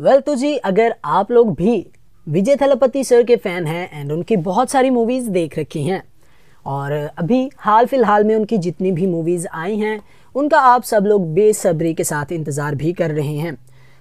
well तो जी अगर आप लोग भी विजय थलपति सर के फ़ैन हैं एंड उनकी बहुत सारी मूवीज़ देख रखी हैं और अभी हाल फिलहाल में उनकी जितनी भी मूवीज़ आई हैं उनका आप सब लोग बेसब्री के साथ इंतज़ार भी कर रहे हैं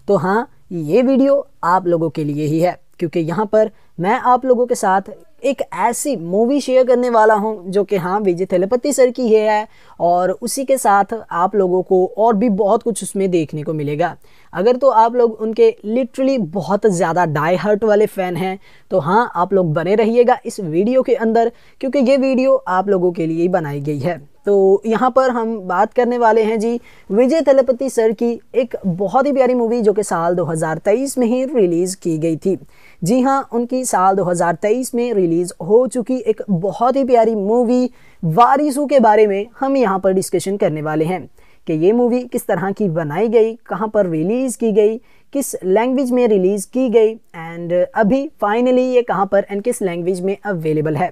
तो हाँ ये वीडियो आप लोगों के लिए ही है क्योंकि यहाँ पर मैं आप लोगों के साथ एक ऐसी मूवी शेयर करने वाला हूँ जो कि हाँ विजय थेलपति सर की है और उसी के साथ आप लोगों को और भी बहुत कुछ उसमें देखने को मिलेगा अगर तो आप लोग उनके लिटरली बहुत ज़्यादा डाई हर्ट वाले फ़ैन हैं तो हाँ आप लोग बने रहिएगा इस वीडियो के अंदर क्योंकि ये वीडियो आप लोगों के लिए ही बनाई गई है तो यहाँ पर हम बात करने वाले हैं जी विजय तलपति सर की एक बहुत ही प्यारी मूवी जो कि साल 2023 में ही रिलीज़ की गई थी जी हाँ उनकी साल 2023 में रिलीज़ हो चुकी एक बहुत ही प्यारी मूवी वारिसू के बारे में हम यहाँ पर डिस्कशन करने वाले हैं कि ये मूवी किस तरह की बनाई गई कहाँ पर रिलीज़ की गई किस लैंग्वेज में रिलीज़ की गई एंड अभी फाइनली ये कहाँ पर एंड किस लैंग्वेज में अवेलेबल है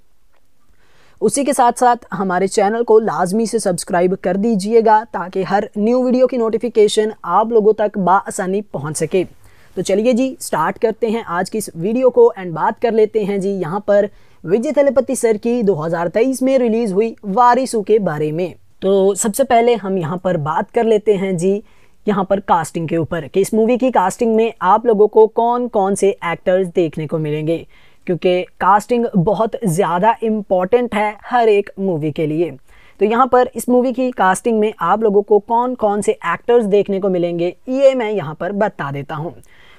उसी के साथ साथ हमारे चैनल को लाजमी से सब्सक्राइब कर दीजिएगा ताकि हर न्यू वीडियो की नोटिफिकेशन आप लोगों तक बसानी पहुँच सके तो चलिए जी स्टार्ट करते हैं आज की इस वीडियो को एंड बात कर लेते हैं जी यहाँ पर विजय थलपति सर की 2023 में रिलीज़ हुई वारिसू के बारे में तो सबसे पहले हम यहाँ पर बात कर लेते हैं जी यहाँ पर कास्टिंग के ऊपर कि इस मूवी की कास्टिंग में आप लोगों को कौन कौन से एक्टर्स देखने को मिलेंगे क्योंकि कास्टिंग बहुत ज़्यादा इम्पॉर्टेंट है हर एक मूवी के लिए तो यहाँ पर इस मूवी की कास्टिंग में आप लोगों को कौन कौन से एक्टर्स देखने को मिलेंगे ये मैं यहाँ पर बता देता हूँ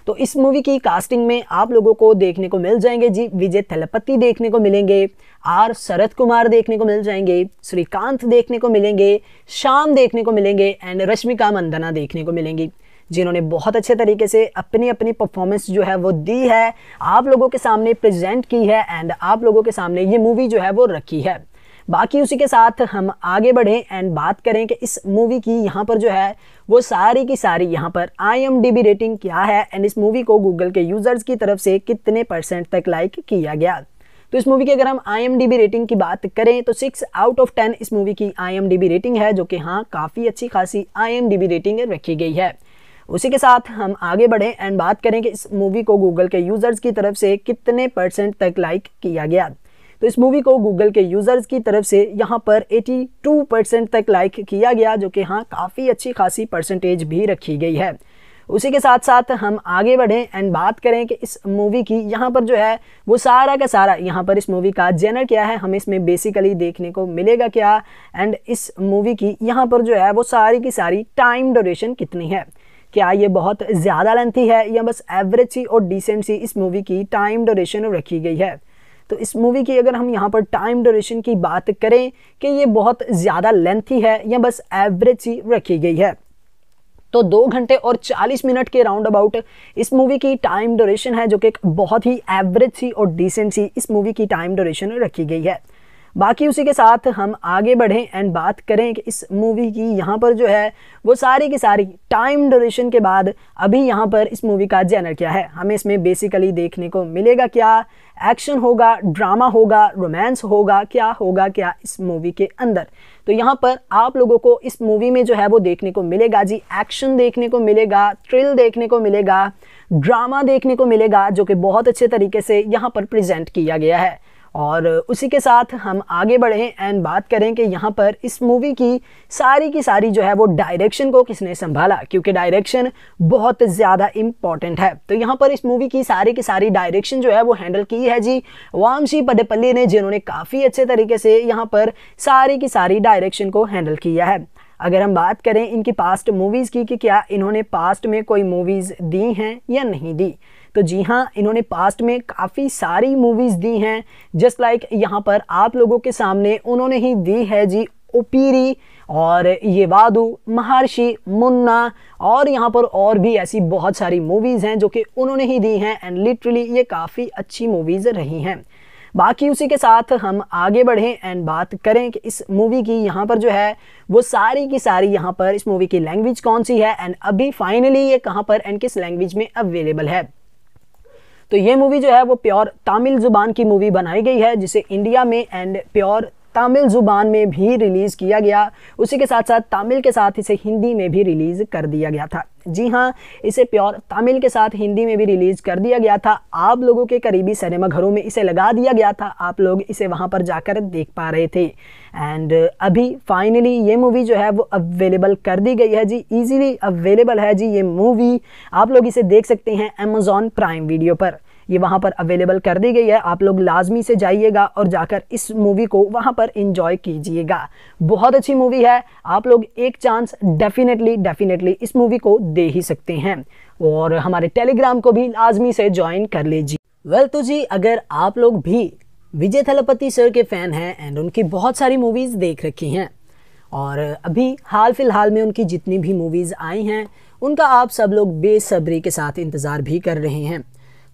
तो इस मूवी की कास्टिंग में आप लोगों को देखने को मिल जाएंगे जी विजय थलपति देखने को मिलेंगे आर शरद कुमार देखने को मिल जाएंगे श्रीकांत देखने को मिलेंगे श्याम देखने को मिलेंगे एंड रश्मिका मंदना देखने को मिलेंगी जिन्होंने बहुत अच्छे तरीके से अपनी अपनी परफॉर्मेंस जो है वो दी है आप लोगों के सामने प्रेजेंट की है एंड आप लोगों के सामने ये मूवी जो है वो रखी है बाकी उसी के साथ हम आगे बढ़ें एंड बात करें कि इस मूवी की यहाँ पर जो है वो सारी की सारी यहाँ पर I am D B rating क्या है एंड इस मूवी को गूगल के यूज़र्स की तरफ से कितने परसेंट तक लाइक किया गया तो इस मूवी की अगर हम I am D B rating की बात करें तो सिक्स आउट ऑफ टेन इस मूवी की I am D B rating है जो कि हाँ काफ़ी अच्छी खासी I am D B rating रखी गई है उसी के साथ हम आगे बढ़ें एंड बात करें कि इस मूवी को गूगल के यूज़र्स की तरफ से कितने परसेंट तक लाइक किया गया तो इस मूवी को गूगल के यूज़र्स की तरफ से यहाँ पर 82 परसेंट तक लाइक किया गया जो कि हाँ काफ़ी अच्छी खासी परसेंटेज भी रखी गई है उसी के साथ साथ हम आगे बढ़ें एंड बात करें कि इस मूवी की यहाँ पर जो है वो सारा का सारा यहाँ पर इस मूवी का जेनर क्या है हमें इसमें बेसिकली देखने को मिलेगा क्या एंड इस मूवी की यहाँ पर जो है वो सारी की सारी टाइम डोरेशन कितनी है क्या ये बहुत ज़्यादा लेंथी है या बस एवरेज सी और डिसेंट सी इस मूवी की टाइम डोरेशन रखी गई है तो इस मूवी की अगर हम यहाँ पर टाइम डोरेशन की बात करें कि ये बहुत ज़्यादा लेंथी है या बस एवरेज सी रखी गई है तो दो घंटे और चालीस मिनट के राउंड अबाउट इस मूवी की टाइम डोरेशन है जो कि एक बहुत ही एवरेज सी और डिसेंट सी इस मूवी की टाइम डोरेशन रखी गई है बाकी उसी के साथ हम आगे बढ़ें एंड बात करें कि इस मूवी की यहाँ पर जो है वो सारी की सारी टाइम ड्यूरेशन के बाद अभी यहाँ पर इस मूवी का जैनर क्या है हमें इसमें बेसिकली देखने को मिलेगा क्या एक्शन होगा ड्रामा होगा रोमांस होगा क्या होगा क्या इस मूवी के अंदर तो यहाँ पर आप लोगों को इस मूवी में जो है वो देखने को मिलेगा जी एक्शन देखने को मिलेगा थ्रिल देखने को मिलेगा ड्रामा देखने को मिलेगा जो कि बहुत अच्छे तरीके से यहाँ पर प्रेजेंट किया गया है और उसी के साथ हम आगे बढ़ें एंड बात करें कि यहाँ पर इस मूवी की सारी की सारी जो है वो डायरेक्शन को किसने संभाला क्योंकि डायरेक्शन बहुत ज़्यादा इम्पॉर्टेंट है तो यहाँ पर इस मूवी की सारी की सारी डायरेक्शन जो है वो हैंडल की है जी वामशी पदेपल्ली ने जिन्होंने काफ़ी अच्छे तरीके से यहाँ पर सारी की सारी डायरेक्शन को हैंडल किया है अगर हम बात करें इनकी पास्ट मूवीज़ की कि क्या इन्होंने पास्ट में कोई मूवीज़ दी हैं या नहीं दी तो जी हाँ इन्होंने पास्ट में काफ़ी सारी मूवीज़ दी हैं जस्ट लाइक यहाँ पर आप लोगों के सामने उन्होंने ही दी है जी ओपीरी और ये वादू महर्षि मुन्ना और यहाँ पर और भी ऐसी बहुत सारी मूवीज़ हैं जो कि उन्होंने ही दी हैं एंड लिटरली ये काफ़ी अच्छी मूवीज़ रही हैं बाकी उसी के साथ हम आगे बढ़ें एंड बात करें कि इस मूवी की यहाँ पर जो है वो सारी की सारी यहाँ पर इस मूवी की लैंग्वेज कौन सी है एंड अभी फाइनली ये कहाँ पर एंड किस लैंग्वेज में अवेलेबल है तो ये मूवी जो है वो प्योर तमिल ज़ुबान की मूवी बनाई गई है जिसे इंडिया में एंड प्योर तमिल ज़ुबान में भी रिलीज़ किया गया उसी के साथ साथ तमिल के साथ इसे हिंदी में भी रिलीज़ कर दिया गया था जी हाँ इसे प्योर तमिल के साथ हिंदी में भी रिलीज़ कर दिया गया था आप लोगों के करीबी सिनेमाघरों में इसे लगा दिया गया था आप लोग इसे वहाँ पर जाकर देख पा रहे थे एंड अभी फाइनली ये मूवी जो है वो अवेलेबल कर दी गई है जी ईज़ीली अवेलेबल है जी ये मूवी आप लोग इसे देख सकते हैं अमेज़ॉन प्राइम वीडियो पर ये वहाँ पर अवेलेबल कर दी गई है आप लोग लाजमी से जाइएगा और जाकर इस मूवी को वहाँ पर इंजॉय कीजिएगा बहुत अच्छी मूवी है आप लोग एक चांस डेफिनेटली डेफिनेटली इस मूवी को दे ही सकते हैं और हमारे टेलीग्राम को भी लाजमी से ज्वाइन कर लीजिए वेल well, तो जी अगर आप लोग भी विजय थलपति सर के फ़ैन हैं एंड उनकी बहुत सारी मूवीज़ देख रखी हैं और अभी हाल फिलहाल में उनकी जितनी भी मूवीज़ आई हैं उनका आप सब लोग बेसब्री के साथ इंतज़ार भी कर रहे हैं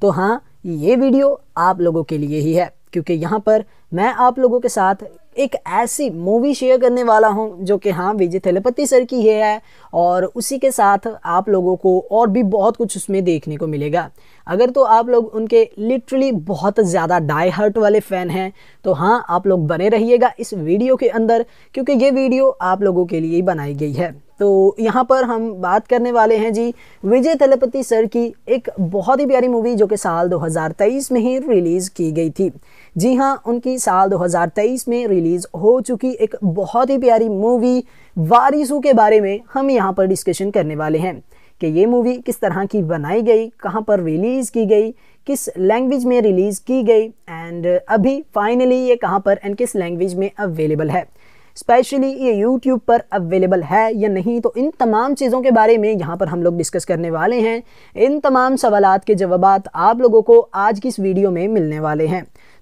तो हाँ ये वीडियो आप लोगों के लिए ही है क्योंकि यहाँ पर मैं आप लोगों के साथ एक ऐसी मूवी शेयर करने वाला हूँ जो कि हाँ विजय थेलपति सर की है, है और उसी के साथ आप लोगों को और भी बहुत कुछ उसमें देखने को मिलेगा अगर तो आप लोग उनके लिटरली बहुत ज़्यादा डाई हर्ट वाले फ़ैन हैं तो हाँ आप लोग बने रहिएगा इस वीडियो के अंदर क्योंकि ये वीडियो आप लोगों के लिए ही बनाई गई है तो यहाँ पर हम बात करने वाले हैं जी विजय थेलपति सर की एक बहुत ही प्यारी मूवी जो कि साल 2023 में ही रिलीज़ की गई थी जी हाँ उनकी साल 2023 में रिलीज़ हो चुकी एक बहुत ही प्यारी मूवी वारिसू के बारे में हम यहाँ पर डिस्कशन करने वाले हैं कि ये मूवी किस तरह की बनाई गई कहाँ पर रिलीज़ की गई किस लैंग्वेज में रिलीज़ की गई एंड अभी फाइनली ये कहाँ पर एंड किस लैंग्वेज में अवेलेबल है स्पेशली ये यूट्यूब पर अवेलेबल है या नहीं तो इन तमाम चीज़ों के बारे में यहाँ पर हम लोग डिस्कस करने वाले हैं इन तमाम सवालत के जवाब आप लोगों को आज की इस वीडियो में मिलने वाले हैं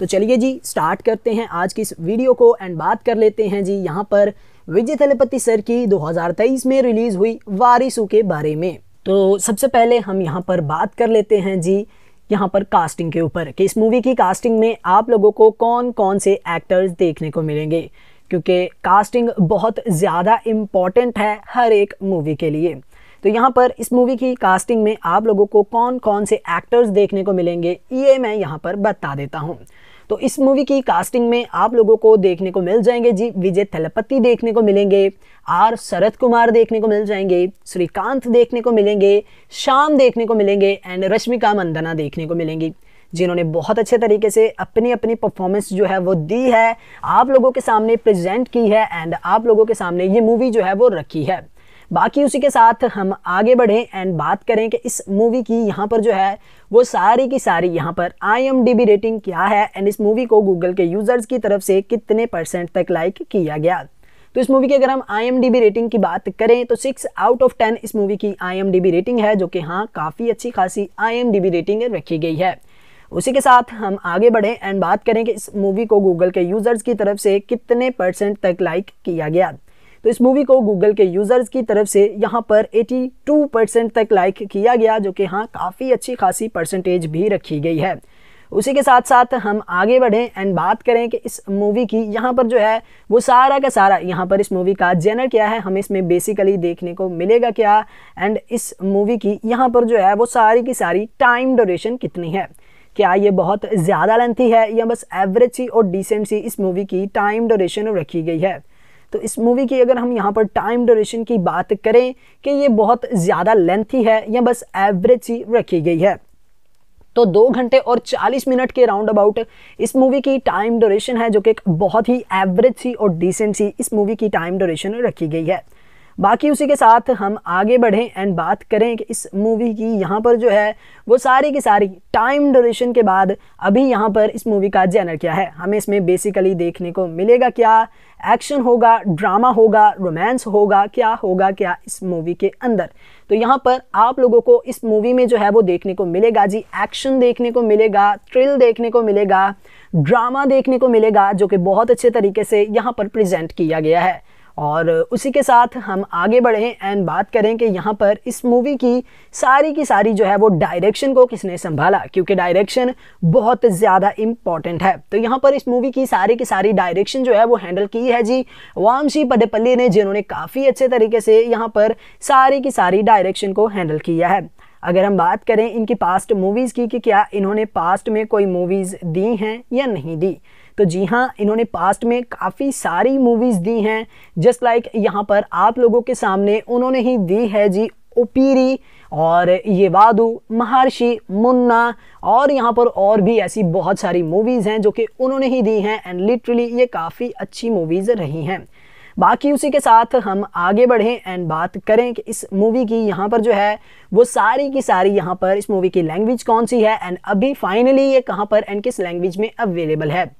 तो चलिए जी स्टार्ट करते हैं आज की इस वीडियो को एंड बात कर लेते हैं जी यहाँ पर विजय तलपति सर की 2023 में रिलीज़ हुई वारिसू के बारे में तो सबसे पहले हम यहाँ पर बात कर लेते हैं जी यहाँ पर कास्टिंग के ऊपर कि इस मूवी की कास्टिंग में आप लोगों को कौन कौन से एक्टर्स देखने को मिलेंगे क्योंकि कास्टिंग बहुत ज़्यादा इम्पॉर्टेंट है हर एक मूवी के लिए तो यहाँ पर इस मूवी की कास्टिंग में आप लोगों को कौन कौन से एक्टर्स देखने को मिलेंगे ये मैं यहाँ पर बता देता हूँ तो इस मूवी की कास्टिंग में आप लोगों को देखने को मिल जाएंगे जी विजय थलपति देखने को मिलेंगे आर शरद कुमार देखने को मिल जाएंगे श्रीकांत देखने को मिलेंगे श्याम देखने को मिलेंगे एंड रश्मिका मंदना देखने को मिलेंगी जिन्होंने बहुत अच्छे तरीके से अपनी अपनी परफॉर्मेंस जो है वो दी है आप लोगों के सामने प्रेजेंट की है एंड आप लोगों के सामने ये मूवी जो है वो रखी है बाकी उसी के साथ हम आगे बढ़ें एंड बात करें कि इस मूवी की यहाँ पर जो है वो सारी की सारी यहाँ पर आई रेटिंग क्या है एंड इस मूवी को गूगल के यूज़र्स की तरफ से कितने परसेंट तक लाइक किया गया तो इस मूवी की अगर हम आई रेटिंग की बात करें तो सिक्स आउट ऑफ टेन इस मूवी की आई रेटिंग है जो कि हाँ काफ़ी अच्छी खासी आई रेटिंग रखी गई है उसी के साथ हम आगे बढ़ें एंड बात करें कि इस मूवी को गूगल के यूज़र्स की तरफ से कितने परसेंट तक लाइक किया गया तो इस मूवी को गूगल के यूज़र्स की तरफ से यहाँ पर 82 परसेंट तक लाइक किया गया जो कि हाँ काफ़ी अच्छी खासी परसेंटेज भी रखी गई है उसी के साथ साथ हम आगे बढ़ें एंड बात करें कि इस मूवी की यहाँ पर जो है वो सारा का सारा यहाँ पर इस मूवी का जेनर क्या है हमें इसमें बेसिकली देखने को मिलेगा क्या एंड इस मूवी की यहाँ पर जो है वो सारी की सारी टाइम डोरेशन कितनी है क्या ये बहुत ज़्यादा लेंथी है या बस एवरेज सी और डिसेंट सी इस मूवी की टाइम डोरेशन रखी गई है तो इस मूवी की अगर हम यहाँ पर टाइम ड्यूरेशन की बात करें कि ये बहुत ज़्यादा लेंथी है या बस एवरेज ही रखी गई है तो दो घंटे और 40 मिनट के राउंड अबाउट इस मूवी की टाइम ड्यूरेशन है जो कि एक बहुत ही एवरेज सी और डिसेंट सी इस मूवी की टाइम ड्यूरेशन रखी गई है बाकी उसी के साथ हम आगे बढ़ें एंड बात करें कि इस मूवी की यहाँ पर जो है वो सारी की सारी टाइम ड्यूरेशन के बाद अभी यहाँ पर इस मूवी का जैनर क्या है हमें इसमें बेसिकली देखने को मिलेगा क्या एक्शन होगा ड्रामा होगा रोमांस होगा क्या होगा क्या इस मूवी के अंदर तो यहाँ पर आप लोगों को इस मूवी में जो है वो देखने को मिलेगा जी एक्शन देखने को मिलेगा थ्रिल देखने को मिलेगा ड्रामा देखने को मिलेगा जो कि बहुत अच्छे तरीके से यहाँ पर प्रेजेंट किया गया है और उसी के साथ हम आगे बढ़ें एंड बात करें कि यहाँ पर इस मूवी की सारी की सारी जो है वो डायरेक्शन को किसने संभाला क्योंकि डायरेक्शन बहुत ज़्यादा इम्पॉर्टेंट है तो यहाँ पर इस मूवी की सारी की सारी डायरेक्शन जो है वो हैंडल की है जी वामशी पडेपल्ली ने जिन्होंने काफ़ी अच्छे तरीके से यहाँ पर सारी की सारी डायरेक्शन को हैंडल किया है अगर हम बात करें इनकी पास्ट मूवीज़ की कि क्या इन्होंने पास्ट में कोई मूवीज़ दी हैं या नहीं दी तो जी हाँ इन्होंने पास्ट में काफ़ी सारी मूवीज़ दी हैं जस्ट लाइक यहाँ पर आप लोगों के सामने उन्होंने ही दी है जी ओपीरी और ये वादू महर्षि मुन्ना और यहाँ पर और भी ऐसी बहुत सारी मूवीज़ हैं जो कि उन्होंने ही दी हैं एंड लिटरली ये काफ़ी अच्छी मूवीज़ रही हैं बाकी उसी के साथ हम आगे बढ़ें एंड बात करें कि इस मूवी की यहाँ पर जो है वो सारी की सारी यहाँ पर इस मूवी की लैंग्वेज कौन सी है एंड अभी फाइनली ये कहाँ पर एंड किस लैंग्वेज में अवेलेबल है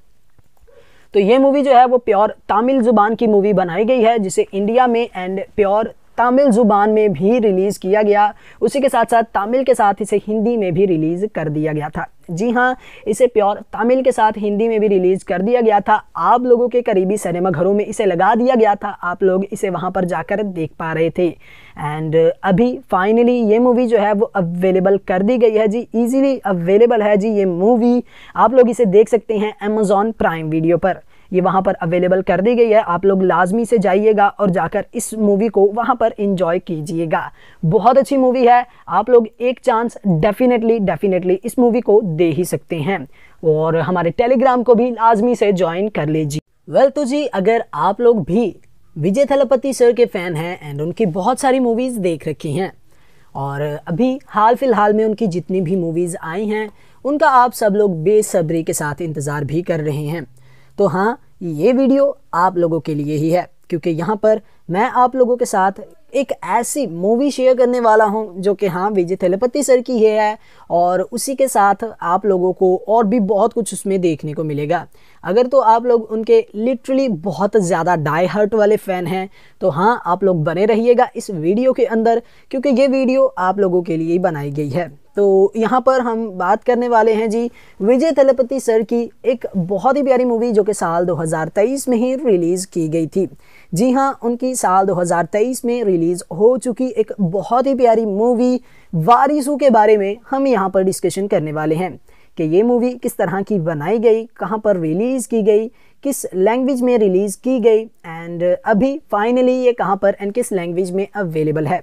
तो ये मूवी जो है वो प्योर तमिल ज़ुबान की मूवी बनाई गई है जिसे इंडिया में एंड प्योर तमिल ज़ुबान में भी रिलीज़ किया गया उसी के साथ साथ तमिल के साथ इसे हिंदी में भी रिलीज़ कर दिया गया था जी हाँ इसे प्योर तमिल के साथ हिंदी में भी रिलीज़ कर दिया गया था आप लोगों के करीबी सिनेमा घरों में इसे लगा दिया गया था आप लोग इसे वहाँ पर जाकर देख पा रहे थे एंड अभी फाइनली ये मूवी जो है वो अवेलेबल कर दी गई है जी ईज़िली अवेलेबल है जी ये मूवी आप लोग इसे देख सकते हैं अमेज़ॉन प्राइम वीडियो पर ये वहाँ पर अवेलेबल कर दी गई है आप लोग लाजमी से जाइएगा और जाकर इस मूवी को वहाँ पर इंजॉय कीजिएगा बहुत अच्छी मूवी है आप लोग एक चांस डेफिनेटली डेफिनेटली इस मूवी को दे ही सकते हैं और हमारे टेलीग्राम को भी लाजमी से ज्वाइन कर लीजिए वेल well, तो जी अगर आप लोग भी विजय थलपति सर के फ़ैन हैं एंड उनकी बहुत सारी मूवीज़ देख रखी हैं और अभी हाल फिलहाल में उनकी जितनी भी मूवीज़ आई हैं उनका आप सब लोग बेसब्री के साथ इंतज़ार भी कर रहे हैं तो हाँ ये वीडियो आप लोगों के लिए ही है क्योंकि यहाँ पर मैं आप लोगों के साथ एक ऐसी मूवी शेयर करने वाला हूँ जो कि हाँ विजय थेलपति सर की है और उसी के साथ आप लोगों को और भी बहुत कुछ उसमें देखने को मिलेगा अगर तो आप लोग उनके लिटरली बहुत ज़्यादा डाई हर्ट वाले फ़ैन हैं तो हाँ आप लोग बने रहिएगा इस वीडियो के अंदर क्योंकि ये वीडियो आप लोगों के लिए ही बनाई गई है तो यहाँ पर हम बात करने वाले हैं जी विजय तलपति सर की एक बहुत ही प्यारी मूवी जो कि साल 2023 में ही रिलीज़ की गई थी जी हाँ उनकी साल 2023 में रिलीज़ हो चुकी एक बहुत ही प्यारी मूवी वारिसू के बारे में हम यहाँ पर डिस्कशन करने वाले हैं कि ये मूवी किस तरह की बनाई गई कहाँ पर रिलीज़ की गई किस लैंग्वेज में रिलीज़ की गई एंड अभी फाइनली ये कहाँ पर एंड किस लैंग्वेज में अवेलेबल है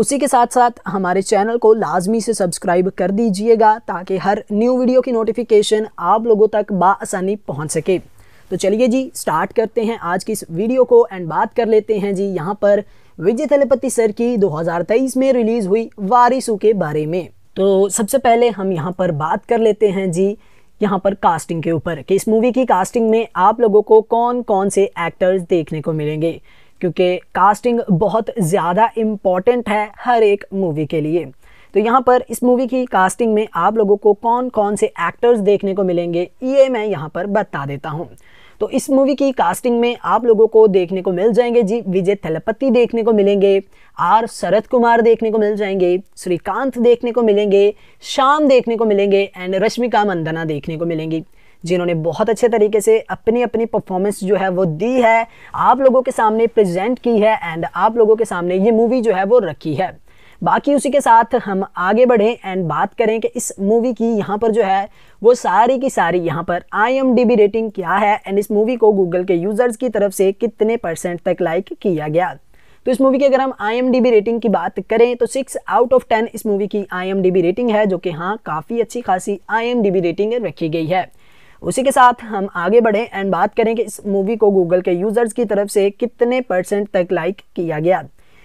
उसी के साथ साथ हमारे चैनल को लाजमी से सब्सक्राइब कर दीजिएगा ताकि हर न्यू वीडियो की नोटिफिकेशन आप लोगों तक बसानी पहुँच सके तो चलिए जी स्टार्ट करते हैं आज की इस वीडियो को एंड बात कर लेते हैं जी यहाँ पर विजय तलपति सर की 2023 में रिलीज़ हुई वारिसू के बारे में तो सबसे पहले हम यहाँ पर बात कर लेते हैं जी यहाँ पर कास्टिंग के ऊपर कि इस मूवी की कास्टिंग में आप लोगों को कौन कौन से एक्टर्स देखने को मिलेंगे क्योंकि कास्टिंग बहुत ज़्यादा इम्पॉर्टेंट है हर एक मूवी के लिए तो यहाँ पर इस मूवी की कास्टिंग में आप लोगों को कौन कौन से एक्टर्स देखने को मिलेंगे ये मैं यहाँ पर बता देता हूँ तो इस मूवी की कास्टिंग में आप लोगों को देखने को मिल जाएंगे जी विजय थलपति देखने को मिलेंगे आर शरद कुमार देखने को मिल जाएंगे श्रीकांत देखने को मिलेंगे श्याम देखने को मिलेंगे एंड रश्मिका मंदना देखने को मिलेंगी जिन्होंने बहुत अच्छे तरीके से अपनी अपनी परफॉर्मेंस जो है वो दी है आप लोगों के सामने प्रेजेंट की है एंड आप लोगों के सामने ये मूवी जो है वो रखी है बाकी उसी के साथ हम आगे बढ़ें एंड बात करें कि इस मूवी की यहाँ पर जो है वो सारी की सारी यहाँ पर I am D B rating क्या है एंड इस मूवी को गूगल के यूज़र्स की तरफ से कितने परसेंट तक लाइक किया गया तो इस मूवी की अगर हम आई रेटिंग की बात करें तो सिक्स आउट ऑफ टेन इस मूवी की आई रेटिंग है जो कि हाँ काफ़ी अच्छी खासी आई रेटिंग रखी गई है उसी के साथ हम आगे बढ़ें एंड बात करें कि इस मूवी को गूगल के यूज़र्स की तरफ से कितने परसेंट तक लाइक किया गया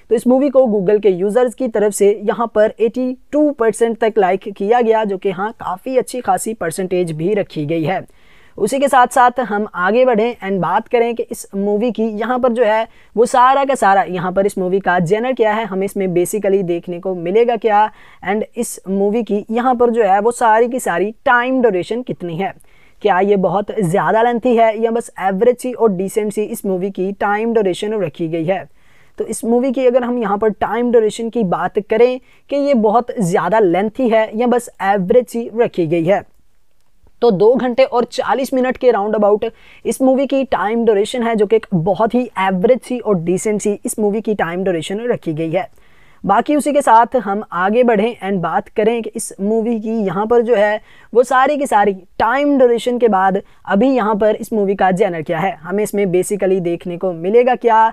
तो इस मूवी को गूगल के यूज़र्स की तरफ से यहाँ पर 82 परसेंट तक लाइक किया गया जो कि हाँ काफ़ी अच्छी खासी परसेंटेज भी रखी गई है उसी के साथ साथ हम आगे बढ़ें एंड बात करें कि इस मूवी की यहाँ पर जो है वो सारा का सारा यहाँ पर इस मूवी का जेनर क्या है हमें इसमें बेसिकली देखने को मिलेगा क्या एंड इस मूवी की यहाँ पर जो है वो सारी की सारी टाइम ड्यूरेशन कितनी है क्या ये बहुत ज़्यादा लेंथी है या बस एवरेज सी और डिसेंट सी इस मूवी की टाइम डोरेशन रखी गई है तो इस मूवी की अगर हम यहाँ पर टाइम डोरेशन की बात करें कि ये बहुत ज़्यादा लेंथी है या बस एवरेज सी रखी गई है तो दो घंटे और चालीस मिनट के राउंड अबाउट इस मूवी की टाइम डोरेशन है जो कि एक बहुत ही एवरेज सी और डिसेंट सी इस मूवी की टाइम डोरेशन रखी गई है बाकी उसी के साथ हम आगे बढ़ें एंड बात करें कि इस मूवी की यहाँ पर जो है वो सारी की सारी टाइम ड्यूरेशन के बाद अभी यहाँ पर इस मूवी का जैनर क्या है हमें इसमें बेसिकली देखने को मिलेगा क्या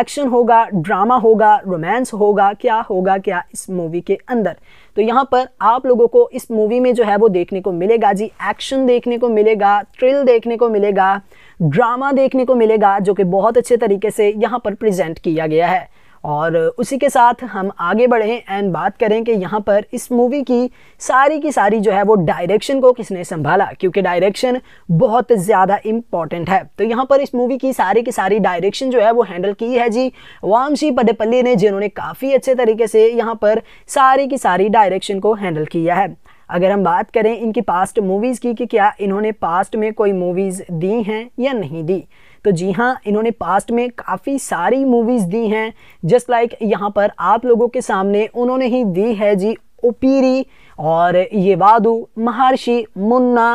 एक्शन होगा ड्रामा होगा रोमांस होगा क्या होगा क्या इस मूवी के अंदर तो यहाँ पर आप लोगों को इस मूवी में जो है वो देखने को मिलेगा जी एक्शन देखने को मिलेगा थ्रिल देखने को मिलेगा ड्रामा देखने को मिलेगा जो कि बहुत अच्छे तरीके से यहाँ पर प्रेजेंट किया गया है और उसी के साथ हम आगे बढ़ें एंड बात करें कि यहाँ पर इस मूवी की सारी की सारी जो है वो डायरेक्शन को किसने संभाला क्योंकि डायरेक्शन बहुत ज़्यादा इम्पॉर्टेंट है तो यहाँ पर इस मूवी की सारी की सारी डायरेक्शन जो है वो हैंडल की है जी वामशी पडेपल्ली ने जिन्होंने काफ़ी अच्छे तरीके से यहाँ पर सारी की सारी डायरेक्शन को हैंडल किया है अगर हम बात करें इनकी पास्ट मूवीज़ की कि क्या इन्होंने पास्ट में कोई मूवीज़ दी हैं या नहीं दी तो जी हाँ इन्होंने पास्ट में काफ़ी सारी मूवीज़ दी हैं जस्ट लाइक यहाँ पर आप लोगों के सामने उन्होंने ही दी है जी ओपीरी और ये वादू महर्षि मुन्ना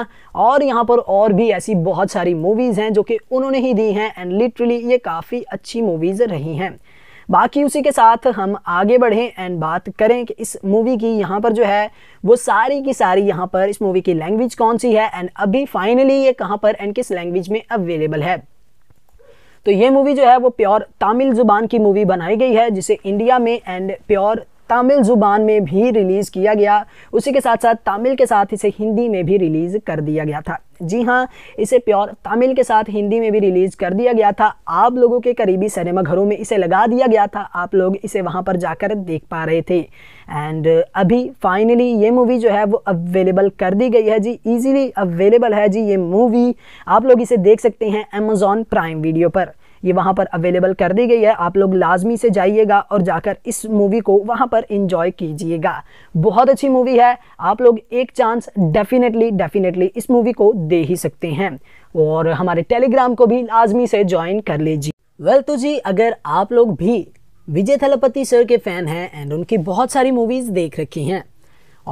और यहाँ पर और भी ऐसी बहुत सारी मूवीज़ हैं जो कि उन्होंने ही दी हैं एंड लिटरली ये काफ़ी अच्छी मूवीज़ रही हैं बाकी उसी के साथ हम आगे बढ़ें एंड बात करें कि इस मूवी की यहाँ पर जो है वो सारी की सारी यहाँ पर इस मूवी की लैंग्वेज कौन सी है एंड अभी फाइनली ये कहाँ पर एंड किस लैंग्वेज में अवेलेबल है तो ये मूवी जो है वो प्योर तमिल जुबान की मूवी बनाई गई है जिसे इंडिया में एंड प्योर तमिल ज़ुबान में भी रिलीज़ किया गया उसी के साथ साथ तमिल के साथ इसे हिंदी में भी रिलीज़ कर दिया गया था जी हाँ इसे प्योर तमिल के साथ हिंदी में भी रिलीज़ कर दिया गया था आप लोगों के करीबी सिनेमा घरों में इसे लगा दिया गया था आप लोग इसे वहाँ पर जाकर देख पा रहे थे एंड अभी फाइनली ये मूवी जो है वो अवेलेबल कर दी गई है जी ईजिली अवेलेबल है जी ये मूवी आप लोग इसे देख सकते हैं अमेज़ॉन प्राइम वीडियो पर ये वहाँ पर अवेलेबल कर दी गई है आप लोग लाजमी से जाइएगा और जाकर इस मूवी को वहाँ पर इंजॉय कीजिएगा बहुत अच्छी मूवी है आप लोग एक चांस डेफिनेटली डेफिनेटली इस मूवी को दे ही सकते हैं और हमारे टेलीग्राम को भी लाजमी से ज्वाइन कर लीजिए वेल तो जी अगर आप लोग भी विजय थलपति सर के फ़ैन हैं एंड उनकी बहुत सारी मूवीज़ देख रखी हैं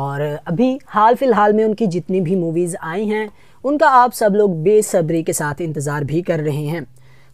और अभी हाल फिलहाल में उनकी जितनी भी मूवीज़ आई हैं उनका आप सब लोग बेसब्री के साथ इंतज़ार भी कर रहे हैं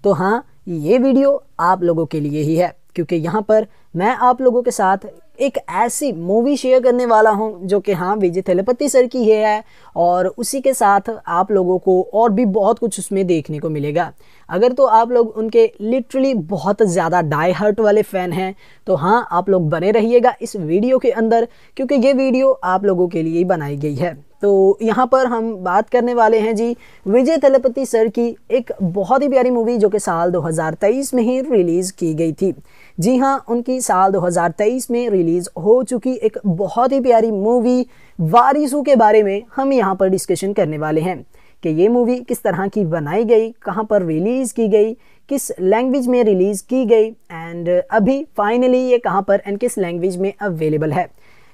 तो हाँ ये वीडियो आप लोगों के लिए ही है क्योंकि यहाँ पर मैं आप लोगों के साथ एक ऐसी मूवी शेयर करने वाला हूँ जो कि हाँ विजय थेलपति सर की है और उसी के साथ आप लोगों को और भी बहुत कुछ उसमें देखने को मिलेगा अगर तो आप लोग उनके लिटरली बहुत ज़्यादा डाई हर्ट वाले फ़ैन हैं तो हाँ आप लोग बने रहिएगा इस वीडियो के अंदर क्योंकि ये वीडियो आप लोगों के लिए ही बनाई गई है तो यहाँ पर हम बात करने वाले हैं जी विजय थलपति सर की एक बहुत ही प्यारी मूवी जो कि साल 2023 में ही रिलीज़ की गई थी जी हाँ उनकी साल 2023 में रिलीज़ हो चुकी एक बहुत ही प्यारी मूवी वारिसू के बारे में हम यहाँ पर डिस्कशन करने वाले हैं कि ये मूवी किस तरह की बनाई गई कहाँ पर रिलीज़ की गई किस लैंग्वेज में रिलीज़ की गई एंड अभी फाइनली ये कहाँ पर एंड किस लैंग्वेज में अवेलेबल है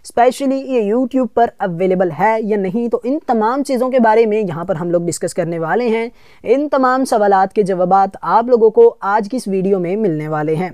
स्पेशली ये यूट्यूब पर अवेलेबल है या नहीं तो इन तमाम चीज़ों के बारे में यहाँ पर हम लोग डिस्कस करने वाले हैं इन तमाम सवाल के जवाब आप लोगों को आज की इस वीडियो में मिलने वाले हैं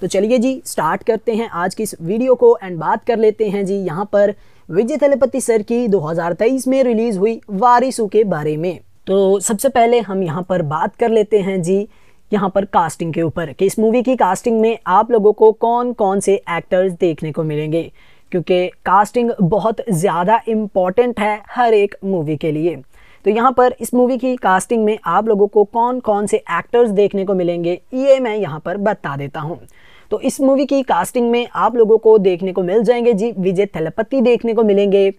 तो चलिए जी स्टार्ट करते हैं आज की इस वीडियो को एंड बात कर लेते हैं जी यहाँ पर विजय तलपति सर की 2023 में रिलीज़ हुई वारिसू के बारे में तो सबसे पहले हम यहाँ पर बात कर लेते हैं जी यहाँ पर कास्टिंग के ऊपर कि इस मूवी की कास्टिंग में आप लोगों को कौन कौन से एक्टर्स देखने को मिलेंगे क्योंकि कास्टिंग बहुत ज़्यादा इम्पॉर्टेंट है हर एक मूवी के लिए तो यहाँ पर इस मूवी की कास्टिंग में आप लोगों को कौन कौन से एक्टर्स देखने को मिलेंगे ये मैं यहाँ पर बता देता हूँ तो इस मूवी की कास्टिंग में आप लोगों को देखने को मिल जाएंगे जी विजय थलपति देखने को मिलेंगे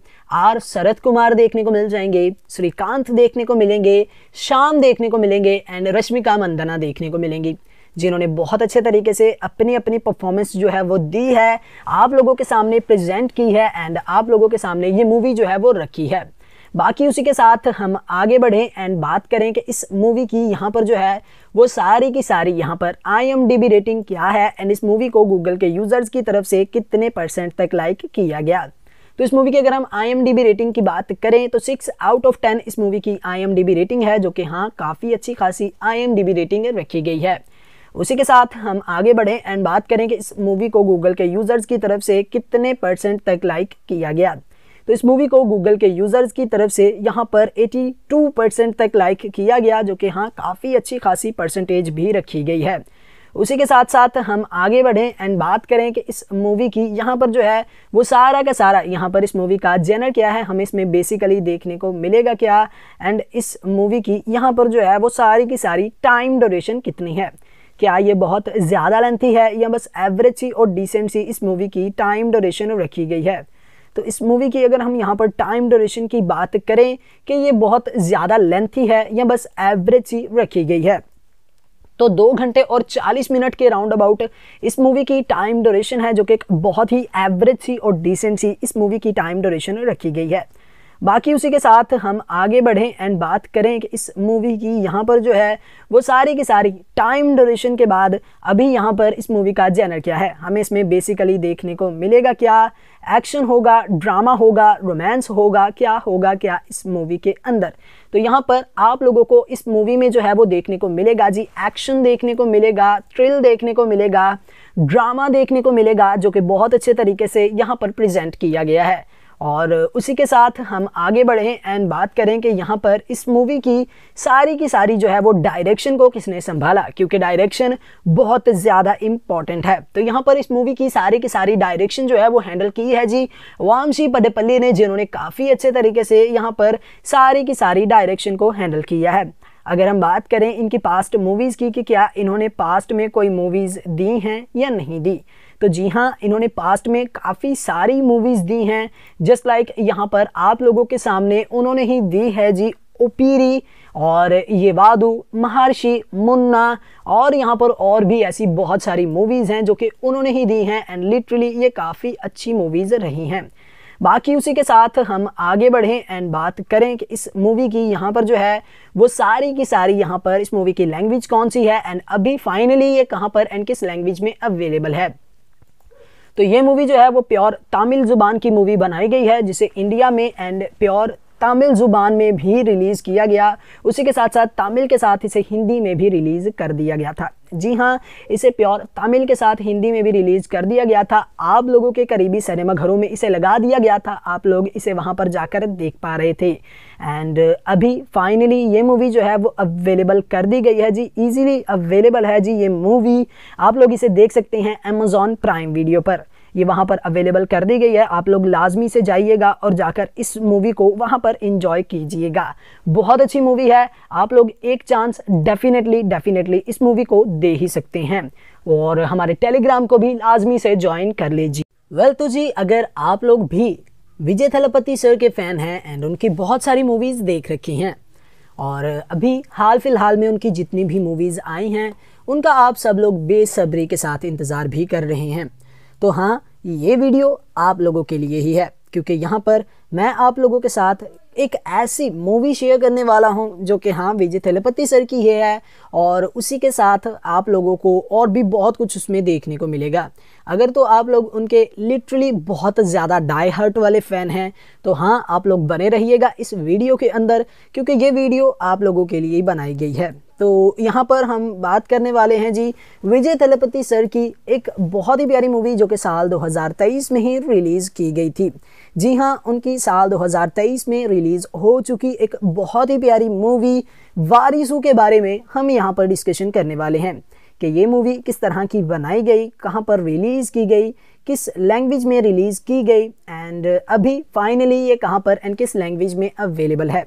आर शरद कुमार देखने को मिल जाएंगे श्रीकांत देखने को मिलेंगे श्याम देखने को मिलेंगे एंड रश्मिका मंदना देखने को मिलेंगी जिन्होंने बहुत अच्छे तरीके से अपनी अपनी परफॉर्मेंस जो है वो दी है आप लोगों के सामने प्रेजेंट की है एंड आप लोगों के सामने ये मूवी जो है वो रखी है बाकी उसी के साथ हम आगे बढ़ें एंड बात करें कि इस मूवी की यहाँ पर जो है वो सारी की सारी यहाँ पर I am D B rating क्या है एंड इस मूवी को गूगल के यूज़र्स की तरफ से कितने परसेंट तक लाइक किया गया तो इस मूवी की अगर हम आई रेटिंग की बात करें तो सिक्स आउट ऑफ टेन इस मूवी की आई रेटिंग है जो कि हाँ काफ़ी अच्छी खासी आई रेटिंग रखी गई है उसी के साथ हम आगे बढ़ें एंड बात करें कि इस मूवी को गूगल के यूज़र्स की तरफ से कितने परसेंट तक लाइक किया गया तो इस मूवी को गूगल के यूज़र्स की तरफ से यहाँ पर 82 परसेंट तक लाइक किया गया जो कि हाँ काफ़ी अच्छी खासी परसेंटेज भी रखी गई है उसी के साथ साथ हम आगे बढ़ें एंड बात करें कि इस मूवी की यहाँ पर जो है वो सारा का सारा यहाँ पर इस मूवी का जेनर क्या है हमें इसमें बेसिकली देखने को मिलेगा क्या एंड इस मूवी की यहाँ पर जो है वो सारी की सारी टाइम ड्यूरेशन कितनी है क्या ये बहुत ज़्यादा लेंथी है या बस एवरेज सी और डिसेंट सी इस मूवी की टाइम ड्यूरेशन रखी गई है तो इस मूवी की अगर हम यहाँ पर टाइम ड्यूरेशन की बात करें कि ये बहुत ज़्यादा लेंथी है या बस एवरेज ही रखी गई है तो दो घंटे और चालीस मिनट के राउंड अबाउट इस मूवी की टाइम ड्यूरेशन है जो कि एक बहुत ही एवरेज सी और डिसेंट सी इस मूवी की टाइम ड्यूरेशन रखी गई है बाकी उसी के साथ हम आगे बढ़ें एंड बात करें कि इस मूवी की यहाँ पर जो है वो सारी की सारी टाइम ड्यूरेशन के बाद अभी यहाँ पर इस मूवी का जैनर क्या है हमें इसमें बेसिकली देखने को मिलेगा क्या एक्शन होगा ड्रामा होगा रोमांस होगा क्या होगा क्या इस मूवी के अंदर तो यहाँ पर आप लोगों को इस मूवी में जो है वो देखने को मिलेगा जी एक्शन देखने को मिलेगा थ्रिल देखने को मिलेगा ड्रामा देखने को मिलेगा जो कि बहुत अच्छे तरीके से यहाँ पर प्रेजेंट किया गया है और उसी के साथ हम आगे बढ़ें एंड बात करें कि यहाँ पर इस मूवी की सारी की सारी जो है वो डायरेक्शन को किसने संभाला क्योंकि डायरेक्शन बहुत ज़्यादा इम्पॉर्टेंट है तो यहाँ पर इस मूवी की सारी की सारी डायरेक्शन जो है वो हैंडल की है जी वामशी पदेपल्ली ने जिन्होंने काफ़ी अच्छे तरीके से यहाँ पर सारी की सारी डायरेक्शन को हैंडल किया है अगर हम बात करें इनकी पास्ट मूवीज़ की कि क्या इन्होंने पास्ट में कोई मूवीज़ दी हैं या नहीं दी तो जी हाँ इन्होंने पास्ट में काफ़ी सारी मूवीज़ दी हैं जस्ट लाइक यहाँ पर आप लोगों के सामने उन्होंने ही दी है जी ओपीरी और ये वादू महर्षि मुन्ना और यहाँ पर और भी ऐसी बहुत सारी मूवीज़ हैं जो कि उन्होंने ही दी हैं एंड लिटरली ये काफ़ी अच्छी मूवीज़ रही हैं बाकी उसी के साथ हम आगे बढ़ें एंड बात करें कि इस मूवी की यहाँ पर जो है वो सारी की सारी यहाँ पर इस मूवी की लैंग्वेज कौन सी है एंड अभी फाइनली ये कहाँ पर एंड किस लैंग्वेज में अवेलेबल है तो ये मूवी जो है वो प्योर तमिल ज़ुबान की मूवी बनाई गई है जिसे इंडिया में एंड प्योर तमिल ज़ुबान में भी रिलीज़ किया गया उसी के साथ साथ तमिल के साथ इसे हिंदी में भी रिलीज़ कर दिया गया था जी हाँ इसे प्योर तमिल के साथ हिंदी में भी रिलीज़ कर दिया गया था आप लोगों के करीबी सिनेमा घरों में इसे लगा दिया गया था आप लोग इसे वहाँ पर जाकर देख पा रहे थे एंड अभी फाइनली ये मूवी जो है वो अवेलेबल कर दी गई है जी ईजीली अवेलेबल है जी ये मूवी आप लोग इसे देख सकते हैं अमेजोन प्राइम वीडियो पर ये वहाँ पर अवेलेबल कर दी गई है आप लोग लाजमी से जाइएगा और जाकर इस मूवी को वहाँ पर इंजॉय कीजिएगा बहुत अच्छी मूवी है आप लोग एक चांस डेफिनेटली डेफिनेटली इस मूवी को दे ही सकते हैं और हमारे टेलीग्राम को भी लाजमी से ज्वाइन कर लीजिए वेल well, तो जी अगर आप लोग भी विजय थलपति सर के फ़ैन हैं एंड उनकी बहुत सारी मूवीज़ देख रखी हैं और अभी हाल फिलहाल में उनकी जितनी भी मूवीज़ आई हैं उनका आप सब लोग बेसब्री के साथ इंतज़ार भी कर रहे हैं तो हाँ ये वीडियो आप लोगों के लिए ही है क्योंकि यहाँ पर मैं आप लोगों के साथ एक ऐसी मूवी शेयर करने वाला हूँ जो कि हाँ विजय थेलपति सर की है, है और उसी के साथ आप लोगों को और भी बहुत कुछ उसमें देखने को मिलेगा अगर तो आप लोग उनके लिटरली बहुत ज़्यादा डाई हर्ट वाले फ़ैन हैं तो हाँ आप लोग बने रहिएगा इस वीडियो के अंदर क्योंकि ये वीडियो आप लोगों के लिए ही बनाई गई है तो यहाँ पर हम बात करने वाले हैं जी विजय तलपति सर की एक बहुत ही प्यारी मूवी जो कि साल 2023 में ही रिलीज़ की गई थी जी हाँ उनकी साल 2023 में रिलीज़ हो चुकी एक बहुत ही प्यारी मूवी वारिसू के बारे में हम यहाँ पर डिस्कशन करने वाले हैं कि ये मूवी किस तरह की बनाई गई कहाँ पर रिलीज़ की गई किस लैंग्वेज में रिलीज़ की गई एंड अभी फाइनली ये कहाँ पर एंड किस लैंग्वेज में अवेलेबल है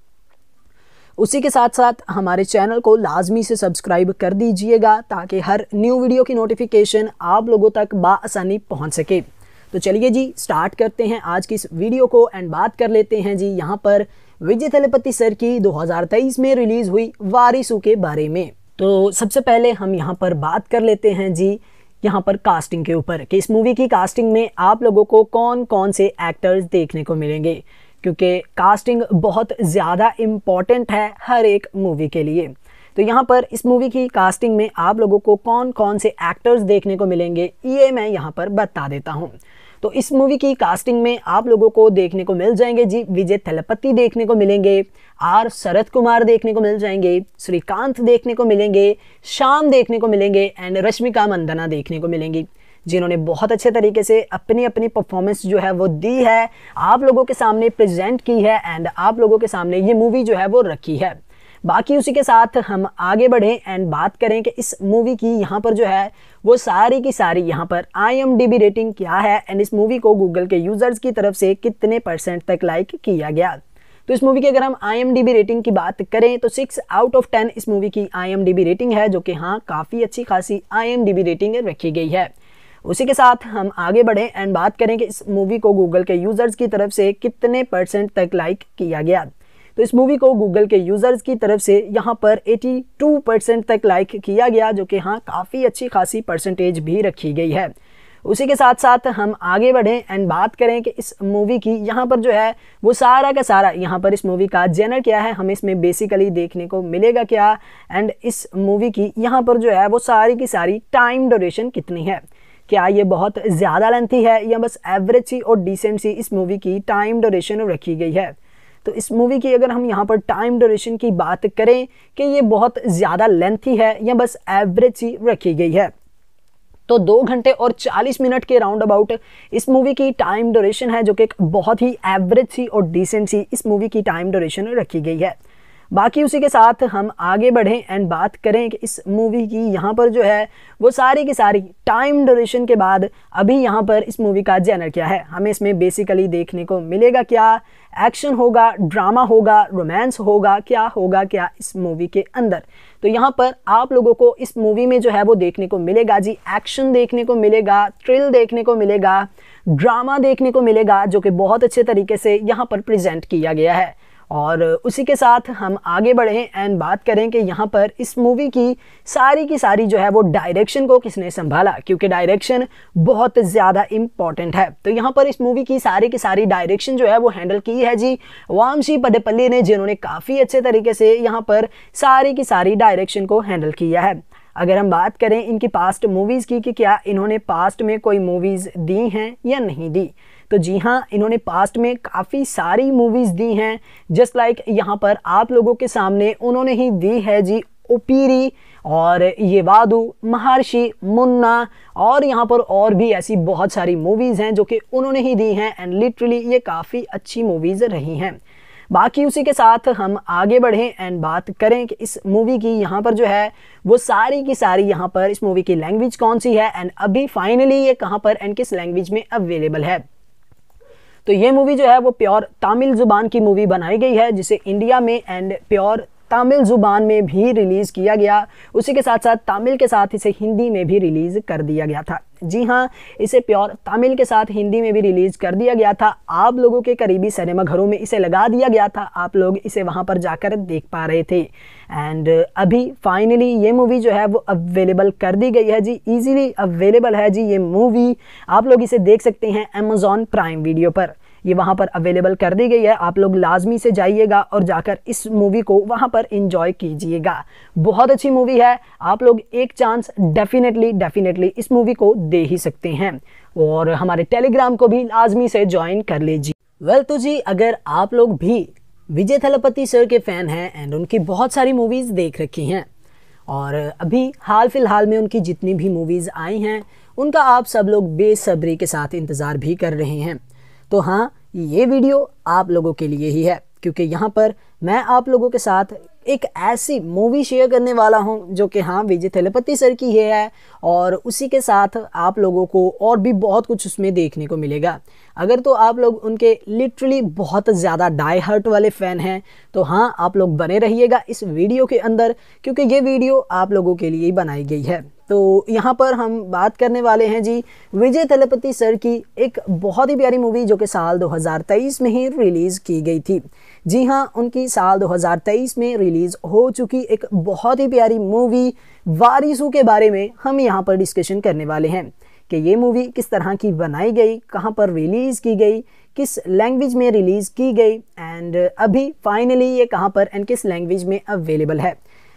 उसी के साथ साथ हमारे चैनल को लाजमी से सब्सक्राइब कर दीजिएगा ताकि हर न्यू वीडियो की नोटिफिकेशन आप लोगों तक बसानी पहुँच सके तो चलिए जी स्टार्ट करते हैं आज की इस वीडियो को एंड बात कर लेते हैं जी यहाँ पर विजय थलपति सर की 2023 में रिलीज़ हुई वारिसू के बारे में तो सबसे पहले हम यहाँ पर बात कर लेते हैं जी यहाँ पर कास्टिंग के ऊपर कि इस मूवी की कास्टिंग में आप लोगों को कौन कौन से एक्टर्स देखने को मिलेंगे क्योंकि कास्टिंग बहुत ज़्यादा इम्पॉर्टेंट है हर एक मूवी के लिए तो यहाँ पर इस मूवी की कास्टिंग में आप लोगों को कौन कौन से एक्टर्स देखने को मिलेंगे ये मैं यहाँ पर बता देता हूँ तो इस मूवी की कास्टिंग में आप लोगों को देखने को मिल जाएंगे जी विजय थलपति देखने को मिलेंगे आर शरद कुमार देखने को मिल जाएंगे श्रीकांत देखने को मिलेंगे श्याम देखने को मिलेंगे एंड रश्मिका मंदना देखने को मिलेंगी जिन्होंने बहुत अच्छे तरीके से अपनी अपनी परफॉर्मेंस जो है वो दी है आप लोगों के सामने प्रेजेंट की है एंड आप लोगों के सामने ये मूवी जो है वो रखी है बाकी उसी के साथ हम आगे बढ़ें एंड बात करें कि इस मूवी की यहाँ पर जो है वो सारी की सारी यहाँ पर आई रेटिंग क्या है एंड इस मूवी को गूगल के यूज़र्स की तरफ से कितने परसेंट तक लाइक किया गया तो इस मूवी की अगर हम आई रेटिंग की बात करें तो सिक्स आउट ऑफ टेन इस मूवी की आई रेटिंग है जो कि हाँ काफ़ी अच्छी खासी आई रेटिंग रखी गई है उसी के साथ हम आगे बढ़ें एंड बात करें कि इस मूवी को गूगल के यूज़र्स की तरफ से कितने परसेंट तक लाइक किया गया तो इस मूवी को गूगल के यूज़र्स की तरफ से यहाँ पर 82 परसेंट तक लाइक किया गया जो कि हाँ काफ़ी अच्छी खासी परसेंटेज भी रखी गई है उसी के साथ साथ हम आगे बढ़ें एंड बात करें कि इस मूवी की यहाँ पर जो है वो सारा का सारा यहाँ पर इस मूवी का जेनर क्या है हमें इसमें बेसिकली देखने को मिलेगा क्या एंड इस मूवी की यहाँ पर जो है वो सारी की सारी टाइम ड्यूरेशन कितनी है क्या ये बहुत ज़्यादा लेंथी है या बस एवरेज सी और डिसेंट सी इस मूवी की टाइम डोरेशन रखी गई है तो इस मूवी की अगर हम यहाँ पर टाइम डोरेशन की बात करें कि ये बहुत ज़्यादा लेंथी है या बस एवरेज सी रखी गई है तो दो घंटे और 40 मिनट के राउंड अबाउट इस मूवी की टाइम ड्यूरेशन है जो कि एक बहुत ही एवरेज सी और डिसेंट सी इस मूवी की टाइम ड्यूरेशन रखी गई है बाकी उसी के साथ हम आगे बढ़ें एंड बात करें कि इस मूवी की यहाँ पर जो है वो सारी की सारी टाइम ड्यूरेशन के बाद अभी यहाँ पर इस मूवी का जैनर क्या है हमें इसमें बेसिकली देखने को मिलेगा क्या एक्शन होगा ड्रामा होगा रोमांस होगा क्या होगा क्या इस मूवी के अंदर तो यहाँ पर आप लोगों को इस मूवी में जो है वो देखने को मिलेगा जी एक्शन देखने को मिलेगा थ्रिल देखने को मिलेगा ड्रामा देखने को मिलेगा जो कि बहुत अच्छे तरीके से यहाँ पर प्रेजेंट किया गया है और उसी के साथ हम आगे बढ़ें एंड बात करें कि यहाँ पर इस मूवी की सारी की सारी जो है वो डायरेक्शन को किसने संभाला क्योंकि डायरेक्शन बहुत ज़्यादा इम्पॉर्टेंट है तो यहाँ पर इस मूवी की सारी की सारी डायरेक्शन जो है वो हैंडल की है जी वामशी पदेपल्ली ने जिन्होंने काफ़ी अच्छे तरीके से यहाँ पर सारी की सारी डायरेक्शन को हैंडल किया है अगर हम बात करें इनकी पास्ट मूवीज़ की कि क्या इन्होंने पास्ट में कोई मूवीज़ दी हैं या नहीं दी तो जी हाँ इन्होंने पास्ट में काफ़ी सारी मूवीज़ दी हैं जस्ट लाइक यहाँ पर आप लोगों के सामने उन्होंने ही दी है जी ओपीरी और ये वादु महर्षि मुन्ना और यहाँ पर और भी ऐसी बहुत सारी मूवीज़ हैं जो कि उन्होंने ही दी हैं एंड लिटरली ये काफ़ी अच्छी मूवीज़ रही हैं बाकी उसी के साथ हम आगे बढ़ें एंड बात करें कि इस मूवी की यहाँ पर जो है वो सारी की सारी यहाँ पर इस मूवी की लैंग्वेज कौन सी है एंड अभी फाइनली ये कहाँ पर एंड किस लैंग्वेज में अवेलेबल है तो ये मूवी जो है वो प्योर तमिल ज़ुबान की मूवी बनाई गई है जिसे इंडिया में एंड प्योर तमिल ज़ुबान में भी रिलीज़ किया गया उसी के साथ साथ तमिल के साथ इसे हिंदी में भी रिलीज़ कर दिया गया था जी हाँ इसे प्योर तमिल के साथ हिंदी में भी रिलीज़ कर दिया गया था आप लोगों के करीबी सिनेमा घरों में इसे लगा दिया गया था आप लोग इसे वहाँ पर जाकर देख पा रहे थे एंड अभी फाइनली ये मूवी जो है वो अवेलेबल कर दी गई है जी इजीली अवेलेबल है जी ये मूवी आप लोग इसे देख सकते हैं अमेज़ॉन प्राइम वीडियो पर ये वहाँ पर अवेलेबल कर दी गई है आप लोग लाजमी से जाइएगा और जाकर इस मूवी को वहाँ पर इंजॉय कीजिएगा बहुत अच्छी मूवी है आप लोग एक चांस डेफिनेटली डेफिनेटली इस मूवी को दे ही सकते हैं और हमारे टेलीग्राम को भी लाजमी से ज्वाइन कर लीजिए वेल well, तो जी अगर आप लोग भी विजय थलपति सर के फ़ैन हैं एंड उनकी बहुत सारी मूवीज़ देख रखी हैं और अभी हाल फिलहाल में उनकी जितनी भी मूवीज़ आई हैं उनका आप सब लोग बेसब्री के साथ इंतज़ार भी कर रहे हैं तो हाँ ये वीडियो आप लोगों के लिए ही है क्योंकि यहाँ पर मैं आप लोगों के साथ एक ऐसी मूवी शेयर करने वाला हूँ जो कि हाँ विजय थेलपति सर की है, है और उसी के साथ आप लोगों को और भी बहुत कुछ उसमें देखने को मिलेगा अगर तो आप लोग उनके लिटरली बहुत ज़्यादा डाई हर्ट वाले फ़ैन हैं तो हाँ आप लोग बने रहिएगा इस वीडियो के अंदर क्योंकि ये वीडियो आप लोगों के लिए ही बनाई गई है तो यहाँ पर हम बात करने वाले हैं जी विजय तलपति सर की एक बहुत ही प्यारी मूवी जो कि साल 2023 में ही रिलीज़ की गई थी जी हाँ उनकी साल 2023 में रिलीज़ हो चुकी एक बहुत ही प्यारी मूवी वारिसू के बारे में हम यहाँ पर डिस्कशन करने वाले हैं कि ये मूवी किस तरह की बनाई गई कहाँ पर रिलीज़ की गई किस लैंग्वेज में रिलीज़ की गई एंड अभी फाइनली ये कहाँ पर एंड किस लैंग्वेज में अवेलेबल है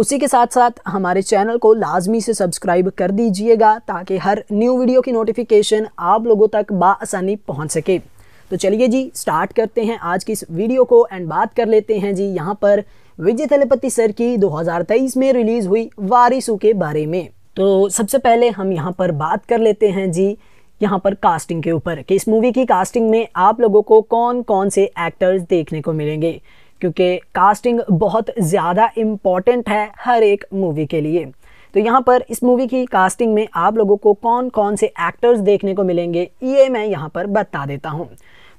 उसी के साथ साथ हमारे चैनल को लाजमी से सब्सक्राइब कर दीजिएगा ताकि हर न्यू वीडियो की नोटिफिकेशन आप लोगों तक बसानी पहुँच सके तो चलिए जी स्टार्ट करते हैं आज की इस वीडियो को एंड बात कर लेते हैं जी यहाँ पर विजय तलपति सर की 2023 में रिलीज़ हुई वारिसू के बारे में तो सबसे पहले हम यहाँ पर बात कर लेते हैं जी यहाँ पर कास्टिंग के ऊपर कि इस मूवी की कास्टिंग में आप लोगों को कौन कौन से एक्टर्स देखने को मिलेंगे क्योंकि कास्टिंग बहुत ज़्यादा इम्पॉर्टेंट है हर एक मूवी के लिए तो यहाँ पर इस मूवी की कास्टिंग में आप लोगों को कौन कौन से एक्टर्स देखने को मिलेंगे ये मैं यहाँ पर बता देता हूँ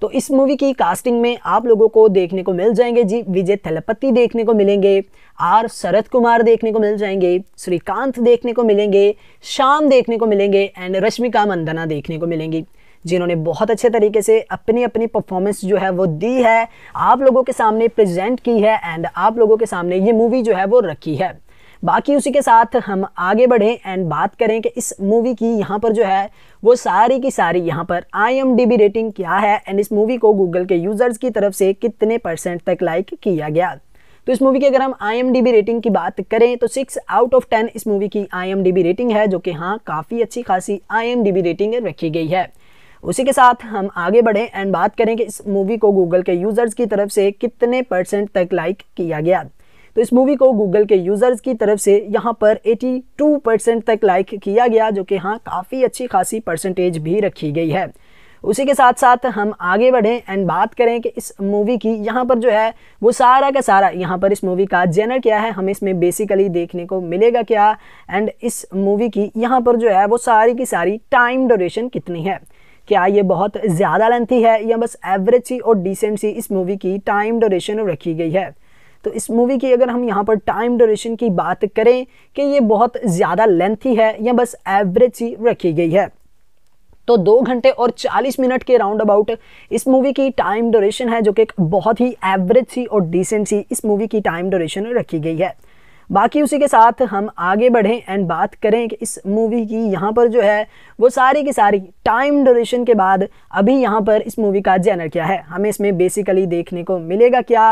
तो इस मूवी की कास्टिंग में आप लोगों को देखने को मिल जाएंगे जी विजय थलपति देखने को मिलेंगे आर शरद कुमार देखने को मिल जाएंगे श्रीकांत देखने को मिलेंगे श्याम देखने को मिलेंगे एंड रश्मिका मंदना देखने को मिलेंगी जिन्होंने बहुत अच्छे तरीके से अपनी अपनी परफॉर्मेंस जो है वो दी है आप लोगों के सामने प्रेजेंट की है एंड आप लोगों के सामने ये मूवी जो है वो रखी है बाकी उसी के साथ हम आगे बढ़ें एंड बात करें कि इस मूवी की यहाँ पर जो है वो सारी की सारी यहाँ पर I am D B rating क्या है एंड इस मूवी को गूगल के यूज़र्स की तरफ से कितने परसेंट तक लाइक किया गया तो इस मूवी की अगर हम आई रेटिंग की बात करें तो सिक्स आउट ऑफ टेन इस मूवी की आई रेटिंग है जो कि हाँ काफ़ी अच्छी खासी आई रेटिंग रखी गई है उसी के साथ हम आगे बढ़ें एंड बात करें कि इस मूवी को गूगल के यूज़र्स की तरफ से कितने परसेंट तक लाइक किया गया तो इस मूवी को गूगल के यूज़र्स की तरफ से यहाँ पर 82 परसेंट तक लाइक किया गया जो कि हाँ काफ़ी अच्छी खासी परसेंटेज भी रखी गई है उसी के साथ साथ हम आगे बढ़ें एंड बात करें कि इस मूवी की यहाँ पर जो है वो सारा का सारा यहाँ पर इस मूवी का जेनर क्या है हमें इसमें बेसिकली देखने को मिलेगा क्या एंड इस मूवी की यहाँ पर जो है वो सारी की सारी टाइम ड्यूरेशन कितनी है क्या ये बहुत ज़्यादा लेंथी है या बस एवरेज सी और डिसेंट सी इस मूवी की टाइम ड्यूरेशन रखी गई है तो इस मूवी की अगर हम यहाँ पर टाइम ड्यूरेशन की बात करें कि ये बहुत ज़्यादा लेंथी है या बस एवरेज सी रखी गई है तो दो घंटे और 40 मिनट के राउंड अबाउट इस मूवी की टाइम ड्यूरेशन है जो कि एक बहुत ही एवरेज सी और डिसेंट सी इस मूवी की टाइम ड्यूरेशन रखी गई है बाकी उसी के साथ हम आगे बढ़ें एंड बात करें कि इस मूवी की यहाँ पर जो है वो सारी की सारी टाइम ड्यूरेशन के बाद अभी यहाँ पर इस मूवी का जैनर क्या है हमें इसमें बेसिकली देखने को मिलेगा क्या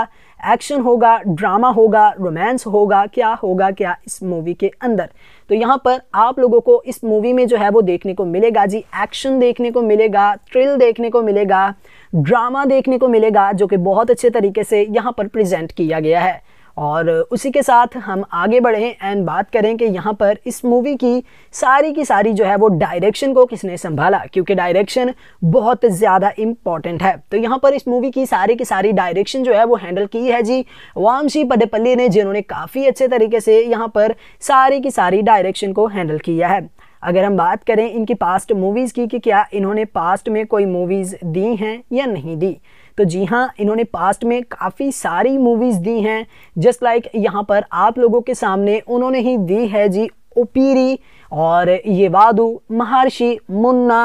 एक्शन होगा ड्रामा होगा रोमांस होगा क्या होगा क्या इस मूवी के अंदर तो यहाँ पर आप लोगों को इस मूवी में जो है वो देखने को मिलेगा जी एक्शन देखने को मिलेगा थ्रिल देखने को मिलेगा ड्रामा देखने को मिलेगा जो कि बहुत अच्छे तरीके से यहाँ पर प्रेजेंट किया गया है और उसी के साथ हम आगे बढ़ें एंड बात करें कि यहाँ पर इस मूवी की सारी की सारी जो है वो डायरेक्शन को किसने संभाला क्योंकि डायरेक्शन बहुत ज़्यादा इम्पॉर्टेंट है तो यहाँ पर इस मूवी की सारी की सारी डायरेक्शन जो है वो हैंडल की है जी वामशी पडेपल्ली ने जिन्होंने काफ़ी अच्छे तरीके से यहाँ पर सारी की सारी डायरेक्शन को हैंडल किया है अगर हम बात करें इनकी पास्ट मूवीज़ की कि क्या इन्होंने पास्ट में कोई मूवीज़ दी हैं या नहीं दी तो जी हाँ इन्होंने पास्ट में काफ़ी सारी मूवीज़ दी हैं जस्ट लाइक यहाँ पर आप लोगों के सामने उन्होंने ही दी है जी ओपीरी और ये वादू महर्षि मुन्ना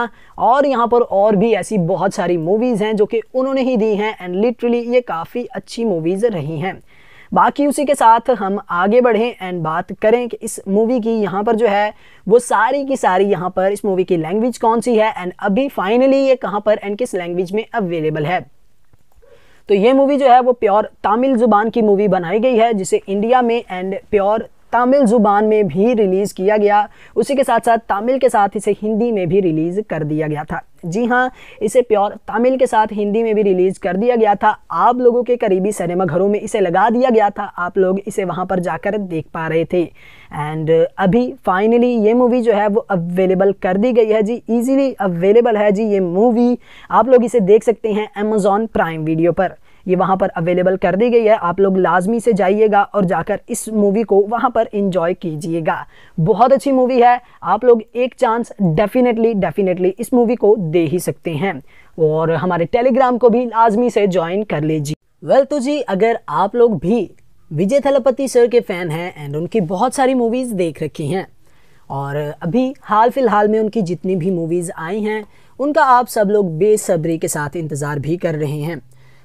और यहाँ पर और भी ऐसी बहुत सारी मूवीज़ हैं जो कि उन्होंने ही दी हैं एंड लिटरली ये काफ़ी अच्छी मूवीज़ रही हैं बाकी उसी के साथ हम आगे बढ़ें एंड बात करें कि इस मूवी की यहाँ पर जो है वो सारी की सारी यहाँ पर इस मूवी की लैंग्वेज कौन सी है एंड अभी फाइनली ये कहाँ पर एंड किस लैंग्वेज में अवेलेबल है तो ये मूवी जो है वो प्योर तमिल जुबान की मूवी बनाई गई है जिसे इंडिया में एंड प्योर तमिल ज़ुबान में भी रिलीज़ किया गया उसी के साथ साथ तमिल के साथ इसे हिंदी में भी रिलीज़ कर दिया गया था जी हाँ इसे प्योर तमिल के साथ हिंदी में भी रिलीज़ कर दिया गया था आप लोगों के करीबी सिनेमा घरों में इसे लगा दिया गया था आप लोग इसे वहाँ पर जाकर देख पा रहे थे एंड अभी फाइनली ये मूवी जो है वो अवेलेबल कर दी गई है जी इजीली अवेलेबल है जी ये मूवी आप लोग इसे देख सकते हैं अमेज़ॉन प्राइम वीडियो पर ये वहाँ पर अवेलेबल कर दी गई है आप लोग लाजमी से जाइएगा और जाकर इस मूवी को वहाँ पर इंजॉय कीजिएगा बहुत अच्छी मूवी है आप लोग एक चांस डेफिनेटली डेफिनेटली इस मूवी को दे ही सकते हैं और हमारे टेलीग्राम को भी लाजमी से ज्वाइन कर लीजिए वेल तो जी अगर आप लोग भी विजय थलपति सर के फ़ैन हैं एंड उनकी बहुत सारी मूवीज़ देख रखी हैं और अभी हाल फिलहाल में उनकी जितनी भी मूवीज़ आई हैं उनका आप सब लोग बेसब्री के साथ इंतज़ार भी कर रहे हैं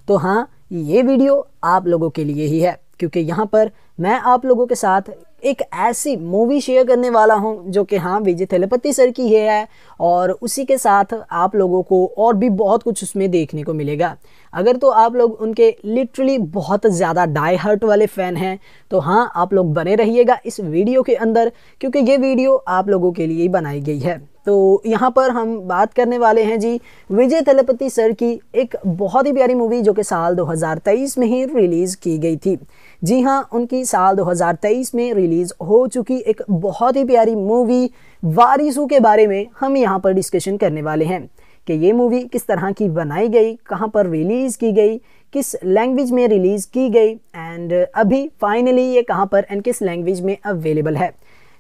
तो हाँ ये वीडियो आप लोगों के लिए ही है क्योंकि यहाँ पर मैं आप लोगों के साथ एक ऐसी मूवी शेयर करने वाला हूँ जो कि हाँ विजय थेलपति सर की ही है और उसी के साथ आप लोगों को और भी बहुत कुछ उसमें देखने को मिलेगा अगर तो आप लोग उनके लिटरली बहुत ज़्यादा डाई हर्ट वाले फ़ैन हैं तो हाँ आप लोग बने रहिएगा इस वीडियो के अंदर क्योंकि ये वीडियो आप लोगों के लिए ही बनाई गई है तो यहाँ पर हम बात करने वाले हैं जी विजय तलपति सर की एक बहुत ही प्यारी मूवी जो कि साल 2023 में ही रिलीज़ की गई थी जी हाँ उनकी साल 2023 में रिलीज़ हो चुकी एक बहुत ही प्यारी मूवी वारिसू के बारे में हम यहाँ पर डिस्कशन करने वाले हैं कि ये मूवी किस तरह की बनाई गई कहाँ पर रिलीज़ की गई किस लैंग्वेज में रिलीज़ की गई एंड अभी फाइनली ये कहाँ पर एंड किस लैंग्वेज में अवेलेबल है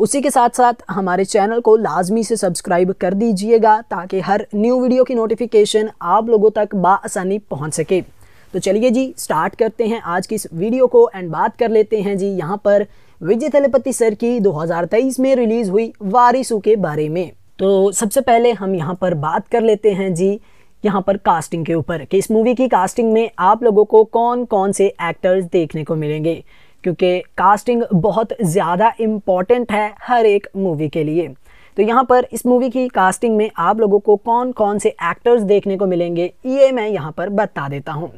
उसी के साथ साथ हमारे चैनल को लाजमी से सब्सक्राइब कर दीजिएगा ताकि हर न्यू वीडियो की नोटिफिकेशन आप लोगों तक बसानी पहुँच सके तो चलिए जी स्टार्ट करते हैं आज की इस वीडियो को एंड बात कर लेते हैं जी यहाँ पर विजय तलपति सर की 2023 में रिलीज़ हुई वारिसू के बारे में तो सबसे पहले हम यहाँ पर बात कर लेते हैं जी यहाँ पर कास्टिंग के ऊपर कि इस मूवी की कास्टिंग में आप लोगों को कौन कौन से एक्टर्स देखने को मिलेंगे क्योंकि कास्टिंग बहुत ज़्यादा इम्पॉर्टेंट है हर एक मूवी के लिए तो यहाँ पर इस मूवी की कास्टिंग में आप लोगों को कौन कौन से एक्टर्स देखने को मिलेंगे ये मैं यहाँ पर बता देता हूँ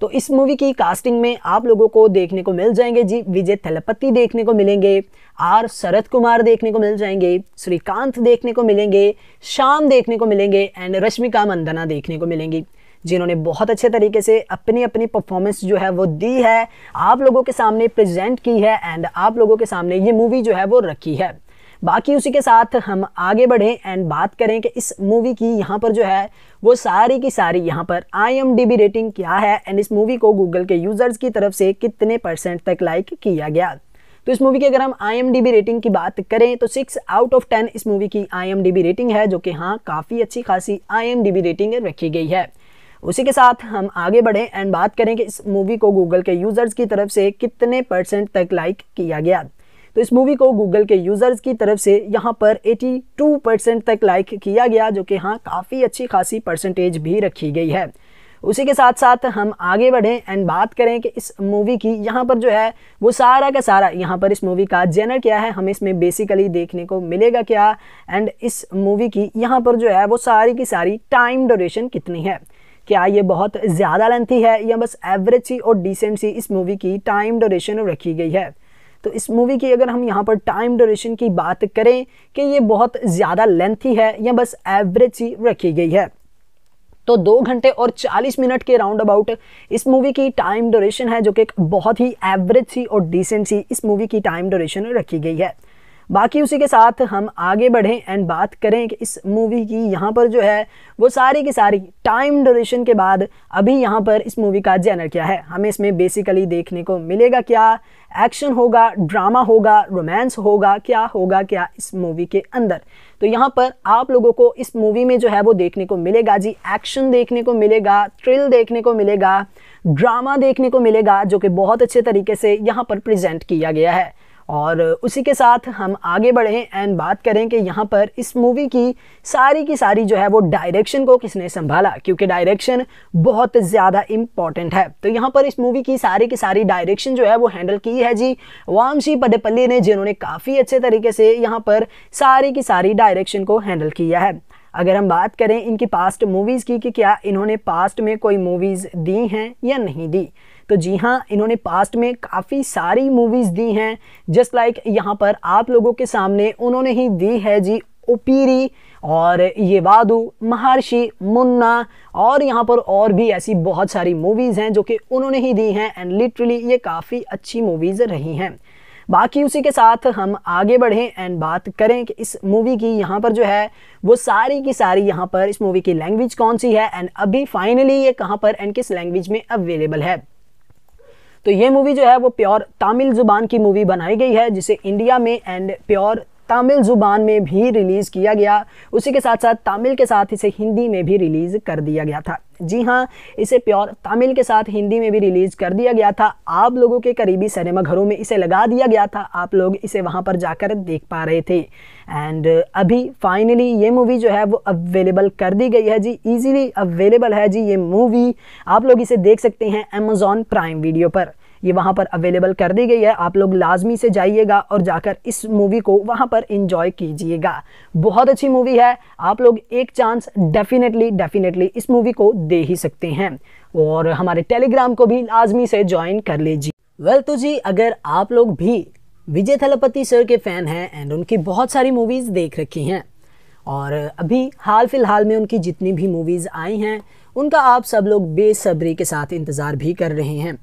तो इस मूवी की कास्टिंग में आप लोगों को देखने को मिल जाएंगे जी विजय थलपति देखने को मिलेंगे आर शरद कुमार देखने को मिल जाएंगे श्रीकांत देखने को मिलेंगे श्याम देखने को मिलेंगे एंड रश्मिका मंदना देखने को मिलेंगी जिन्होंने बहुत अच्छे तरीके से अपनी अपनी परफॉर्मेंस जो है वो दी है आप लोगों के सामने प्रेजेंट की है एंड आप लोगों के सामने ये मूवी जो है वो रखी है बाकी उसी के साथ हम आगे बढ़ें एंड बात करें कि इस मूवी की यहाँ पर जो है वो सारी की सारी यहाँ पर I am D B rating क्या है एंड इस मूवी को गूगल के यूज़र्स की तरफ से कितने परसेंट तक लाइक किया गया तो इस मूवी की अगर हम I am D B rating की बात करें तो सिक्स आउट ऑफ टेन इस मूवी की I am D B rating है जो कि हाँ काफ़ी अच्छी खासी I am D B rating रखी गई है उसी के साथ हम आगे बढ़ें एंड बात करें कि इस मूवी को गूगल के यूज़र्स की तरफ से कितने परसेंट तक लाइक किया गया तो इस मूवी को गूगल के यूज़र्स की तरफ से यहाँ पर 82 परसेंट तक लाइक किया गया जो कि हाँ काफ़ी अच्छी खासी परसेंटेज भी रखी गई है उसी के साथ साथ हम आगे बढ़ें एंड बात करें कि इस मूवी की यहाँ पर जो है वो सारा का सारा यहाँ पर इस मूवी का जेनर क्या है हमें इसमें बेसिकली देखने को मिलेगा क्या एंड इस मूवी की यहाँ पर जो है वो सारी की सारी टाइम डोरेशन कितनी है क्या ये बहुत ज़्यादा लेंथी है या बस एवरेज सी और डिसेंट सी इस मूवी की टाइम डोरेशन रखी गई है तो इस मूवी की अगर हम यहाँ पर टाइम डोरेशन की बात करें कि ये बहुत ज़्यादा लेंथी है या बस एवरेज सी रखी गई है तो दो घंटे और चालीस मिनट के राउंड अबाउट इस मूवी की टाइम डोरेशन है जो कि एक बहुत ही एवरेज सी और डिसेंट सी इस मूवी की टाइम डोरेशन रखी गई है बाकी उसी के साथ हम आगे बढ़ें एंड बात करें कि इस मूवी की यहाँ पर जो है वो सारी की सारी टाइम ड्यूरेशन के बाद अभी यहाँ पर इस मूवी का जैनर क्या है हमें इसमें बेसिकली देखने को मिलेगा क्या एक्शन होगा ड्रामा होगा रोमांस होगा क्या होगा क्या इस मूवी के अंदर तो यहाँ पर आप लोगों को इस मूवी में जो है वो देखने को मिलेगा जी एक्शन देखने को मिलेगा थ्रिल देखने को मिलेगा ड्रामा देखने को मिलेगा जो कि बहुत अच्छे तरीके से यहाँ पर प्रेजेंट किया गया है और उसी के साथ हम आगे बढ़ें एंड बात करें कि यहाँ पर इस मूवी की सारी की सारी जो है वो डायरेक्शन को किसने संभाला क्योंकि डायरेक्शन बहुत ज़्यादा इम्पॉर्टेंट है तो यहाँ पर इस मूवी की सारी की सारी डायरेक्शन जो है वो हैंडल की है जी वामशी पडेपल्ली ने जिन्होंने काफ़ी अच्छे तरीके से यहाँ पर सारी की सारी डायरेक्शन को हैंडल किया है अगर हम बात करें इनकी पास्ट मूवीज़ की कि क्या इन्होंने पास्ट में कोई मूवीज़ दी हैं या नहीं दी तो जी हाँ इन्होंने पास्ट में काफ़ी सारी मूवीज़ दी हैं जस्ट लाइक यहाँ पर आप लोगों के सामने उन्होंने ही दी है जी ओपीरी और ये वादू महर्षि मुन्ना और यहाँ पर और भी ऐसी बहुत सारी मूवीज़ हैं जो कि उन्होंने ही दी हैं एंड लिटरली ये काफ़ी अच्छी मूवीज़ रही हैं बाकी उसी के साथ हम आगे बढ़ें एंड बात करें कि इस मूवी की यहाँ पर जो है वो सारी की सारी यहाँ पर इस मूवी की लैंग्वेज कौन सी है एंड अभी फाइनली ये कहाँ पर एंड किस लैंग्वेज में अवेलेबल है तो ये मूवी जो है वो प्योर तमिल ज़ुबान की मूवी बनाई गई है जिसे इंडिया में एंड प्योर तमिल ज़ुबान में भी रिलीज़ किया गया उसी के साथ साथ तमिल के साथ इसे हिंदी में भी रिलीज़ कर दिया गया था जी हाँ इसे प्योर तमिल के साथ हिंदी में भी रिलीज़ कर दिया गया था आप लोगों के करीबी सिनेमा घरों में इसे लगा दिया गया था आप लोग इसे वहाँ पर जाकर देख पा रहे थे एंड uh, अभी फाइनली ये मूवी जो है वो अवेलेबल कर दी गई है जी इजीली अवेलेबल है जी ये मूवी आप लोग इसे देख सकते हैं अमेज़ॉन प्राइम वीडियो पर ये वहाँ पर अवेलेबल कर दी गई है आप लोग लाजमी से जाइएगा और जाकर इस मूवी को वहाँ पर इंजॉय कीजिएगा बहुत अच्छी मूवी है आप लोग एक चांस डेफिनेटली डेफिनेटली इस मूवी को दे ही सकते हैं और हमारे टेलीग्राम को भी लाजमी से ज्वाइन कर लीजिए वेल well, तो जी अगर आप लोग भी विजय थलपति सर के फ़ैन हैं एंड उनकी बहुत सारी मूवीज़ देख रखी हैं और अभी हाल फिलहाल में उनकी जितनी भी मूवीज़ आई हैं उनका आप सब लोग बेसब्री के साथ इंतज़ार भी कर रहे हैं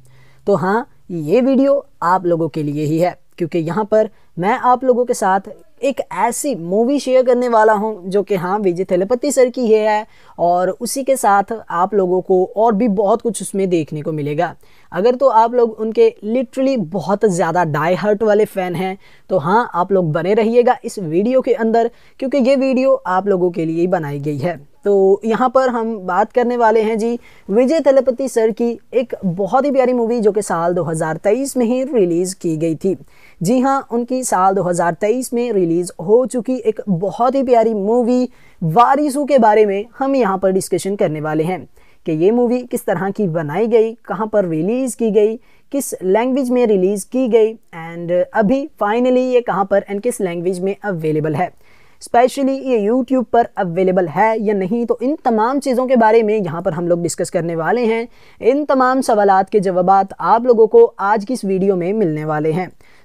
तो हाँ ये वीडियो आप लोगों के लिए ही है क्योंकि यहाँ पर मैं आप लोगों के साथ एक ऐसी मूवी शेयर करने वाला हूँ जो कि हाँ विजय थेलपति सर की है और उसी के साथ आप लोगों को और भी बहुत कुछ उसमें देखने को मिलेगा अगर तो आप लोग उनके लिटरली बहुत ज़्यादा डाई हर्ट वाले फ़ैन हैं तो हाँ आप लोग बने रहिएगा इस वीडियो के अंदर क्योंकि ये वीडियो आप लोगों के लिए ही बनाई गई है तो यहाँ पर हम बात करने वाले हैं जी विजय तलपति सर की एक बहुत ही प्यारी मूवी जो कि साल 2023 में ही रिलीज़ की गई थी जी हाँ उनकी साल 2023 में रिलीज़ हो चुकी एक बहुत ही प्यारी मूवी वारिसू के बारे में हम यहाँ पर डिस्कशन करने वाले हैं कि ये मूवी किस तरह की बनाई गई कहाँ पर रिलीज़ की गई किस लैंग्वेज में रिलीज़ की गई एंड अभी फाइनली ये कहाँ पर एंड किस लैंग्वेज में अवेलेबल है स्पेशली ये यूट्यूब पर अवेलेबल है या नहीं तो इन तमाम चीज़ों के बारे में यहाँ पर हम लोग डिस्कस करने वाले हैं इन तमाम सवाल के जवाब आप लोगों को आज की इस वीडियो में मिलने वाले हैं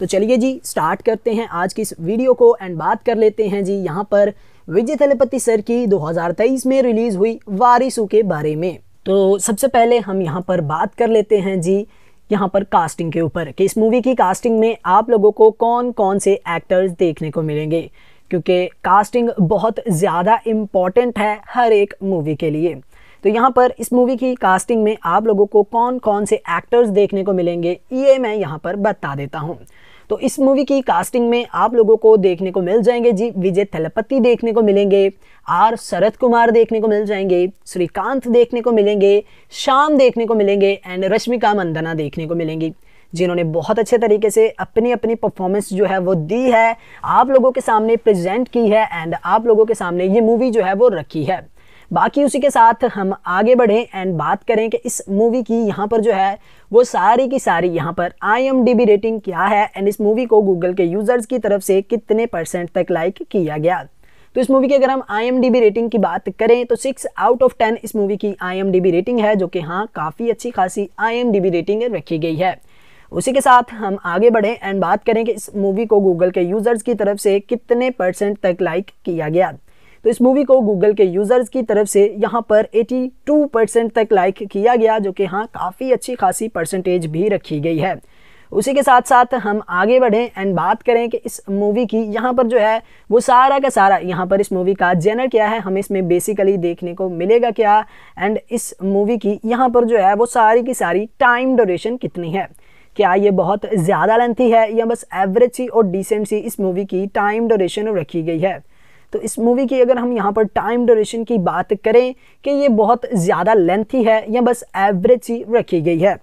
तो चलिए जी स्टार्ट करते हैं आज की इस वीडियो को एंड बात कर लेते हैं जी यहाँ पर विजय थलपति सर की 2023 में रिलीज़ हुई वारिसू के बारे में तो सबसे पहले हम यहाँ पर बात कर लेते हैं जी यहाँ पर कास्टिंग के ऊपर कि इस मूवी की कास्टिंग में आप लोगों को कौन कौन से एक्टर्स देखने को मिलेंगे क्योंकि कास्टिंग बहुत ज़्यादा इम्पॉर्टेंट है हर एक मूवी के लिए तो यहाँ पर इस मूवी की कास्टिंग में आप लोगों को कौन कौन से एक्टर्स देखने को मिलेंगे ये मैं यहाँ पर बता देता हूँ तो इस मूवी की कास्टिंग में आप लोगों को देखने को मिल जाएंगे जी विजय थलपति देखने को मिलेंगे आर शरद कुमार देखने को मिल जाएंगे श्रीकांत देखने को मिलेंगे श्याम देखने को मिलेंगे एंड रश्मिका मंदना देखने को मिलेंगी जिन्होंने बहुत अच्छे तरीके से अपनी अपनी परफॉर्मेंस जो है वो दी है आप लोगों के सामने प्रेजेंट की है एंड आप लोगों के सामने ये मूवी जो है वो रखी है बाकी उसी के साथ हम आगे बढ़ें एंड बात करें कि इस मूवी की यहाँ पर जो है वो सारी की सारी यहाँ पर आई रेटिंग क्या है एंड इस मूवी को गूगल के यूज़र्स की तरफ से कितने परसेंट तक लाइक किया गया तो इस मूवी की अगर हम आई रेटिंग की बात करें तो सिक्स आउट ऑफ टेन इस मूवी की आई रेटिंग है जो कि हाँ काफ़ी अच्छी खासी आई रेटिंग रखी गई है उसी के साथ हम आगे बढ़ें एंड बात करें कि इस मूवी को गूगल के यूज़र्स की तरफ से कितने परसेंट तक लाइक किया गया तो इस मूवी को गूगल के यूज़र्स की तरफ से यहाँ पर 82 परसेंट तक लाइक किया गया जो कि हाँ काफ़ी अच्छी खासी परसेंटेज भी रखी गई है उसी के साथ साथ हम आगे बढ़ें एंड बात करें कि इस मूवी की यहाँ पर जो है वो सारा का सारा यहाँ पर इस मूवी का जेनर क्या है हमें इसमें बेसिकली देखने को मिलेगा क्या एंड इस मूवी की यहाँ पर जो है वो सारी की सारी टाइम डोरेशन कितनी है क्या ये बहुत ज़्यादा लेंथी है या बस एवरेज सी और डिसेंट सी इस मूवी की टाइम डोरेशन रखी गई है तो इस मूवी की अगर हम यहाँ पर टाइम ड्यूरेशन की बात करें कि ये बहुत ज़्यादा लेंथी है या बस एवरेज ही रखी गई है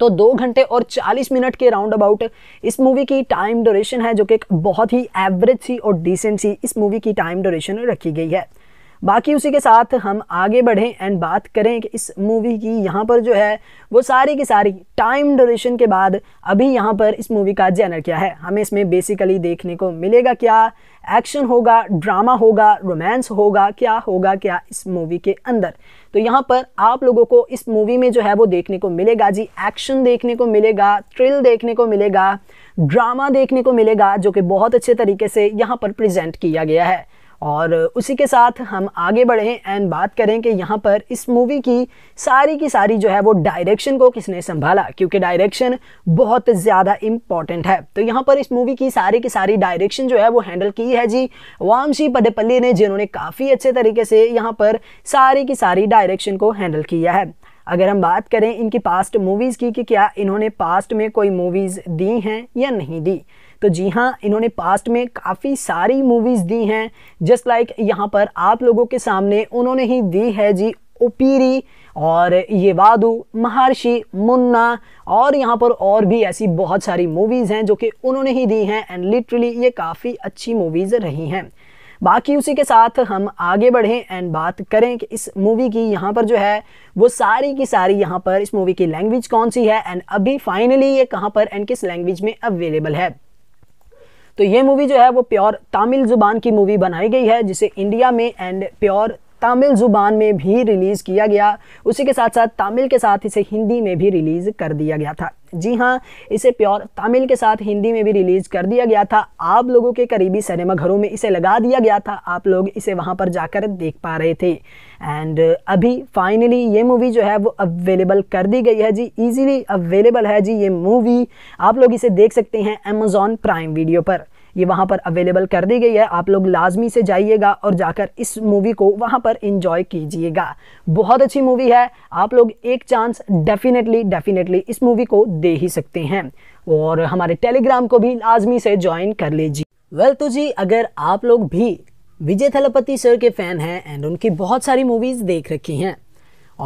तो दो घंटे और 40 मिनट के राउंड अबाउट इस मूवी की टाइम ड्यूरेशन है जो कि एक बहुत ही एवरेज सी और डिसेंट सी इस मूवी की टाइम ड्यूरेशन रखी गई है बाकी उसी के साथ हम आगे बढ़ें एंड बात करें कि इस मूवी की यहाँ पर जो है वो सारी की सारी टाइम ड्यूरेशन के बाद अभी यहाँ पर इस मूवी का जैनर क्या है हमें इसमें बेसिकली देखने को मिलेगा क्या एक्शन होगा ड्रामा होगा रोमांस होगा क्या होगा क्या इस मूवी के अंदर तो यहाँ पर आप लोगों को इस मूवी में जो है वो देखने को मिलेगा जी एक्शन देखने को मिलेगा थ्रिल देखने को मिलेगा ड्रामा देखने को मिलेगा जो कि बहुत अच्छे तरीके से यहाँ पर प्रेजेंट किया गया है और उसी के साथ हम आगे बढ़ें एंड बात करें कि यहाँ पर इस मूवी की सारी की सारी जो है वो डायरेक्शन को किसने संभाला क्योंकि डायरेक्शन बहुत ज़्यादा इम्पॉर्टेंट है तो यहाँ पर इस मूवी की सारी की सारी डायरेक्शन जो है वो हैंडल की है जी वामशी पदेपल्ली ने जिन्होंने काफ़ी अच्छे तरीके से यहाँ पर सारी की सारी डायरेक्शन को हैंडल किया है अगर हम बात करें इनकी पास्ट मूवीज़ की कि क्या इन्होंने पास्ट में कोई मूवीज़ दी हैं या नहीं दी तो जी हाँ इन्होंने पास्ट में काफ़ी सारी मूवीज़ दी हैं जस्ट लाइक यहाँ पर आप लोगों के सामने उन्होंने ही दी है जी ओपीरी और ये वादू महर्षि मुन्ना और यहाँ पर और भी ऐसी बहुत सारी मूवीज़ हैं जो कि उन्होंने ही दी हैं एंड लिटरली ये काफ़ी अच्छी मूवीज़ रही हैं बाकी उसी के साथ हम आगे बढ़ें एंड बात करें कि इस मूवी की यहाँ पर जो है वो सारी की सारी यहाँ पर इस मूवी की लैंग्वेज कौन सी है एंड अभी फाइनली ये कहाँ पर एंड किस लैंग्वेज में अवेलेबल है तो ये मूवी जो है वो प्योर तमिल ज़ुबान की मूवी बनाई गई है जिसे इंडिया में एंड प्योर तमिल ज़ुबान में भी रिलीज़ किया गया उसी के साथ साथ तमिल के साथ इसे हिंदी में भी रिलीज़ कर दिया गया था जी हाँ इसे प्योर तमिल के साथ हिंदी में भी रिलीज़ कर दिया गया था आप लोगों के करीबी सिनेमा घरों में इसे लगा दिया गया था आप लोग इसे वहाँ पर जाकर देख पा रहे थे एंड अभी फाइनली ये मूवी जो है वो अवेलेबल कर दी गई है जी इजीली अवेलेबल है जी ये मूवी आप लोग इसे देख सकते हैं अमेज़ॉन प्राइम वीडियो पर ये वहाँ पर अवेलेबल कर दी गई है आप लोग लाजमी से जाइएगा और जाकर इस मूवी को वहाँ पर इंजॉय कीजिएगा बहुत अच्छी मूवी है आप लोग एक चांस डेफिनेटली डेफिनेटली इस मूवी को दे ही सकते हैं और हमारे टेलीग्राम को भी लाजमी से ज्वाइन कर लीजिए वेल well, तो जी अगर आप लोग भी विजय थलपति सर के फ़ैन हैं एंड उनकी बहुत सारी मूवीज़ देख रखी हैं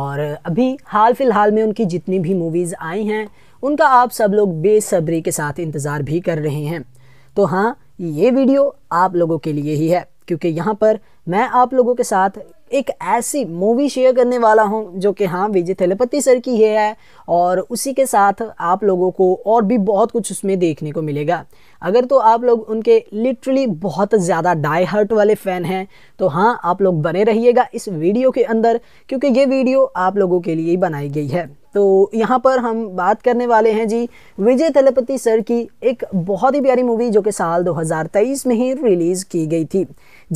और अभी हाल फिलहाल में उनकी जितनी भी मूवीज़ आई हैं उनका आप सब लोग बेसब्री के साथ इंतज़ार भी कर रहे हैं तो हाँ ये वीडियो आप लोगों के लिए ही है क्योंकि यहाँ पर मैं आप लोगों के साथ एक ऐसी मूवी शेयर करने वाला हूँ जो कि हाँ विजय थेलपति सर की है, है और उसी के साथ आप लोगों को और भी बहुत कुछ उसमें देखने को मिलेगा अगर तो आप लोग उनके लिटरली बहुत ज़्यादा डाई हर्ट वाले फ़ैन हैं तो हाँ आप लोग बने रहिएगा इस वीडियो के अंदर क्योंकि ये वीडियो आप लोगों के लिए ही बनाई गई है तो यहाँ पर हम बात करने वाले हैं जी विजय तलपति सर की एक बहुत ही प्यारी मूवी जो कि साल 2023 में ही रिलीज़ की गई थी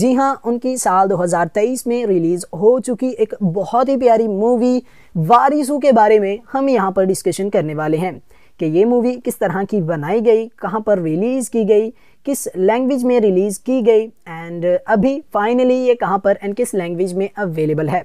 जी हाँ उनकी साल 2023 में रिलीज़ हो चुकी एक बहुत ही प्यारी मूवी वारिसू के बारे में हम यहाँ पर डिस्कशन करने वाले हैं कि ये मूवी किस तरह की बनाई गई कहाँ पर रिलीज़ की गई किस लैंग्वेज में रिलीज़ की गई एंड अभी फाइनली ये कहाँ पर एंड किस लैंग्वेज में अवेलेबल है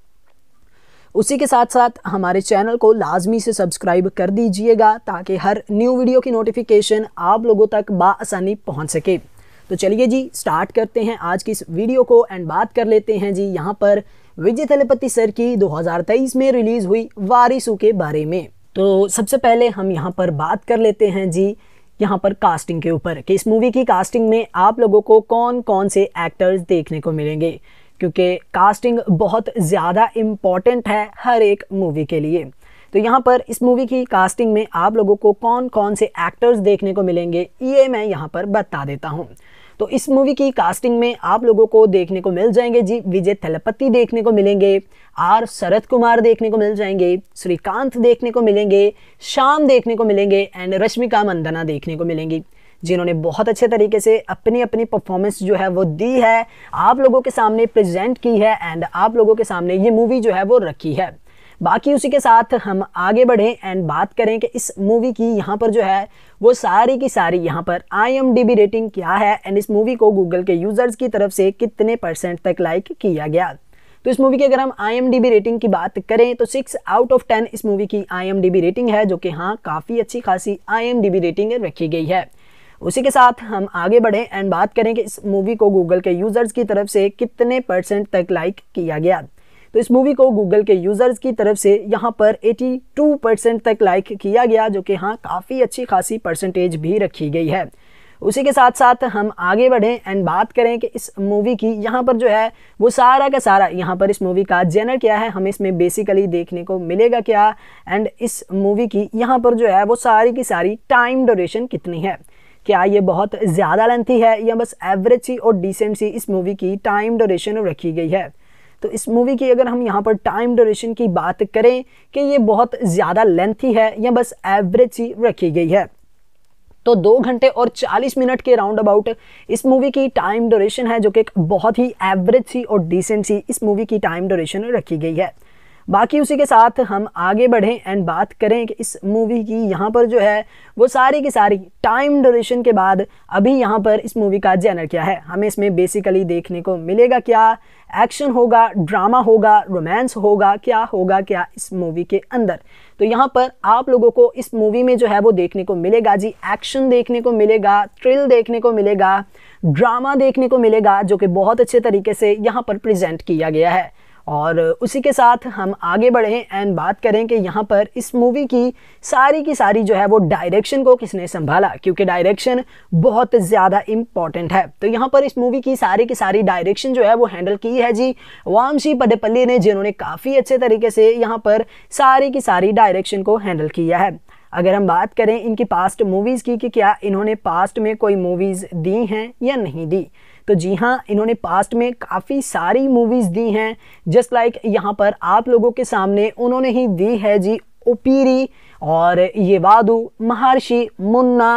उसी के साथ साथ हमारे चैनल को लाजमी से सब्सक्राइब कर दीजिएगा ताकि हर न्यू वीडियो की नोटिफिकेशन आप लोगों तक बसानी पहुँच सके तो चलिए जी स्टार्ट करते हैं आज की इस वीडियो को एंड बात कर लेते हैं जी यहाँ पर विजय तलपति सर की 2023 में रिलीज़ हुई वारिसू के बारे में तो सबसे पहले हम यहाँ पर बात कर लेते हैं जी यहाँ पर कास्टिंग के ऊपर कि इस मूवी की कास्टिंग में आप लोगों को कौन कौन से एक्टर्स देखने को मिलेंगे क्योंकि कास्टिंग बहुत ज़्यादा इम्पॉर्टेंट है हर एक मूवी के लिए तो यहाँ पर इस मूवी की कास्टिंग में आप लोगों को कौन कौन से एक्टर्स देखने को मिलेंगे ये मैं यहाँ पर बता देता हूँ तो इस मूवी की कास्टिंग में आप लोगों को देखने को मिल जाएंगे जी विजय थलपति देखने को मिलेंगे आर शरद कुमार देखने को मिल जाएंगे श्रीकांत देखने को मिलेंगे श्याम देखने को मिलेंगे एंड रश्मिका मंदना देखने को मिलेंगी जिन्होंने बहुत अच्छे तरीके से अपनी अपनी परफॉर्मेंस जो है वो दी है आप लोगों के सामने प्रेजेंट की है एंड आप लोगों के सामने ये मूवी जो है वो रखी है बाकी उसी के साथ हम आगे बढ़ें एंड बात करें कि इस मूवी की यहाँ पर जो है वो सारी की सारी यहाँ पर I am D B rating क्या है एंड इस मूवी को गूगल के यूज़र्स की तरफ से कितने परसेंट तक लाइक किया गया तो इस मूवी की अगर हम आई रेटिंग की बात करें तो सिक्स आउट ऑफ टेन इस मूवी की आई रेटिंग है जो कि हाँ काफ़ी अच्छी खासी आई रेटिंग रखी गई है उसी के साथ हम आगे बढ़ें एंड बात करें कि इस मूवी को गूगल के यूज़र्स की तरफ से कितने परसेंट तक लाइक किया गया तो इस मूवी को गूगल के यूज़र्स की तरफ से यहाँ पर 82 परसेंट तक लाइक किया गया जो कि हाँ काफ़ी अच्छी खासी परसेंटेज भी रखी गई है उसी के साथ साथ हम आगे बढ़ें एंड बात करें कि इस मूवी की यहाँ पर जो है वो सारा का सारा यहाँ पर इस मूवी का जेनर क्या है हमें इसमें बेसिकली देखने को मिलेगा क्या एंड इस मूवी की यहाँ पर जो है वो सारी की सारी टाइम ड्यूरेशन कितनी है क्या ये बहुत ज़्यादा लेंथी है या बस एवरेज सी और डिसेंट सी इस मूवी की टाइम डोरेशन रखी गई है तो इस मूवी की अगर हम यहाँ पर टाइम डोरेशन की बात करें कि ये बहुत ज़्यादा लेंथी है या बस एवरेज सी रखी गई है तो दो घंटे और चालीस मिनट के राउंड अबाउट इस मूवी की टाइम डोरेशन है जो कि एक बहुत ही एवरेज सी और डिसेंट सी इस मूवी की टाइम डोरेशन रखी गई है बाकी उसी के साथ हम आगे बढ़ें एंड बात करें कि इस मूवी की यहाँ पर जो है वो सारी की सारी टाइम ड्यूरेशन के बाद अभी यहाँ पर इस मूवी का जैनर क्या है हमें इसमें बेसिकली देखने को मिलेगा क्या एक्शन होगा ड्रामा होगा रोमांस होगा क्या होगा क्या इस मूवी के अंदर तो यहाँ पर आप लोगों को इस मूवी में जो है वो देखने को मिलेगा जी एक्शन देखने को मिलेगा थ्रिल देखने को मिलेगा ड्रामा देखने को मिलेगा जो कि बहुत अच्छे तरीके से यहाँ पर प्रेजेंट किया गया है और उसी के साथ हम आगे बढ़ें एंड बात करें कि यहाँ पर इस मूवी की सारी की सारी जो है वो डायरेक्शन को किसने संभाला क्योंकि डायरेक्शन बहुत ज़्यादा इम्पॉर्टेंट है तो यहाँ पर इस मूवी की सारी की सारी डायरेक्शन जो है वो हैंडल की है जी वामशी पडेपल्ली ने जिन्होंने काफ़ी अच्छे तरीके से यहाँ पर सारी की सारी डायरेक्शन को हैंडल किया है अगर हम बात करें इनकी पास्ट मूवीज़ की कि क्या इन्होंने पास्ट में कोई मूवीज़ दी हैं या नहीं दी तो जी हाँ इन्होंने पास्ट में काफ़ी सारी मूवीज़ दी हैं जस्ट लाइक यहाँ पर आप लोगों के सामने उन्होंने ही दी है जी ओपीरी और ये वादू महर्षि मुन्ना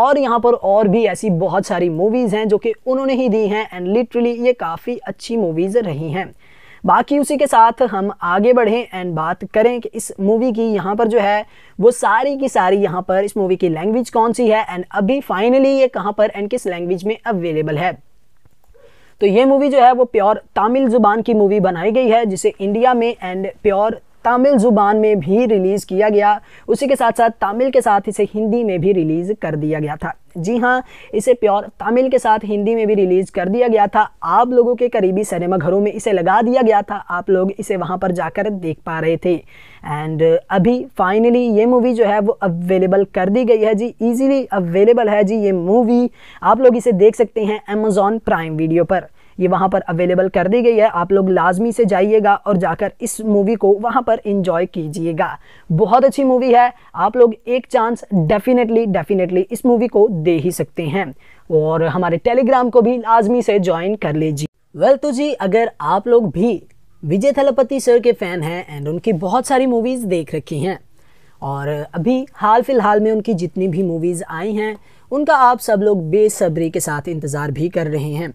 और यहाँ पर और भी ऐसी बहुत सारी मूवीज़ हैं जो कि उन्होंने ही दी हैं एंड लिटरली ये काफ़ी अच्छी मूवीज़ रही हैं बाकी उसी के साथ हम आगे बढ़ें एंड बात करें कि इस मूवी की यहाँ पर जो है वो सारी की सारी यहाँ पर इस मूवी की लैंग्वेज कौन सी है एंड अभी फाइनली ये कहाँ पर एंड किस लैंग्वेज में अवेलेबल है तो ये मूवी जो है वो प्योर तमिल जुबान की मूवी बनाई गई है जिसे इंडिया में एंड प्योर तमिल ज़ुबान में भी रिलीज़ किया गया उसी के साथ साथ तमिल के साथ इसे हिंदी में भी रिलीज़ कर दिया गया था जी हाँ इसे प्योर तमिल के साथ हिंदी में भी रिलीज़ कर दिया गया था आप लोगों के करीबी सिनेमा घरों में इसे लगा दिया गया था आप लोग इसे वहाँ पर जाकर देख पा रहे थे एंड अभी फाइनली ये मूवी जो है वो अवेलेबल कर दी गई है जी इजीली अवेलेबल है जी ये मूवी आप लोग इसे देख सकते हैं अमेज़ॉन प्राइम वीडियो पर ये वहाँ पर अवेलेबल कर दी गई है आप लोग लाजमी से जाइएगा और जाकर इस मूवी को वहाँ पर इंजॉय कीजिएगा बहुत अच्छी मूवी है आप लोग एक चांस डेफिनेटली डेफिनेटली इस मूवी को दे ही सकते हैं और हमारे टेलीग्राम को भी लाजमी से ज्वाइन कर लीजिए वेल तो जी अगर आप लोग भी विजय थलपति सर के फ़ैन हैं एंड उनकी बहुत सारी मूवीज़ देख रखी हैं और अभी हाल फिलहाल में उनकी जितनी भी मूवीज़ आई हैं उनका आप सब लोग बेसब्री के साथ इंतज़ार भी कर रहे हैं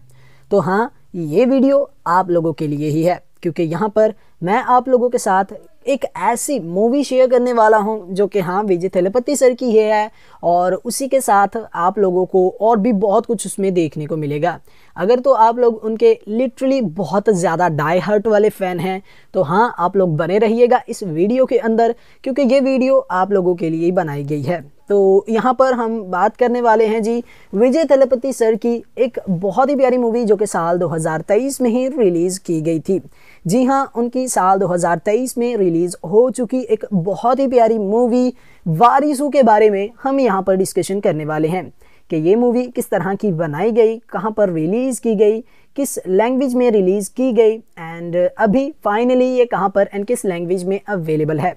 तो हाँ ये वीडियो आप लोगों के लिए ही है क्योंकि यहाँ पर मैं आप लोगों के साथ एक ऐसी मूवी शेयर करने वाला हूँ जो कि हाँ विजय थेलपति सर की ही है और उसी के साथ आप लोगों को और भी बहुत कुछ उसमें देखने को मिलेगा अगर तो आप लोग उनके लिटरली बहुत ज़्यादा डाई हर्ट वाले फ़ैन हैं तो हाँ आप लोग बने रहिएगा इस वीडियो के अंदर क्योंकि ये वीडियो आप लोगों के लिए ही बनाई गई है तो यहाँ पर हम बात करने वाले हैं जी विजय तलपति सर की एक बहुत ही प्यारी मूवी जो कि साल 2023 में ही रिलीज़ की गई थी जी हाँ उनकी साल 2023 में रिलीज़ हो चुकी एक बहुत ही प्यारी मूवी वारिसू के बारे में हम यहाँ पर डिस्कशन करने वाले हैं कि ये मूवी किस तरह की बनाई गई कहाँ पर रिलीज़ की गई किस लैंग्वेज में रिलीज़ की गई एंड अभी फाइनली ये कहाँ पर एंड किस लैंग्वेज में अवेलेबल है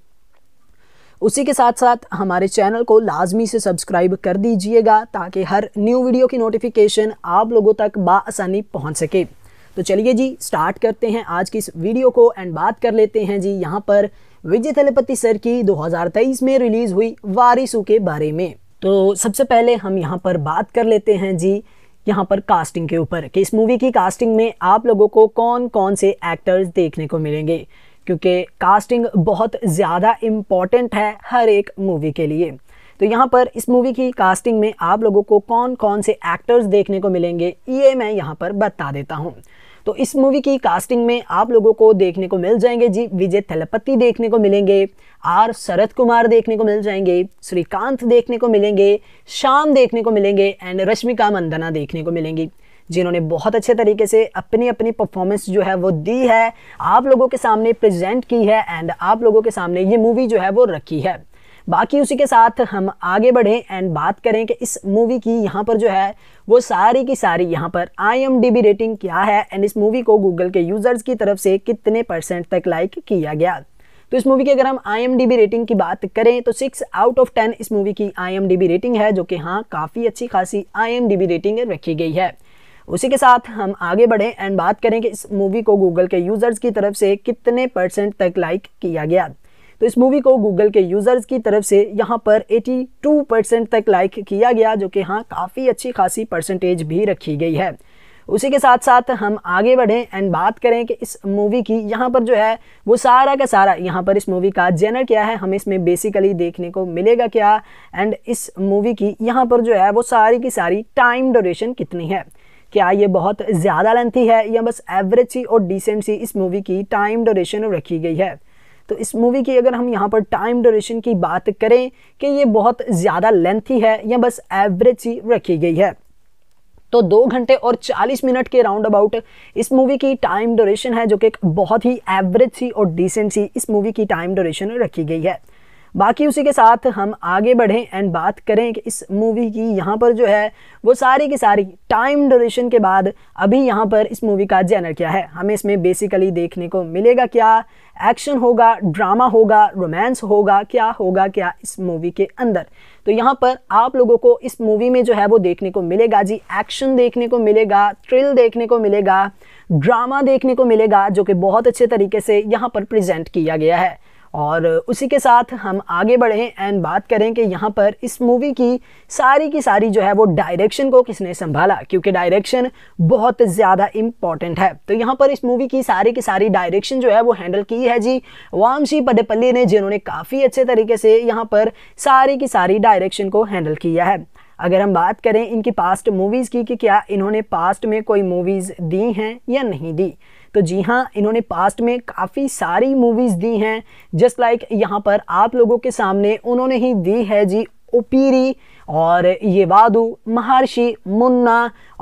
उसी के साथ साथ हमारे चैनल को लाजमी से सब्सक्राइब कर दीजिएगा ताकि हर न्यू वीडियो की नोटिफिकेशन आप लोगों तक बसानी पहुँच सके तो चलिए जी स्टार्ट करते हैं आज की इस वीडियो को एंड बात कर लेते हैं जी यहाँ पर विजय तलपति सर की 2023 में रिलीज़ हुई वारिसू के बारे में तो सबसे पहले हम यहाँ पर बात कर लेते हैं जी यहाँ पर कास्टिंग के ऊपर कि इस मूवी की कास्टिंग में आप लोगों को कौन कौन से एक्टर्स देखने को मिलेंगे क्योंकि कास्टिंग बहुत ज़्यादा इम्पॉर्टेंट है हर एक मूवी के लिए तो यहाँ पर इस मूवी की कास्टिंग में आप लोगों को कौन कौन से एक्टर्स देखने को मिलेंगे ये मैं यहाँ पर बता देता हूँ तो इस मूवी की कास्टिंग में आप लोगों को देखने को मिल जाएंगे जी विजय थलपति देखने को मिलेंगे आर शरद कुमार देखने को मिल जाएंगे श्रीकांत देखने को मिलेंगे श्याम देखने को मिलेंगे एंड रश्मिका मंदना देखने को मिलेंगी जिन्होंने बहुत अच्छे तरीके से अपनी अपनी परफॉर्मेंस जो है वो दी है आप लोगों के सामने प्रेजेंट की है एंड आप लोगों के सामने ये मूवी जो है वो रखी है बाकी उसी के साथ हम आगे बढ़ें एंड बात करें कि इस मूवी की यहाँ पर जो है वो सारी की सारी यहाँ पर I am D B rating क्या है एंड इस मूवी को गूगल के यूज़र्स की तरफ से कितने परसेंट तक लाइक किया गया तो इस मूवी की अगर हम I am D B rating की बात करें तो सिक्स आउट ऑफ टेन इस मूवी की I am D B rating है जो कि हाँ काफ़ी अच्छी खासी I am D B rating रखी गई है उसी के साथ हम आगे बढ़ें एंड बात करें कि इस मूवी को गूगल के यूज़र्स की तरफ से कितने परसेंट तक लाइक किया गया तो इस मूवी को गूगल के यूज़र्स की तरफ से यहाँ पर 82 परसेंट तक लाइक किया गया जो कि हाँ काफ़ी अच्छी खासी परसेंटेज भी रखी गई है उसी के साथ साथ हम आगे बढ़ें एंड बात करें कि इस मूवी की यहाँ पर जो है वो सारा का सारा यहाँ पर इस मूवी का जेनर क्या है हमें इसमें बेसिकली देखने को मिलेगा क्या एंड इस मूवी की यहाँ पर जो है वो सारी की सारी टाइम डोरेशन कितनी है क्या ये बहुत ज़्यादा लेंथी है या बस एवरेज सी और डिसेंट सी इस मूवी की टाइम डोरेशन रखी गई है तो इस मूवी की अगर हम यहाँ पर टाइम डोरेशन की बात करें कि ये बहुत ज़्यादा लेंथी है या बस एवरेज सी रखी गई है तो दो घंटे और चालीस मिनट के राउंड अबाउट इस मूवी की टाइम डोरेशन है जो कि एक बहुत ही एवरेज सी और डिसेंट सी इस मूवी की टाइम डोरेशन रखी गई है बाकी उसी के साथ हम आगे बढ़ें एंड बात करें कि इस मूवी की यहाँ पर जो है वो सारी की सारी टाइम ड्यूरेशन के बाद अभी यहाँ पर इस मूवी का जैनर क्या है हमें इसमें बेसिकली देखने को मिलेगा क्या एक्शन होगा ड्रामा होगा रोमांस होगा क्या होगा क्या इस मूवी के अंदर तो यहाँ पर आप लोगों को इस मूवी में जो है वो देखने को मिलेगा जी एक्शन देखने को मिलेगा थ्रिल देखने को मिलेगा ड्रामा देखने को मिलेगा जो कि बहुत अच्छे तरीके से यहाँ पर प्रेजेंट किया गया है और उसी के साथ हम आगे बढ़ें एंड बात करें कि यहाँ पर इस मूवी की सारी की सारी जो है वो डायरेक्शन को किसने संभाला क्योंकि डायरेक्शन बहुत ज़्यादा इम्पॉर्टेंट है तो यहाँ पर इस मूवी की सारी की सारी डायरेक्शन जो है वो हैंडल की है जी वामशी पडेपल्ली ने जिन्होंने काफ़ी अच्छे तरीके से यहाँ पर सारी की सारी डायरेक्शन को हैंडल किया है अगर हम बात करें इनकी पास्ट मूवीज़ की कि क्या इन्होंने पास्ट में कोई मूवीज़ दी हैं या नहीं दी तो जी हाँ इन्होंने पास्ट में काफ़ी सारी मूवीज़ दी हैं जस्ट लाइक यहाँ पर आप लोगों के सामने उन्होंने ही दी है जी ओपीरी और ये वादू महर्षि मुन्ना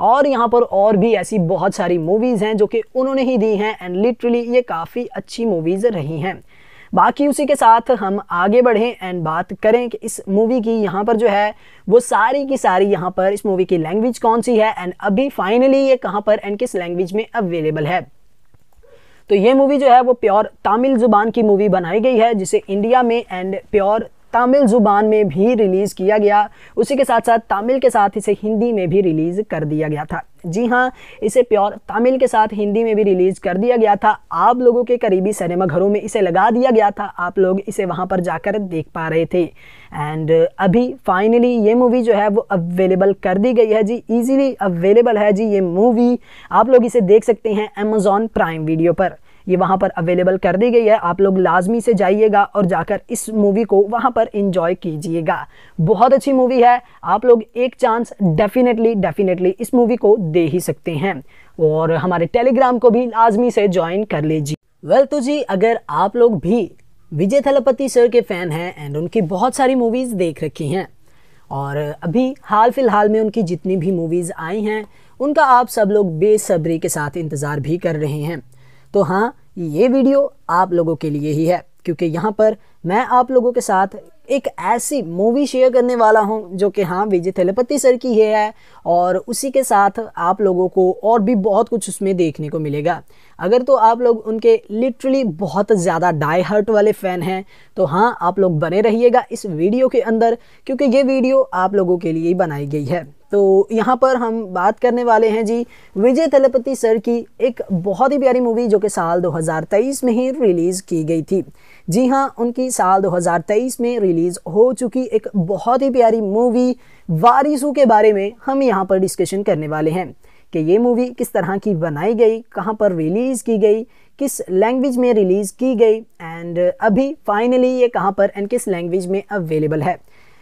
और यहाँ पर और भी ऐसी बहुत सारी मूवीज़ हैं जो कि उन्होंने ही दी हैं एंड लिटरली ये काफ़ी अच्छी मूवीज़ रही हैं बाकी उसी के साथ हम आगे बढ़ें एंड बात करें कि इस मूवी की यहाँ पर जो है वो सारी की सारी यहाँ पर इस मूवी की लैंग्वेज कौन सी है एंड अभी फाइनली ये कहाँ पर एंड किस लैंग्वेज में अवेलेबल है तो ये मूवी जो है वो प्योर तमिल ज़ुबान की मूवी बनाई गई है जिसे इंडिया में एंड प्योर तमिल ज़ुबान में भी रिलीज़ किया गया उसी के साथ साथ तमिल के साथ इसे हिंदी में भी रिलीज़ कर दिया गया था जी हाँ इसे प्योर तमिल के साथ हिंदी में भी रिलीज़ कर दिया गया था आप लोगों के करीबी सिनेमा घरों में इसे लगा दिया गया था आप लोग इसे वहाँ पर जाकर देख पा रहे थे एंड अभी फाइनली ये मूवी जो है वो अवेलेबल कर दी गई है जी ईजीली अवेलेबल है जी ये मूवी आप लोग इसे देख सकते हैं अमेजोन प्राइम वीडियो पर ये वहाँ पर अवेलेबल कर दी गई है आप लोग लाजमी से जाइएगा और जाकर इस मूवी को वहाँ पर इंजॉय कीजिएगा बहुत अच्छी मूवी है आप लोग एक चांस डेफिनेटली डेफिनेटली इस मूवी को दे ही सकते हैं और हमारे टेलीग्राम को भी लाजमी से ज्वाइन कर लीजिए वेल well, तो जी अगर आप लोग भी विजय थलपति सर के फ़ैन हैं एंड उनकी बहुत सारी मूवीज़ देख रखी हैं और अभी हाल फिलहाल में उनकी जितनी भी मूवीज़ आई हैं उनका आप सब लोग बेसब्री के साथ इंतज़ार भी कर रहे हैं तो हाँ ये वीडियो आप लोगों के लिए ही है क्योंकि यहाँ पर मैं आप लोगों के साथ एक ऐसी मूवी शेयर करने वाला हूँ जो कि हाँ विजय थेलपति सर की है, है और उसी के साथ आप लोगों को और भी बहुत कुछ उसमें देखने को मिलेगा अगर तो आप लोग उनके लिटरली बहुत ज़्यादा डाई हर्ट वाले फ़ैन हैं तो हाँ आप लोग बने रहिएगा इस वीडियो के अंदर क्योंकि ये वीडियो आप लोगों के लिए ही बनाई गई है तो यहाँ पर हम बात करने वाले हैं जी विजय तलपति सर की एक बहुत ही प्यारी मूवी जो कि साल 2023 में ही रिलीज़ की गई थी जी हाँ उनकी साल 2023 में रिलीज़ हो चुकी एक बहुत ही प्यारी मूवी वारिसू के बारे में हम यहाँ पर डिस्कशन करने वाले हैं कि ये मूवी किस तरह की बनाई गई कहाँ पर रिलीज़ की गई किस लैंग्वेज में रिलीज़ की गई एंड अभी फाइनली ये कहाँ पर एंड किस लैंग्वेज में अवेलेबल है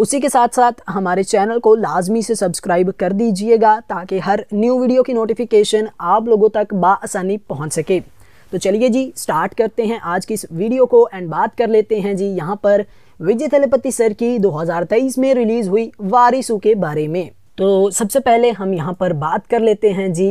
उसी के साथ साथ हमारे चैनल को लाजमी से सब्सक्राइब कर दीजिएगा ताकि हर न्यू वीडियो की नोटिफिकेशन आप लोगों तक बसानी पहुँच सके तो चलिए जी स्टार्ट करते हैं आज की इस वीडियो को एंड बात कर लेते हैं जी यहाँ पर विजय थलपति सर की 2023 में रिलीज़ हुई वारिसू के बारे में तो सबसे पहले हम यहाँ पर बात कर लेते हैं जी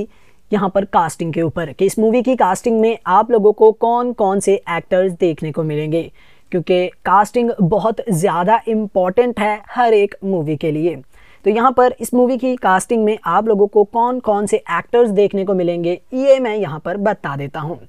यहाँ पर कास्टिंग के ऊपर कि इस मूवी की कास्टिंग में आप लोगों को कौन कौन से एक्टर्स देखने को मिलेंगे क्योंकि कास्टिंग बहुत ज़्यादा इम्पॉर्टेंट है हर एक मूवी के लिए तो यहाँ पर इस मूवी की कास्टिंग में आप लोगों को कौन कौन से एक्टर्स देखने को मिलेंगे ये मैं यहाँ पर बता देता हूँ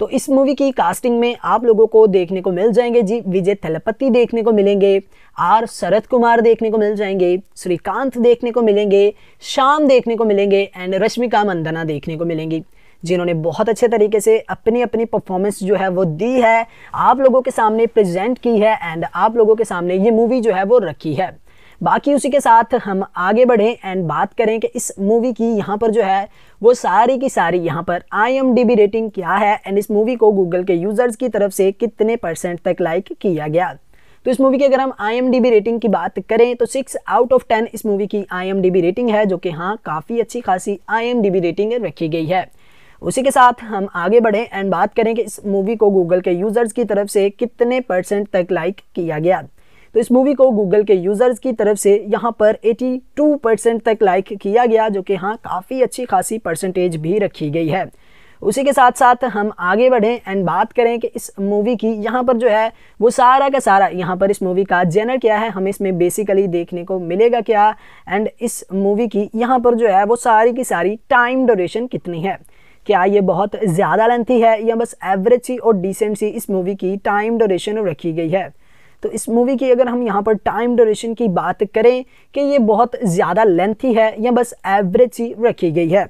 तो इस मूवी की कास्टिंग में आप लोगों को देखने को मिल जाएंगे जी विजय थलपति देखने को मिलेंगे आर शरद कुमार देखने को मिल जाएंगे श्रीकांत देखने को मिलेंगे श्याम देखने को मिलेंगे एंड रश्मिका मंदना देखने को मिलेंगी जिन्होंने बहुत अच्छे तरीके से अपनी अपनी परफॉर्मेंस जो है वो दी है आप लोगों के सामने प्रेजेंट की है एंड आप लोगों के सामने ये मूवी जो है वो रखी है बाकी उसी के साथ हम आगे बढ़ें एंड बात करें कि इस मूवी की यहाँ पर जो है वो सारी की सारी यहाँ पर आई रेटिंग क्या है एंड इस मूवी को गूगल के यूज़र्स की तरफ से कितने परसेंट तक लाइक किया गया तो इस मूवी की अगर हम आई रेटिंग की बात करें तो सिक्स आउट ऑफ टेन इस मूवी की आई रेटिंग है जो कि हाँ काफ़ी अच्छी खासी आई रेटिंग रखी गई है उसी के साथ हम आगे बढ़ें एंड बात करें कि इस मूवी को गूगल के यूज़र्स की तरफ से कितने परसेंट तक लाइक किया गया तो इस मूवी को गूगल के यूज़र्स की तरफ से यहाँ पर 82 परसेंट तक लाइक किया गया जो कि हाँ काफ़ी अच्छी खासी परसेंटेज भी रखी गई है उसी के साथ साथ हम आगे बढ़ें एंड बात करें कि इस मूवी की यहाँ पर जो है वो सारा का सारा यहाँ पर इस मूवी का जेनर क्या है हमें इसमें बेसिकली देखने को मिलेगा क्या एंड इस मूवी की यहाँ पर जो है वो सारी की सारी टाइम ड्यूरेशन कितनी है क्या ये बहुत ज़्यादा लेंथी है या बस एवरेज सी और डिसेंट सी इस मूवी की टाइम डोरेशन रखी गई है तो इस मूवी की अगर हम यहाँ पर टाइम डोरेशन की बात करें कि ये बहुत ज़्यादा लेंथी है या बस एवरेज सी रखी गई है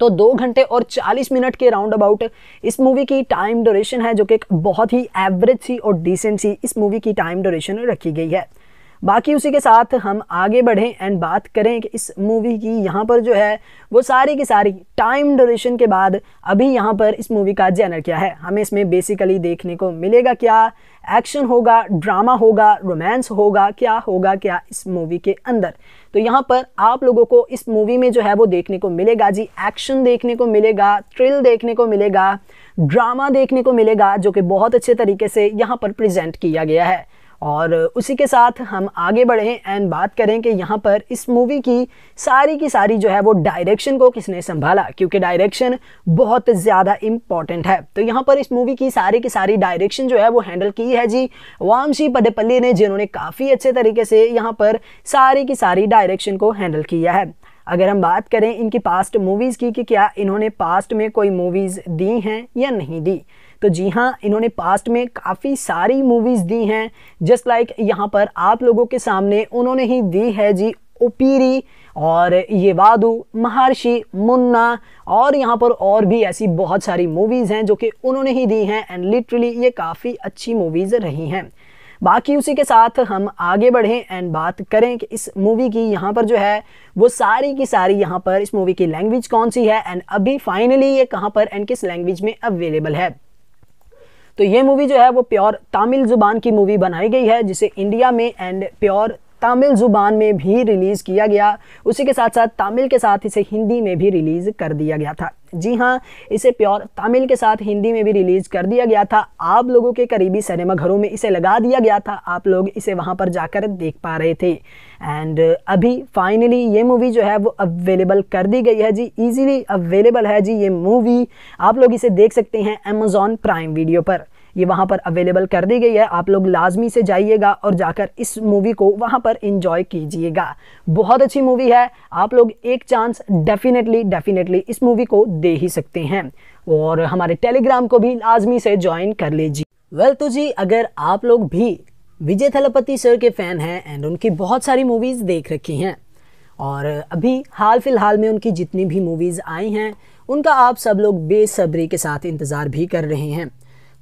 तो दो घंटे और 40 मिनट के राउंड अबाउट इस मूवी की टाइम ड्यूरेशन है जो कि एक बहुत ही एवरेज सी और डिसेंट सी इस मूवी की टाइम ड्यूरेशन रखी गई है बाकी उसी के साथ हम आगे बढ़ें एंड बात करें कि इस मूवी की यहाँ पर जो है वो सारी की सारी टाइम ड्यूरेशन के बाद अभी यहाँ पर इस मूवी का जैनर क्या है हमें इसमें बेसिकली देखने को मिलेगा क्या एक्शन होगा ड्रामा होगा रोमांस होगा क्या होगा क्या इस मूवी के अंदर तो यहाँ पर आप लोगों को इस मूवी में जो है वो देखने को मिलेगा जी एक्शन देखने को मिलेगा थ्रिल देखने को मिलेगा ड्रामा देखने को मिलेगा जो कि बहुत अच्छे तरीके से यहाँ पर प्रेजेंट किया गया है और उसी के साथ हम आगे बढ़ें एंड बात करें कि यहाँ पर इस मूवी की सारी की सारी जो है वो डायरेक्शन को किसने संभाला क्योंकि डायरेक्शन बहुत ज़्यादा इम्पॉर्टेंट है तो यहाँ पर इस मूवी की सारी की सारी डायरेक्शन जो है वो हैंडल की है जी वामशी पदेपल्ली ने जिन्होंने काफ़ी अच्छे तरीके से यहाँ पर सारी की सारी डायरेक्शन को हैंडल किया है अगर हम बात करें इनकी पास्ट मूवीज़ की कि क्या इन्होंने पास्ट में कोई मूवीज़ दी हैं या नहीं दी तो जी हाँ इन्होंने पास्ट में काफ़ी सारी मूवीज़ दी हैं जस्ट लाइक यहाँ पर आप लोगों के सामने उन्होंने ही दी है जी ओपीरी और ये वादू महर्षि मुन्ना और यहाँ पर और भी ऐसी बहुत सारी मूवीज़ हैं जो कि उन्होंने ही दी हैं एंड लिटरली ये काफ़ी अच्छी मूवीज़ रही हैं बाकी उसी के साथ हम आगे बढ़ें एंड बात करें कि इस मूवी की यहाँ पर जो है वो सारी की सारी यहाँ पर इस मूवी की लैंग्वेज कौन सी है एंड अभी फाइनली ये कहाँ पर एंड किस लैंग्वेज में अवेलेबल है तो ये मूवी जो है वो प्योर तमिल ज़ुबान की मूवी बनाई गई है जिसे इंडिया में एंड प्योर तमिल ज़ुबान में भी रिलीज़ किया गया उसी के साथ साथ तमिल के साथ इसे हिंदी में भी रिलीज़ कर दिया गया था जी हाँ इसे प्योर तमिल के साथ हिंदी में भी रिलीज़ कर दिया गया था आप लोगों के करीबी सिनेमा घरों में इसे लगा दिया गया था आप लोग इसे वहाँ पर जाकर देख पा रहे थे एंड अभी फाइनली ये मूवी जो है वो अवेलेबल कर दी गई है जी ईज़िली अवेलेबल है जी ये मूवी आप लोग इसे देख सकते हैं अमेज़ॉन प्राइम वीडियो पर ये वहाँ पर अवेलेबल कर दी गई है आप लोग लाजमी से जाइएगा और जाकर इस मूवी को वहाँ पर इंजॉय कीजिएगा बहुत अच्छी मूवी है आप लोग एक चांस डेफिनेटली डेफिनेटली इस मूवी को दे ही सकते हैं और हमारे टेलीग्राम को भी लाजमी से ज्वाइन कर लीजिए वेल well, तो जी अगर आप लोग भी विजय थलपति सर के फ़ैन हैं एंड उनकी बहुत सारी मूवीज़ देख रखी हैं और अभी हाल फिलहाल में उनकी जितनी भी मूवीज़ आई हैं उनका आप सब लोग बेसब्री के साथ इंतज़ार भी कर रहे हैं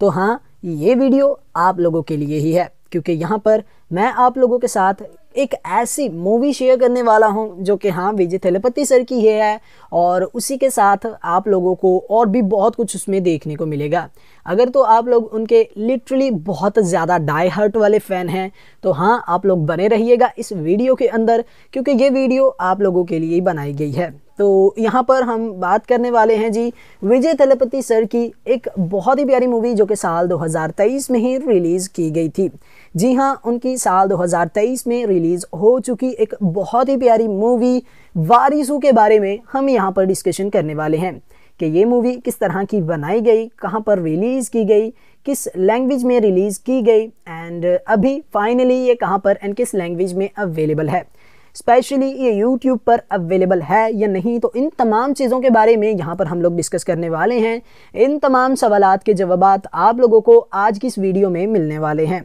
तो हाँ ये वीडियो आप लोगों के लिए ही है क्योंकि यहाँ पर मैं आप लोगों के साथ एक ऐसी मूवी शेयर करने वाला हूँ जो कि हाँ विजय थेलपति सर की है और उसी के साथ आप लोगों को और भी बहुत कुछ उसमें देखने को मिलेगा अगर तो आप लोग उनके लिटरली बहुत ज़्यादा डाई हर्ट वाले फ़ैन हैं तो हाँ आप लोग बने रहिएगा इस वीडियो के अंदर क्योंकि ये वीडियो आप लोगों के लिए ही बनाई गई है तो यहाँ पर हम बात करने वाले हैं जी विजय तलपति सर की एक बहुत ही प्यारी मूवी जो कि साल 2023 में ही रिलीज़ की गई थी जी हाँ उनकी साल 2023 में रिलीज़ हो चुकी एक बहुत ही प्यारी मूवी वारिसू के बारे में हम यहाँ पर डिस्कशन करने वाले हैं कि ये मूवी किस तरह की बनाई गई कहाँ पर रिलीज़ की गई किस लैंग्वेज में रिलीज़ की गई एंड अभी फाइनली ये कहाँ पर एंड किस लैंग्वेज में अवेलेबल है स्पेशली ये यूट्यूब पर अवेलेबल है या नहीं तो इन तमाम चीज़ों के बारे में यहाँ पर हम लोग डिस्कस करने वाले हैं इन तमाम सवालत के जवाब आप लोगों को आज की इस वीडियो में मिलने वाले हैं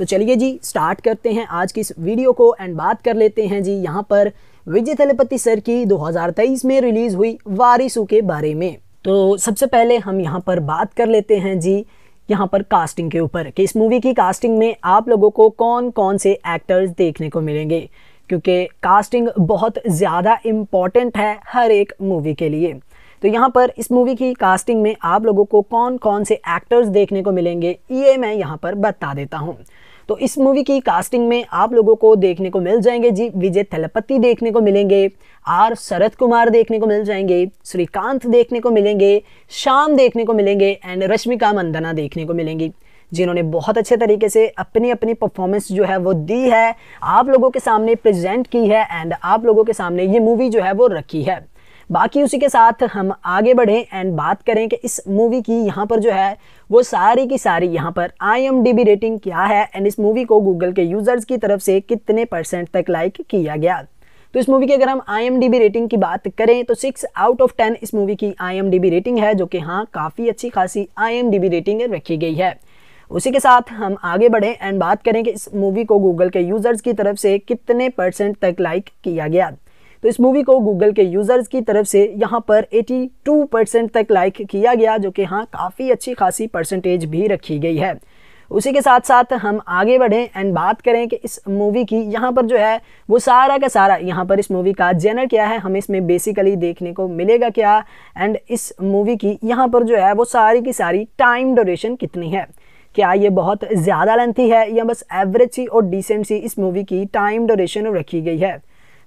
तो चलिए जी स्टार्ट करते हैं आज की इस वीडियो को एंड बात कर लेते हैं जी यहाँ पर विजय तलपति सर की 2023 में रिलीज़ हुई वारिसू के बारे में तो सबसे पहले हम यहाँ पर बात कर लेते हैं जी यहाँ पर कास्टिंग के ऊपर कि इस मूवी की कास्टिंग में आप लोगों को कौन कौन से एक्टर्स देखने को मिलेंगे क्योंकि कास्टिंग बहुत ज़्यादा इम्पॉर्टेंट है हर एक मूवी के लिए तो यहाँ पर इस मूवी की कास्टिंग में आप लोगों को कौन कौन से एक्टर्स देखने को मिलेंगे ये मैं यहाँ पर बता देता हूँ तो इस मूवी की कास्टिंग में आप लोगों को देखने को मिल जाएंगे जी विजय थलपति देखने को मिलेंगे आर शरद कुमार देखने को मिल जाएंगे श्रीकांत देखने को मिलेंगे शाम देखने को मिलेंगे एंड रश्मिका मंदना देखने को मिलेंगी जिन्होंने बहुत अच्छे तरीके से अपनी अपनी परफॉर्मेंस जो है वो दी है आप लोगों के सामने प्रेजेंट की है एंड आप लोगों के सामने ये मूवी जो है वो रखी है बाकी उसी के साथ हम आगे बढ़ें एंड बात करें कि इस मूवी की यहाँ पर जो है वो सारी की सारी यहाँ पर आई रेटिंग क्या है एंड इस मूवी को गूगल के यूज़र्स की तरफ से कितने परसेंट तक लाइक किया गया तो इस मूवी की अगर हम आई रेटिंग की बात करें तो सिक्स आउट ऑफ टेन इस मूवी की आई रेटिंग है जो कि हाँ काफ़ी अच्छी खासी आई रेटिंग रखी गई है उसी के साथ हम आगे बढ़ें एंड बात करें कि इस मूवी को गूगल के यूज़र्स की तरफ से कितने परसेंट तक लाइक किया गया तो इस मूवी को गूगल के यूज़र्स की तरफ से यहाँ पर 82 परसेंट तक लाइक किया गया जो कि हाँ काफ़ी अच्छी खासी परसेंटेज भी रखी गई है उसी के साथ साथ हम आगे बढ़ें एंड बात करें कि इस मूवी की यहाँ पर जो है वो सारा का सारा यहाँ पर इस मूवी का जेनर क्या है हमें इसमें बेसिकली देखने को मिलेगा क्या एंड इस मूवी की यहाँ पर जो है वो सारी की सारी टाइम ड्यूरेशन कितनी है क्या ये बहुत ज़्यादा लेंथी है या बस एवरेज सी और डिसेंट सी इस मूवी की टाइम ड्यूरेशन रखी गई है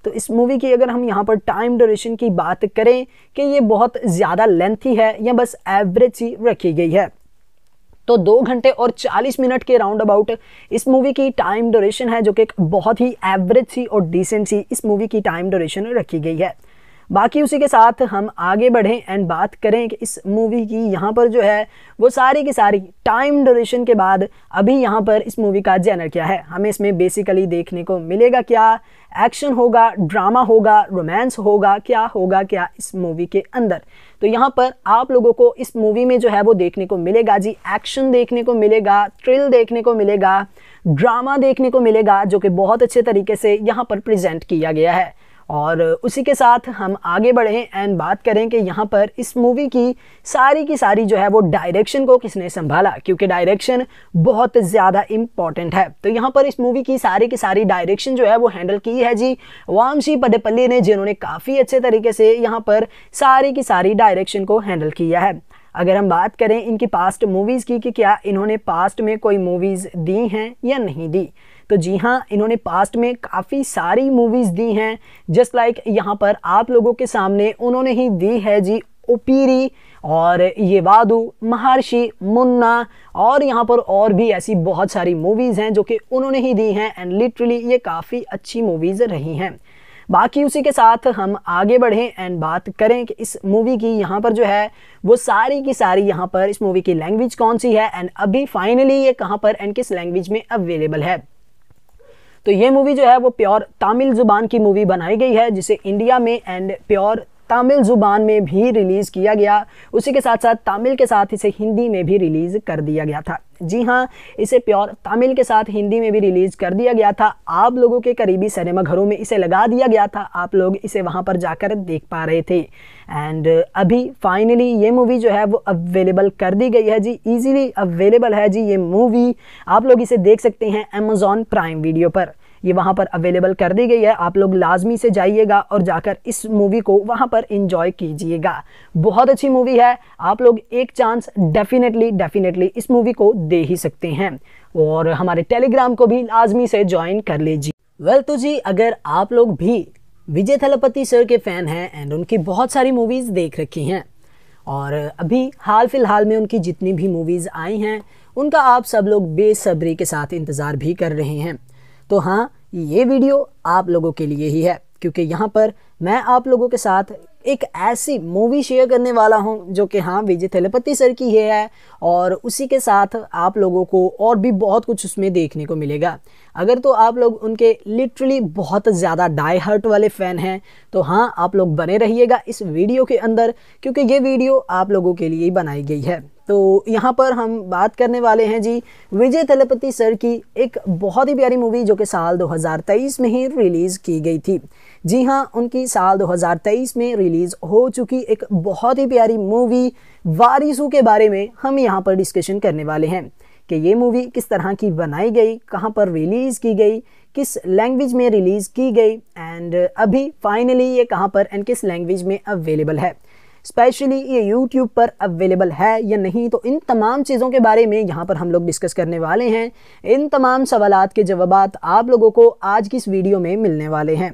तो इस मूवी की अगर हम यहाँ पर टाइम ड्यूरेशन की बात करें कि ये बहुत ज़्यादा लेंथी है या बस एवरेज ही रखी गई है तो दो घंटे और चालीस मिनट के राउंड अबाउट इस मूवी की टाइम ड्यूरेशन है जो कि एक बहुत ही एवरेज सी और डिसेंट सी इस मूवी की टाइम ड्यूरेशन रखी गई है बाकी उसी के साथ हम आगे बढ़ें एंड बात करें कि इस मूवी की यहाँ पर जो है वो सारी की सारी टाइम ड्यूरेशन के बाद अभी यहाँ पर इस मूवी का जैनर क्या है हमें इसमें बेसिकली देखने को मिलेगा क्या एक्शन होगा ड्रामा होगा रोमांस होगा क्या होगा क्या इस मूवी के अंदर तो यहाँ पर आप लोगों को इस मूवी में जो है वो देखने को मिलेगा जी एक्शन देखने को मिलेगा थ्रिल देखने को मिलेगा ड्रामा देखने को मिलेगा जो कि बहुत अच्छे तरीके से यहाँ पर प्रेजेंट किया गया है और उसी के साथ हम आगे बढ़ें एंड बात करें कि यहाँ पर इस मूवी की सारी की सारी जो है वो डायरेक्शन को किसने संभाला क्योंकि डायरेक्शन बहुत ज़्यादा इम्पॉर्टेंट है तो यहाँ पर इस मूवी की सारी की सारी डायरेक्शन जो है वो हैंडल की है जी वामशी पडेपल्ली ने जिन्होंने काफ़ी अच्छे तरीके से यहाँ पर सारी की सारी डायरेक्शन को हैंडल किया है अगर हम बात करें इनकी पास्ट मूवीज़ की कि क्या इन्होंने पास्ट में कोई मूवीज़ दी हैं या नहीं दी तो जी हाँ इन्होंने पास्ट में काफ़ी सारी मूवीज़ दी हैं जस्ट लाइक यहाँ पर आप लोगों के सामने उन्होंने ही दी है जी ओपीरी और ये वादू महर्षि मुन्ना और यहाँ पर और भी ऐसी बहुत सारी मूवीज़ हैं जो कि उन्होंने ही दी हैं एंड लिटरली ये काफ़ी अच्छी मूवीज़ रही हैं बाकी उसी के साथ हम आगे बढ़ें एंड बात करें कि इस मूवी की यहाँ पर जो है वो सारी की सारी यहाँ पर इस मूवी की लैंग्वेज कौन सी है एंड अभी फाइनली ये कहाँ पर एंड किस लैंग्वेज में अवेलेबल है तो ये मूवी जो है वो प्योर तमिल जुबान की मूवी बनाई गई है जिसे इंडिया में एंड प्योर तमिल ज़ुबान में भी रिलीज़ किया गया उसी के साथ साथ तमिल के साथ इसे हिंदी में भी रिलीज़ कर दिया गया था जी हाँ इसे प्योर तमिल के साथ हिंदी में भी रिलीज़ कर दिया गया था आप लोगों के करीबी सिनेमा घरों में इसे लगा दिया गया था आप लोग इसे वहाँ पर जाकर देख पा रहे थे एंड अभी फाइनली ये मूवी जो है वो अवेलेबल कर दी गई है जी ईजिली अवेलेबल है जी ये मूवी आप लोग इसे देख सकते हैं अमेज़ॉन प्राइम वीडियो पर ये वहाँ पर अवेलेबल कर दी गई है आप लोग लाजमी से जाइएगा और जाकर इस मूवी को वहाँ पर इंजॉय कीजिएगा बहुत अच्छी मूवी है आप लोग एक चांस डेफिनेटली डेफिनेटली इस मूवी को दे ही सकते हैं और हमारे टेलीग्राम को भी लाजमी से ज्वाइन कर लीजिए वेल तो जी अगर आप लोग भी विजय थलपति सर के फ़ैन हैं एंड उनकी बहुत सारी मूवीज़ देख रखी हैं और अभी हाल फिलहाल में उनकी जितनी भी मूवीज़ आई हैं उनका आप सब लोग बेसब्री के साथ इंतज़ार भी कर रहे हैं तो हाँ ये वीडियो आप लोगों के लिए ही है क्योंकि यहाँ पर मैं आप लोगों के साथ एक ऐसी मूवी शेयर करने वाला हूँ जो कि हाँ विजय थेलपति सर की है और उसी के साथ आप लोगों को और भी बहुत कुछ उसमें देखने को मिलेगा अगर तो आप लोग उनके लिटरली बहुत ज़्यादा डाई हर्ट वाले फ़ैन हैं तो हाँ आप लोग बने रहिएगा इस वीडियो के अंदर क्योंकि ये वीडियो आप लोगों के लिए ही बनाई गई है तो यहाँ पर हम बात करने वाले हैं जी विजय तलपति सर की एक बहुत ही प्यारी मूवी जो कि साल 2023 में ही रिलीज़ की गई थी जी हाँ उनकी साल 2023 में रिलीज़ हो चुकी एक बहुत ही प्यारी मूवी वारिसू के बारे में हम यहाँ पर डिस्कशन करने वाले हैं कि ये मूवी किस तरह की बनाई गई कहाँ पर रिलीज़ की गई किस लैंग्वेज में रिलीज़ की गई एंड अभी फाइनली ये कहाँ पर एंड किस लैंग्वेज में अवेलेबल है स्पेशली ये यूट्यूब पर अवेलेबल है या नहीं तो इन तमाम चीज़ों के बारे में यहाँ पर हम लोग डिस्कस करने वाले हैं इन तमाम सवालत के जवाब आप लोगों को आज की इस वीडियो में मिलने वाले हैं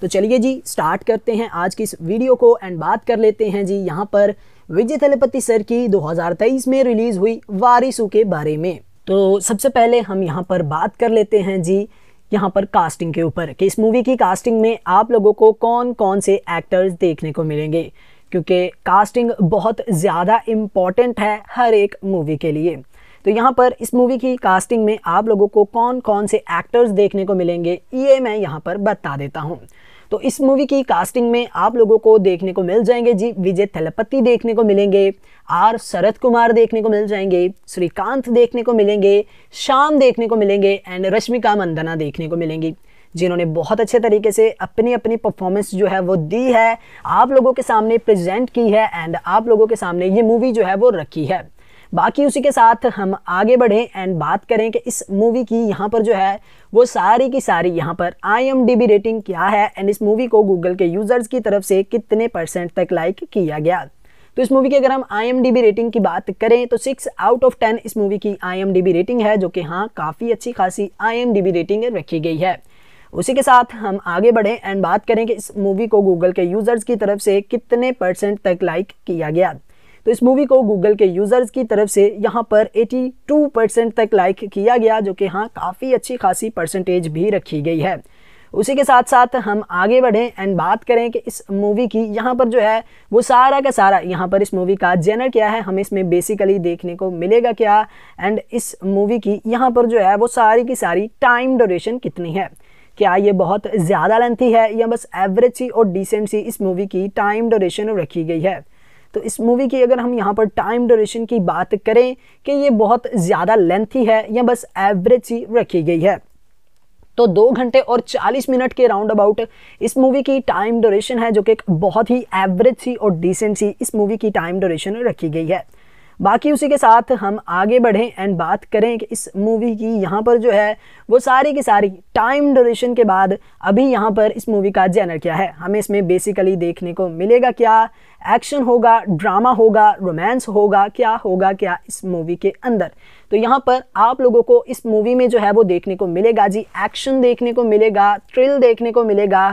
तो चलिए जी स्टार्ट करते हैं आज की इस वीडियो को एंड बात कर लेते हैं जी यहाँ पर विजय तलपति सर की 2023 में रिलीज़ हुई वारिसू के बारे में तो सबसे पहले हम यहाँ पर बात कर लेते हैं जी यहाँ पर कास्टिंग के ऊपर कि इस मूवी की कास्टिंग में आप लोगों को कौन कौन से एक्टर्स देखने को मिलेंगे क्योंकि कास्टिंग बहुत ज़्यादा इम्पॉर्टेंट है हर एक मूवी के लिए तो यहाँ पर इस मूवी की कास्टिंग में आप लोगों को कौन कौन से एक्टर्स देखने को मिलेंगे ये मैं यहाँ पर बता देता हूँ तो इस मूवी की कास्टिंग में आप लोगों को देखने को मिल जाएंगे जी विजय थलपति देखने को मिलेंगे आर शरद कुमार देखने को मिल जाएंगे श्रीकांत देखने को मिलेंगे शाम देखने को मिलेंगे एंड रश्मिका मंदना देखने को मिलेंगी जिन्होंने बहुत अच्छे तरीके से अपनी अपनी परफॉर्मेंस जो है वो दी है आप लोगों के सामने प्रेजेंट की है एंड आप लोगों के सामने ये मूवी जो है वो रखी है बाकी उसी के साथ हम आगे बढ़ें एंड बात करें कि इस मूवी की यहाँ पर जो है वो सारी की सारी यहाँ पर I am D B rating क्या है एंड इस मूवी को गूगल के यूज़र्स की तरफ से कितने परसेंट तक लाइक किया गया तो इस मूवी की अगर हम आई रेटिंग की बात करें तो सिक्स आउट ऑफ टेन इस मूवी की आई रेटिंग है जो कि हाँ काफ़ी अच्छी खासी आई रेटिंग रखी गई है उसी के साथ हम आगे बढ़ें एंड बात करें कि इस मूवी को गूगल के यूज़र्स की तरफ से कितने परसेंट तक लाइक किया गया तो इस मूवी को गूगल के यूज़र्स की तरफ से यहाँ पर 82 परसेंट तक लाइक किया गया जो कि हाँ काफ़ी अच्छी खासी परसेंटेज भी रखी गई है उसी के साथ साथ हम आगे बढ़ें एंड बात करें कि इस मूवी की यहाँ पर जो है वो सारा का सारा यहाँ पर इस मूवी का जेनर क्या है हमें इसमें बेसिकली देखने को मिलेगा क्या एंड इस मूवी की यहाँ पर जो है वो सारी की सारी टाइम ड्यूरेशन कितनी है क्या ये बहुत ज़्यादा लेंथी है या बस एवरेज सी और डिसेंट सी इस मूवी की टाइम ड्यूरेशन रखी गई है तो इस मूवी की अगर हम यहाँ पर टाइम ड्यूरेशन की बात करें कि ये बहुत ज़्यादा लेंथी है या बस एवरेज ही रखी गई है तो दो घंटे और 40 मिनट के राउंड अबाउट इस मूवी की टाइम ड्यूरेशन है जो कि एक बहुत ही एवरेज सी और डिसेंट सी इस मूवी की टाइम ड्यूरेशन रखी गई है बाकी उसी के साथ हम आगे बढ़ें एंड बात करें कि इस मूवी की यहाँ पर जो है वो सारी की सारी टाइम ड्यूरेशन के बाद अभी यहाँ पर इस मूवी का जैनर क्या है हमें इसमें बेसिकली देखने को मिलेगा क्या एक्शन होगा ड्रामा होगा रोमांस होगा क्या होगा क्या इस मूवी के अंदर तो यहाँ पर आप लोगों को इस मूवी में जो है वो देखने को मिलेगा जी एक्शन देखने को मिलेगा थ्रिल देखने को मिलेगा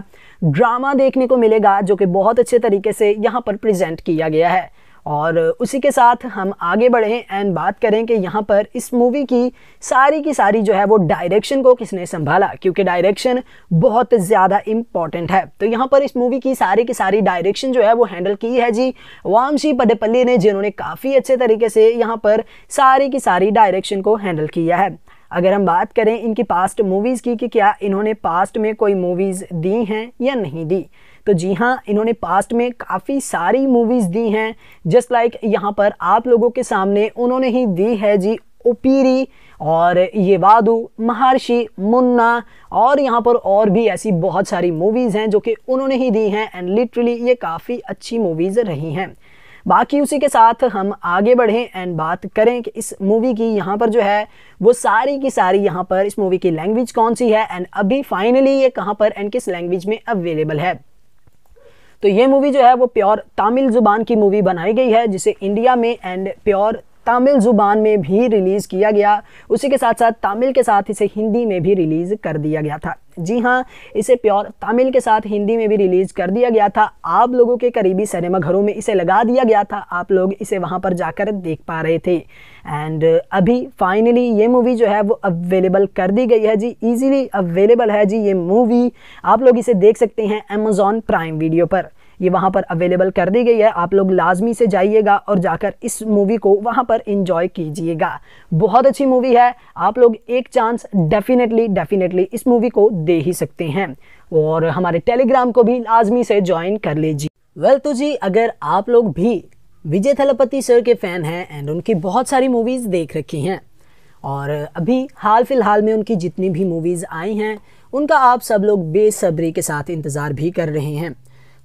ड्रामा देखने को मिलेगा जो कि बहुत अच्छे तरीके से यहाँ पर प्रेजेंट किया गया है और उसी के साथ हम आगे बढ़ें एंड बात करें कि यहाँ पर इस मूवी की सारी की सारी जो है वो डायरेक्शन को किसने संभाला क्योंकि डायरेक्शन बहुत ज़्यादा इम्पॉर्टेंट है तो यहाँ पर इस मूवी की सारी की सारी डायरेक्शन जो है वो हैंडल की है जी वामशी पडेपल्ली ने जिन्होंने काफ़ी अच्छे तरीके से यहाँ पर सारी की सारी डायरेक्शन को हैंडल किया है अगर हम बात करें इनकी पास्ट मूवीज़ की कि क्या इन्होंने पास्ट में कोई मूवीज़ दी हैं या नहीं दी तो जी हाँ इन्होंने पास्ट में काफ़ी सारी मूवीज़ दी हैं जस्ट लाइक यहाँ पर आप लोगों के सामने उन्होंने ही दी है जी ओपीरी और ये वादू महर्षि मुन्ना और यहाँ पर और भी ऐसी बहुत सारी मूवीज़ हैं जो कि उन्होंने ही दी हैं एंड लिटरली ये काफ़ी अच्छी मूवीज़ रही हैं बाकी उसी के साथ हम आगे बढ़ें एंड बात करें कि इस मूवी की यहाँ पर जो है वो सारी की सारी यहाँ पर इस मूवी की लैंग्वेज कौन सी है एंड अभी फाइनली ये कहाँ पर एंड किस लैंग्वेज में अवेलेबल है तो ये मूवी जो है वो प्योर तमिल जुबान की मूवी बनाई गई है जिसे इंडिया में एंड प्योर तमिल ज़ुबान में भी रिलीज़ किया गया उसी के साथ साथ तमिल के साथ इसे हिंदी में भी रिलीज़ कर दिया गया था जी हाँ इसे प्योर तमिल के साथ हिंदी में भी रिलीज़ कर दिया गया था आप लोगों के करीबी सिनेमा घरों में इसे लगा दिया गया था आप लोग इसे वहाँ पर जाकर देख पा रहे थे एंड अभी फाइनली ये मूवी जो है वो अवेलेबल कर दी गई है जी ईजीली अवेलेबल है जी ये मूवी आप लोग इसे देख सकते हैं अमेजोन प्राइम वीडियो पर ये वहाँ पर अवेलेबल कर दी गई है आप लोग लाजमी से जाइएगा और जाकर इस मूवी को वहाँ पर इंजॉय कीजिएगा बहुत अच्छी मूवी है आप लोग एक चांस डेफिनेटली डेफिनेटली इस मूवी को दे ही सकते हैं और हमारे टेलीग्राम को भी लाजमी से ज्वाइन कर लीजिए वेल well, तो जी अगर आप लोग भी विजय थलपति सर के फ़ैन हैं एंड उनकी बहुत सारी मूवीज़ देख रखी हैं और अभी हाल फिलहाल में उनकी जितनी भी मूवीज़ आई हैं उनका आप सब लोग बेसब्री के साथ इंतज़ार भी कर रहे हैं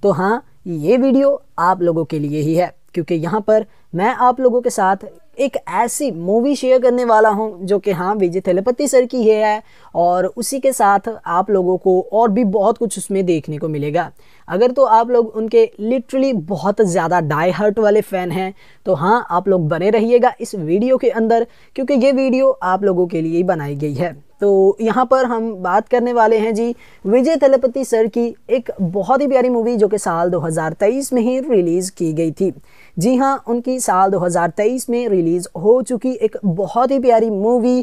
तो हाँ ये वीडियो आप लोगों के लिए ही है क्योंकि यहाँ पर मैं आप लोगों के साथ एक ऐसी मूवी शेयर करने वाला हूँ जो कि हाँ विजय थेलपति सर की है, है और उसी के साथ आप लोगों को और भी बहुत कुछ उसमें देखने को मिलेगा अगर तो आप लोग उनके लिटरली बहुत ज़्यादा डाई हर्ट वाले फ़ैन हैं तो हाँ आप लोग बने रहिएगा इस वीडियो के अंदर क्योंकि ये वीडियो आप लोगों के लिए ही बनाई गई है तो यहाँ पर हम बात करने वाले हैं जी विजय तलपति सर की एक बहुत ही प्यारी मूवी जो कि साल 2023 में ही रिलीज़ की गई थी जी हाँ उनकी साल 2023 में रिलीज़ हो चुकी एक बहुत ही प्यारी मूवी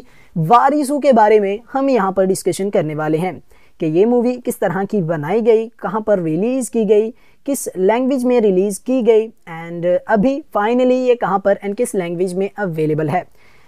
वारिसू के बारे में हम यहाँ पर डिस्कशन करने वाले हैं कि ये मूवी किस तरह की बनाई गई कहाँ पर रिलीज़ की गई किस लैंग्वेज में रिलीज़ की गई एंड अभी फाइनली ये कहाँ पर एंड किस लैंग्वेज में अवेलेबल है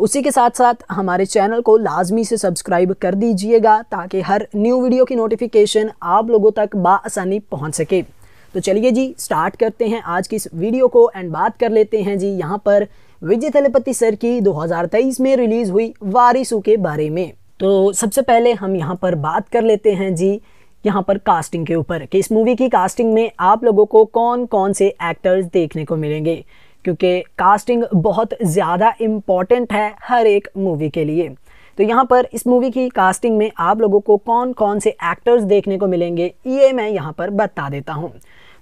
उसी के साथ साथ हमारे चैनल को लाजमी से सब्सक्राइब कर दीजिएगा ताकि हर न्यू वीडियो की नोटिफिकेशन आप लोगों तक बसानी पहुँच सके तो चलिए जी स्टार्ट करते हैं आज की इस वीडियो को एंड बात कर लेते हैं जी यहाँ पर विजय थलपति सर की 2023 में रिलीज़ हुई वारिसू के बारे में तो सबसे पहले हम यहाँ पर बात कर लेते हैं जी यहाँ पर कास्टिंग के ऊपर कि इस मूवी की कास्टिंग में आप लोगों को कौन कौन से एक्टर्स देखने को मिलेंगे क्योंकि कास्टिंग बहुत ज़्यादा इम्पॉर्टेंट है हर एक मूवी के लिए तो यहाँ पर इस मूवी की कास्टिंग में आप लोगों को कौन कौन से एक्टर्स देखने को मिलेंगे ये मैं यहाँ पर बता देता हूँ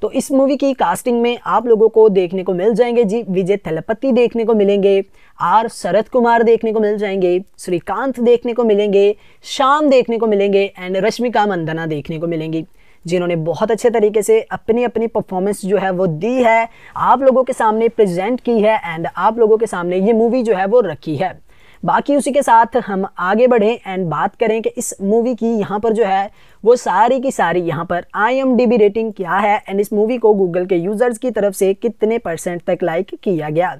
तो इस मूवी की कास्टिंग में आप लोगों को देखने को मिल जाएंगे जी विजय थलपति देखने को मिलेंगे आर शरद कुमार देखने को मिल जाएंगे श्रीकांत देखने को मिलेंगे श्याम देखने को मिलेंगे एंड रश्मिका मंदना देखने को मिलेंगी जिन्होंने बहुत अच्छे तरीके से अपनी अपनी परफॉर्मेंस जो है वो दी है आप लोगों के सामने प्रेजेंट की है एंड आप लोगों के सामने ये मूवी जो है वो रखी है बाकी उसी के साथ हम आगे बढ़ें एंड बात करें कि इस मूवी की यहाँ पर जो है वो सारी की सारी यहाँ पर आई रेटिंग क्या है एंड इस मूवी को गूगल के यूज़र्स की तरफ से कितने परसेंट तक लाइक किया गया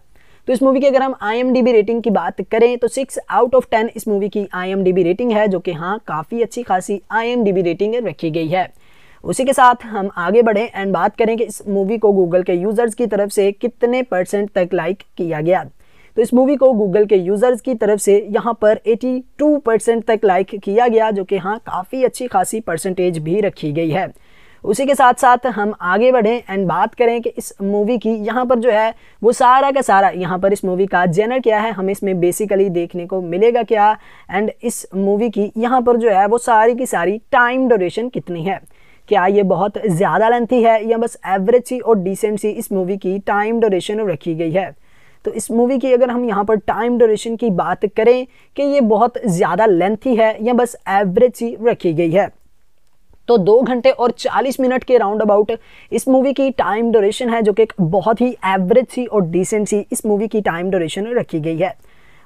तो इस मूवी की अगर हम आई रेटिंग की बात करें तो सिक्स आउट ऑफ टेन इस मूवी की आई रेटिंग है जो कि हाँ काफ़ी अच्छी खासी आई रेटिंग रखी गई है उसी के साथ हम आगे बढ़ें एंड बात करें कि इस मूवी को गूगल के यूज़र्स की तरफ से कितने परसेंट तक लाइक किया गया तो इस मूवी को गूगल के यूज़र्स की तरफ से यहाँ पर 82 परसेंट तक लाइक किया गया जो कि हाँ काफ़ी अच्छी खासी परसेंटेज भी रखी गई है उसी के साथ साथ हम आगे बढ़ें एंड बात करें कि इस मूवी की यहाँ पर जो है वो सारा का सारा यहाँ पर इस मूवी का जेनर क्या है हमें इसमें बेसिकली देखने को मिलेगा क्या एंड इस मूवी की यहाँ पर जो है वो सारी की सारी टाइम ड्यूरेशन कितनी है क्या ये बहुत ज़्यादा लेंथी है या बस एवरेज सी और डिसेंट सी इस मूवी की टाइम डोरेशन रखी गई है तो इस मूवी की अगर हम यहाँ पर टाइम डोरेशन की बात करें कि ये बहुत ज़्यादा लेंथी है या बस एवरेज सी रखी गई है तो दो घंटे और 40 मिनट के राउंड अबाउट इस मूवी की टाइम ड्यूरेशन है जो कि एक बहुत ही एवरेज सी और डिसेंट सी इस मूवी की टाइम ड्यूरेशन रखी गई है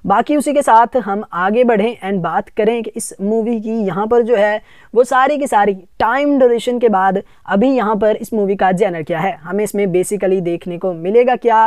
बाकी उसी के साथ हम आगे बढ़ें एंड बात करें कि इस मूवी की यहाँ पर जो है वो सारी की सारी टाइम ड्यूरेशन के बाद अभी यहाँ पर इस मूवी का जैनर क्या है हमें इसमें बेसिकली देखने को मिलेगा क्या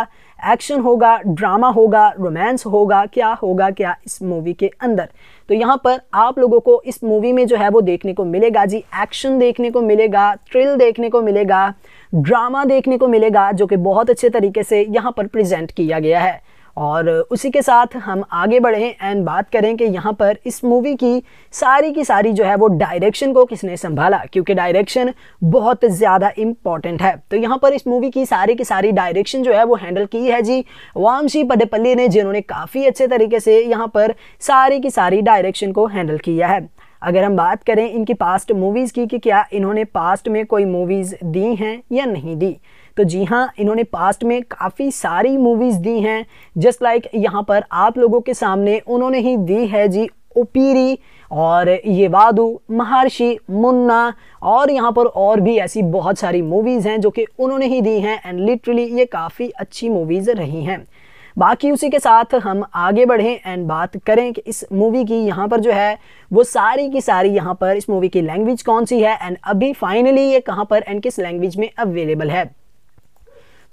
एक्शन होगा ड्रामा होगा रोमांस होगा क्या होगा क्या इस मूवी के अंदर तो यहाँ पर आप लोगों को इस मूवी में जो है वो देखने को मिलेगा जी एक्शन देखने को मिलेगा थ्रिल देखने को मिलेगा ड्रामा देखने को मिलेगा जो कि बहुत अच्छे तरीके से यहाँ पर प्रेजेंट किया गया है और उसी के साथ हम आगे बढ़ें एंड बात करें कि यहाँ पर इस मूवी की सारी की सारी जो है वो डायरेक्शन को किसने संभाला क्योंकि डायरेक्शन बहुत ज़्यादा इम्पॉर्टेंट है तो यहाँ पर इस मूवी की सारी की सारी डायरेक्शन जो है वो हैंडल की है जी वामशी पदेपल्ली ने जिन्होंने काफ़ी अच्छे तरीके से यहाँ पर सारी की सारी डायरेक्शन को हैंडल किया है अगर हम बात करें इनकी पास्ट मूवीज़ की कि क्या इन्होंने पास्ट में कोई मूवीज़ दी हैं या नहीं दी तो जी हाँ इन्होंने पास्ट में काफ़ी सारी मूवीज़ दी हैं जस्ट लाइक यहाँ पर आप लोगों के सामने उन्होंने ही दी है जी ओपीरी और ये वादू महर्षि मुन्ना और यहाँ पर और भी ऐसी बहुत सारी मूवीज़ हैं जो कि उन्होंने ही दी हैं एंड लिटरली ये काफ़ी अच्छी मूवीज़ रही हैं बाकी उसी के साथ हम आगे बढ़ें एंड बात करें कि इस मूवी की यहाँ पर जो है वो सारी की सारी यहाँ पर इस मूवी की लैंग्वेज कौन सी है एंड अभी फाइनली ये कहाँ पर एंड किस लैंग्वेज में अवेलेबल है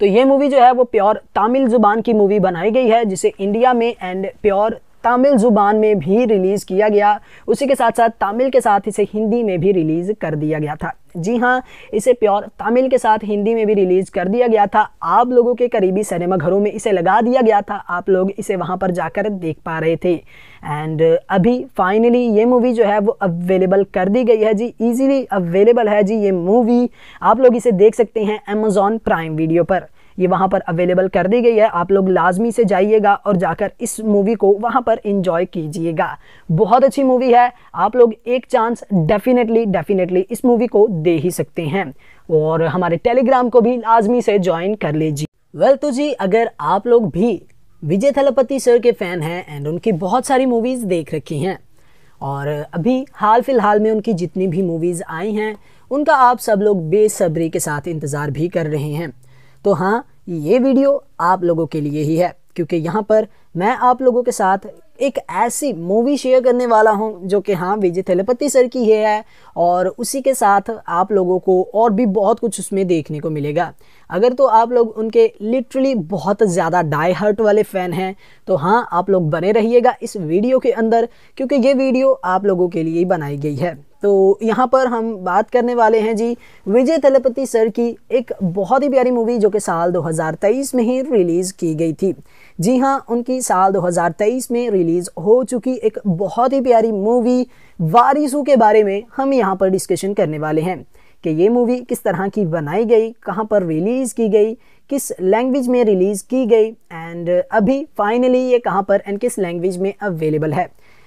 तो ये मूवी जो है वो प्योर तमिल ज़ुबान की मूवी बनाई गई है जिसे इंडिया में एंड प्योर तमिल ज़ुबान में भी रिलीज़ किया गया उसी के साथ साथ तमिल के साथ इसे हिंदी में भी रिलीज़ कर दिया गया था जी हाँ इसे प्योर तमिल के साथ हिंदी में भी रिलीज़ कर दिया गया था आप लोगों के करीबी सिनेमा घरों में इसे लगा दिया गया था आप लोग इसे वहाँ पर जाकर देख पा रहे थे एंड अभी फाइनली ये मूवी जो है वो अवेलेबल कर दी गई है जी इजीली अवेलेबल है जी ये मूवी आप लोग इसे देख सकते हैं अमेज़ॉन प्राइम वीडियो पर ये वहाँ पर अवेलेबल कर दी गई है आप लोग लाजमी से जाइएगा और जाकर इस मूवी को वहाँ पर इंजॉय कीजिएगा बहुत अच्छी मूवी है आप लोग एक चांस डेफिनेटली डेफिनेटली इस मूवी को दे ही सकते हैं और हमारे टेलीग्राम को भी लाजमी से ज्वाइन कर लीजिए वेल well, तो जी अगर आप लोग भी विजय थलपति सर के फ़ैन हैं एंड उनकी बहुत सारी मूवीज़ देख रखी हैं और अभी हाल फिलहाल में उनकी जितनी भी मूवीज़ आई हैं उनका आप सब लोग बेसब्री के साथ इंतज़ार भी कर रहे हैं तो हाँ ये वीडियो आप लोगों के लिए ही है क्योंकि यहाँ पर मैं आप लोगों के साथ एक ऐसी मूवी शेयर करने वाला हूँ जो कि हाँ विजय थेलपति सर की है, है और उसी के साथ आप लोगों को और भी बहुत कुछ उसमें देखने को मिलेगा अगर तो आप लोग उनके लिटरली बहुत ज़्यादा डाई हर्ट वाले फ़ैन हैं तो हाँ आप लोग बने रहिएगा इस वीडियो के अंदर क्योंकि ये वीडियो आप लोगों के लिए ही बनाई गई है तो यहाँ पर हम बात करने वाले हैं जी विजय तलपति सर की एक बहुत ही प्यारी मूवी जो कि साल 2023 में ही रिलीज़ की गई थी जी हाँ उनकी साल 2023 में रिलीज़ हो चुकी एक बहुत ही प्यारी मूवी वारिसू के बारे में हम यहाँ पर डिस्कशन करने वाले हैं कि ये मूवी किस तरह की बनाई गई कहाँ पर रिलीज़ की गई किस लैंग्वेज में रिलीज़ की गई एंड अभी फाइनली ये कहाँ पर एंड किस लैंग्वेज में अवेलेबल है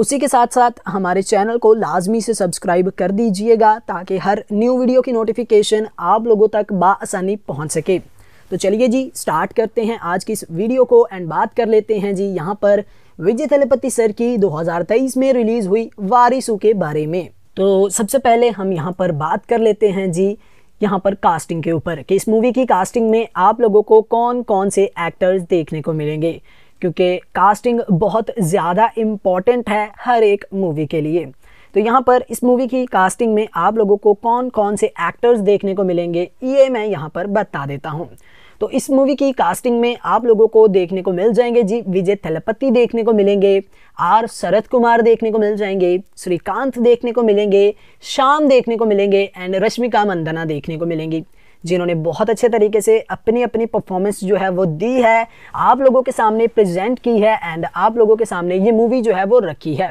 उसी के साथ साथ हमारे चैनल को लाजमी से सब्सक्राइब कर दीजिएगा ताकि हर न्यू वीडियो की नोटिफिकेशन आप लोगों तक बसानी पहुँच सके तो चलिए जी स्टार्ट करते हैं आज की इस वीडियो को एंड बात कर लेते हैं जी यहाँ पर विजय तलपति सर की 2023 में रिलीज़ हुई वारिसू के बारे में तो सबसे पहले हम यहाँ पर बात कर लेते हैं जी यहाँ पर कास्टिंग के ऊपर कि इस मूवी की कास्टिंग में आप लोगों को कौन कौन से एक्टर्स देखने को मिलेंगे क्योंकि कास्टिंग बहुत ज़्यादा इम्पॉर्टेंट है हर एक मूवी के लिए तो यहाँ पर इस मूवी की कास्टिंग में आप लोगों को कौन कौन से एक्टर्स देखने को मिलेंगे ये मैं यहाँ पर बता देता हूँ तो इस मूवी की कास्टिंग में आप लोगों को देखने को मिल जाएंगे जी विजय थलपति देखने को मिलेंगे आर शरद कुमार देखने को मिल जाएंगे श्रीकांत देखने को मिलेंगे श्याम देखने को मिलेंगे एंड रश्मिका मंदना देखने को मिलेंगी जिन्होंने बहुत अच्छे तरीके से अपनी अपनी परफॉर्मेंस जो है वो दी है आप लोगों के सामने प्रेजेंट की है एंड आप लोगों के सामने ये मूवी जो है वो रखी है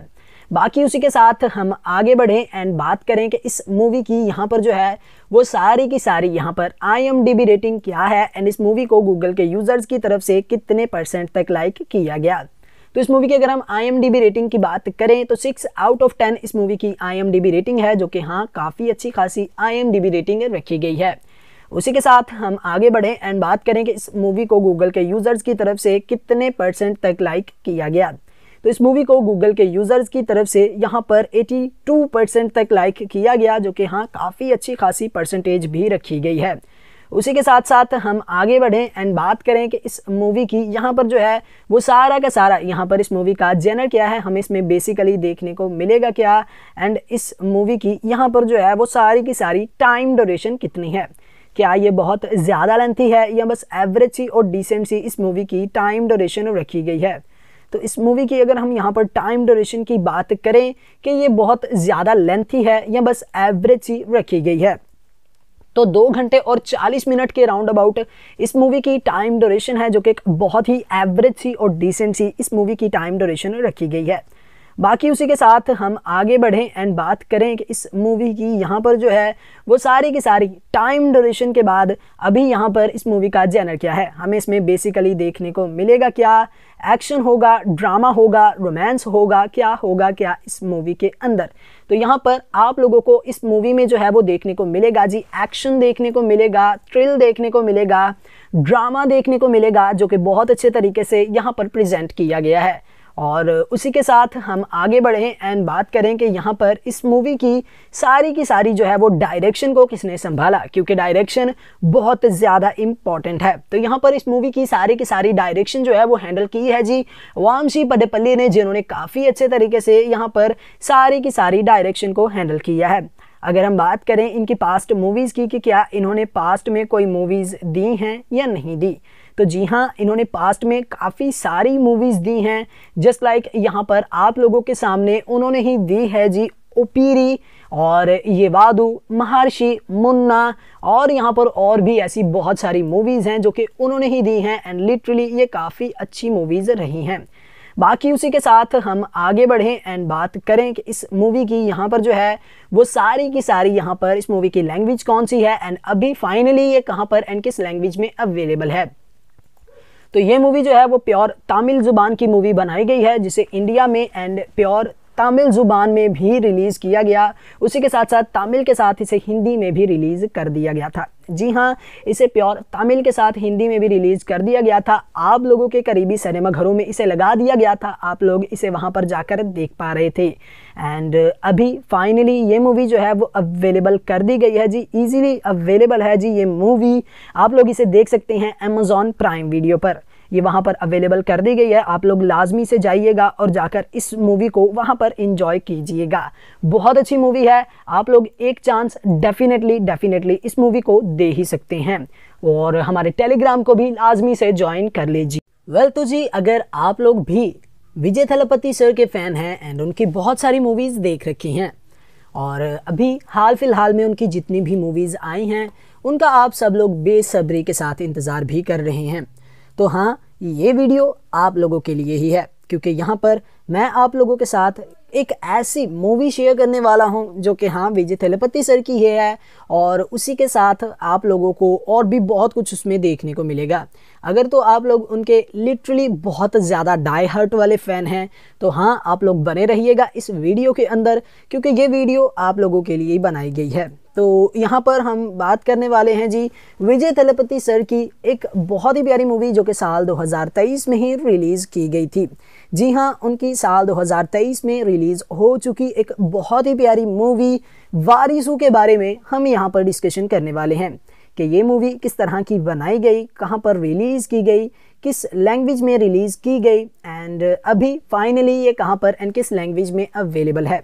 बाकी उसी के साथ हम आगे बढ़ें एंड बात करें कि इस मूवी की यहाँ पर जो है वो सारी की सारी यहाँ पर आई रेटिंग क्या है एंड इस मूवी को गूगल के यूज़र्स की तरफ से कितने परसेंट तक लाइक किया गया तो इस मूवी की अगर हम आई रेटिंग की बात करें तो सिक्स आउट ऑफ टेन इस मूवी की आई रेटिंग है जो कि हाँ काफ़ी अच्छी खासी आई रेटिंग रखी गई है उसी के साथ हम आगे बढ़ें एंड बात करें कि इस मूवी को गूगल के यूज़र्स की तरफ से कितने परसेंट तक लाइक किया गया तो इस मूवी को गूगल के यूज़र्स की तरफ से यहाँ पर 82 परसेंट तक लाइक किया गया जो कि हाँ काफ़ी अच्छी खासी परसेंटेज भी रखी गई है उसी के साथ साथ हम आगे बढ़ें एंड बात करें कि इस मूवी की यहाँ पर जो है वो सारा का सारा यहाँ पर इस मूवी का जेनर क्या है हमें इसमें बेसिकली देखने को मिलेगा क्या एंड इस मूवी की यहाँ पर जो है वो सारी की सारी टाइम ड्यूरेशन कितनी है क्या ये बहुत ज़्यादा लेंथी है या बस एवरेज सी और डिसेंट सी इस मूवी की टाइम ड्यूरेशन रखी गई है तो इस मूवी की अगर हम यहाँ पर टाइम ड्यूरेशन की बात करें कि ये बहुत ज़्यादा लेंथी है या बस एवरेज सी रखी गई है तो दो घंटे और 40 मिनट के राउंड अबाउट इस मूवी की टाइम ड्यूरेशन है जो कि एक बहुत ही एवरेज सी और डिसेंट सी इस मूवी की टाइम ड्यूरेशन रखी गई है बाकी उसी के साथ हम आगे बढ़ें एंड बात करें कि इस मूवी की यहाँ पर जो है वो सारी की सारी टाइम ड्यूरेशन के बाद अभी यहाँ पर इस मूवी का जैनर क्या है हमें इसमें बेसिकली देखने को मिलेगा क्या एक्शन होगा ड्रामा होगा रोमांस होगा क्या होगा क्या इस मूवी के अंदर तो यहाँ पर आप लोगों को इस मूवी में जो है वो देखने को मिलेगा जी एक्शन देखने को मिलेगा थ्रिल देखने को मिलेगा ड्रामा देखने को मिलेगा जो कि बहुत अच्छे तरीके से यहाँ पर प्रेजेंट किया गया है और उसी के साथ हम आगे बढ़ें एंड बात करें कि यहाँ पर इस मूवी की सारी की सारी जो है वो डायरेक्शन को किसने संभाला क्योंकि डायरेक्शन बहुत ज़्यादा इम्पॉर्टेंट है तो यहाँ पर इस मूवी की सारी की सारी डायरेक्शन जो है वो हैंडल की है जी वामशी पडेपल्ली ने जिन्होंने काफ़ी अच्छे तरीके से यहाँ पर सारी की सारी डायरेक्शन को हैंडल किया है अगर हम बात करें इनकी पास्ट मूवीज़ की कि क्या इन्होंने पास्ट में कोई मूवीज़ दी हैं या नहीं दी तो जी हाँ इन्होंने पास्ट में काफ़ी सारी मूवीज़ दी हैं जस्ट लाइक यहाँ पर आप लोगों के सामने उन्होंने ही दी है जी ओपीरी और ये वादू महर्षि मुन्ना और यहाँ पर और भी ऐसी बहुत सारी मूवीज़ हैं जो कि उन्होंने ही दी हैं एंड लिटरली ये काफ़ी अच्छी मूवीज़ रही हैं बाकी उसी के साथ हम आगे बढ़ें एंड बात करें कि इस मूवी की यहाँ पर जो है वो सारी की सारी यहाँ पर इस मूवी की लैंग्वेज कौन सी है एंड अभी फाइनली ये कहाँ पर एंड किस लैंग्वेज में अवेलेबल है तो ये मूवी जो है वो प्योर तमिल जुबान की मूवी बनाई गई है जिसे इंडिया में एंड प्योर तमिल ज़ुबान में भी रिलीज़ किया गया उसी के साथ साथ तमिल के साथ इसे हिंदी में भी रिलीज़ कर दिया गया था जी हाँ इसे प्योर तमिल के साथ हिंदी में भी रिलीज़ कर दिया गया था आप लोगों के करीबी सिनेमा घरों में इसे लगा दिया गया था आप लोग इसे वहाँ पर जाकर देख पा रहे थे एंड अभी फाइनली ये मूवी जो है वो अवेलेबल कर दी गई है जी इजीली अवेलेबल है जी ये मूवी आप लोग इसे देख सकते हैं अमेज़ॉन प्राइम वीडियो पर ये वहाँ पर अवेलेबल कर दी गई है आप लोग लाजमी से जाइएगा और जाकर इस मूवी को वहाँ पर इंजॉय कीजिएगा बहुत अच्छी मूवी है आप लोग एक चांस डेफिनेटली डेफिनेटली इस मूवी को दे ही सकते हैं और हमारे टेलीग्राम को भी लाजमी से ज्वाइन कर लीजिए वेल तो जी अगर आप लोग भी विजय थलपति सर के फ़ैन हैं एंड उनकी बहुत सारी मूवीज़ देख रखी हैं और अभी हाल फिलहाल में उनकी जितनी भी मूवीज़ आई हैं उनका आप सब लोग बेसब्री के साथ इंतज़ार भी कर रहे हैं तो हाँ ये वीडियो आप लोगों के लिए ही है क्योंकि यहाँ पर मैं आप लोगों के साथ एक ऐसी मूवी शेयर करने वाला हूँ जो कि हाँ विजय थेलपति सर की ही है और उसी के साथ आप लोगों को और भी बहुत कुछ उसमें देखने को मिलेगा अगर तो आप लोग उनके लिटरली बहुत ज़्यादा डाई हर्ट वाले फ़ैन हैं तो हाँ आप लोग बने रहिएगा इस वीडियो के अंदर क्योंकि ये वीडियो आप लोगों के लिए ही बनाई गई है तो यहाँ पर हम बात करने वाले हैं जी विजय तलपति सर की एक बहुत ही प्यारी मूवी जो कि साल 2023 में ही रिलीज़ की गई थी जी हाँ उनकी साल 2023 में रिलीज़ हो चुकी एक बहुत ही प्यारी मूवी वारिसू के बारे में हम यहाँ पर डिस्कशन करने वाले हैं कि ये मूवी किस तरह की बनाई गई कहाँ पर रिलीज़ की गई किस लैंग्वेज में रिलीज़ की गई एंड अभी फाइनली ये कहाँ पर एंड किस लैंग्वेज में अवेलेबल है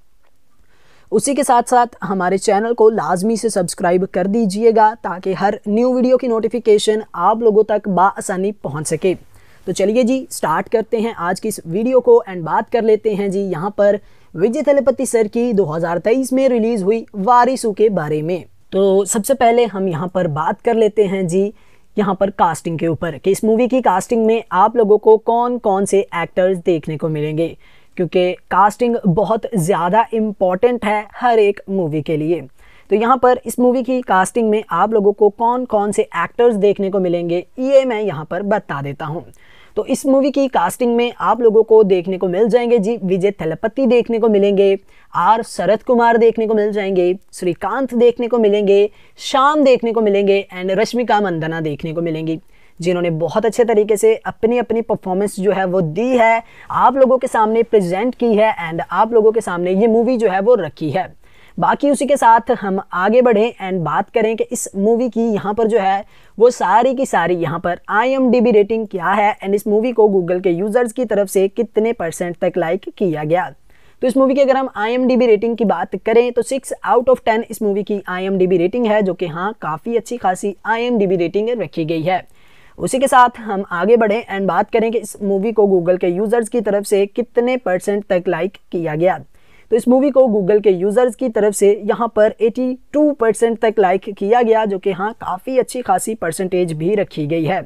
उसी के साथ साथ हमारे चैनल को लाजमी से सब्सक्राइब कर दीजिएगा ताकि हर न्यू वीडियो की नोटिफिकेशन आप लोगों तक बसानी पहुँच सके तो चलिए जी स्टार्ट करते हैं आज की इस वीडियो को एंड बात कर लेते हैं जी यहाँ पर विजय तलपति सर की 2023 में रिलीज़ हुई वारिसू के बारे में तो सबसे पहले हम यहाँ पर बात कर लेते हैं जी यहाँ पर कास्टिंग के ऊपर कि इस मूवी की कास्टिंग में आप लोगों को कौन कौन से एक्टर्स देखने को मिलेंगे क्योंकि कास्टिंग बहुत ज़्यादा इम्पॉर्टेंट है हर एक मूवी के लिए तो यहाँ पर इस मूवी की कास्टिंग में आप लोगों को कौन कौन से एक्टर्स देखने को मिलेंगे ये मैं यहाँ पर बता देता हूँ तो इस मूवी की कास्टिंग में आप लोगों को देखने को मिल जाएंगे जी विजय थलपति देखने को मिलेंगे आर शरद कुमार देखने को मिल जाएंगे श्रीकांत देखने को मिलेंगे श्याम देखने को मिलेंगे एंड रश्मिका मंदना देखने को मिलेंगी जिन्होंने बहुत अच्छे तरीके से अपनी अपनी परफॉर्मेंस जो है वो दी है आप लोगों के सामने प्रेजेंट की है एंड आप लोगों के सामने ये मूवी जो है वो रखी है बाकी उसी के साथ हम आगे बढ़ें एंड बात करें कि इस मूवी की यहाँ पर जो है वो सारी की सारी यहाँ पर I am D B rating क्या है एंड इस मूवी को गूगल के यूज़र्स की तरफ से कितने परसेंट तक लाइक किया गया तो इस मूवी की अगर हम I am D B rating की बात करें तो सिक्स आउट ऑफ टेन इस मूवी की I am D B rating है जो कि हाँ काफ़ी अच्छी खासी I am D B rating रखी गई है उसी के साथ हम आगे बढ़ें एंड बात करें कि इस मूवी को गूगल के यूज़र्स की तरफ से कितने परसेंट तक लाइक किया गया तो इस मूवी को गूगल के यूज़र्स की तरफ से यहाँ पर 82 परसेंट तक लाइक किया गया जो कि हाँ काफ़ी अच्छी खासी परसेंटेज भी रखी गई है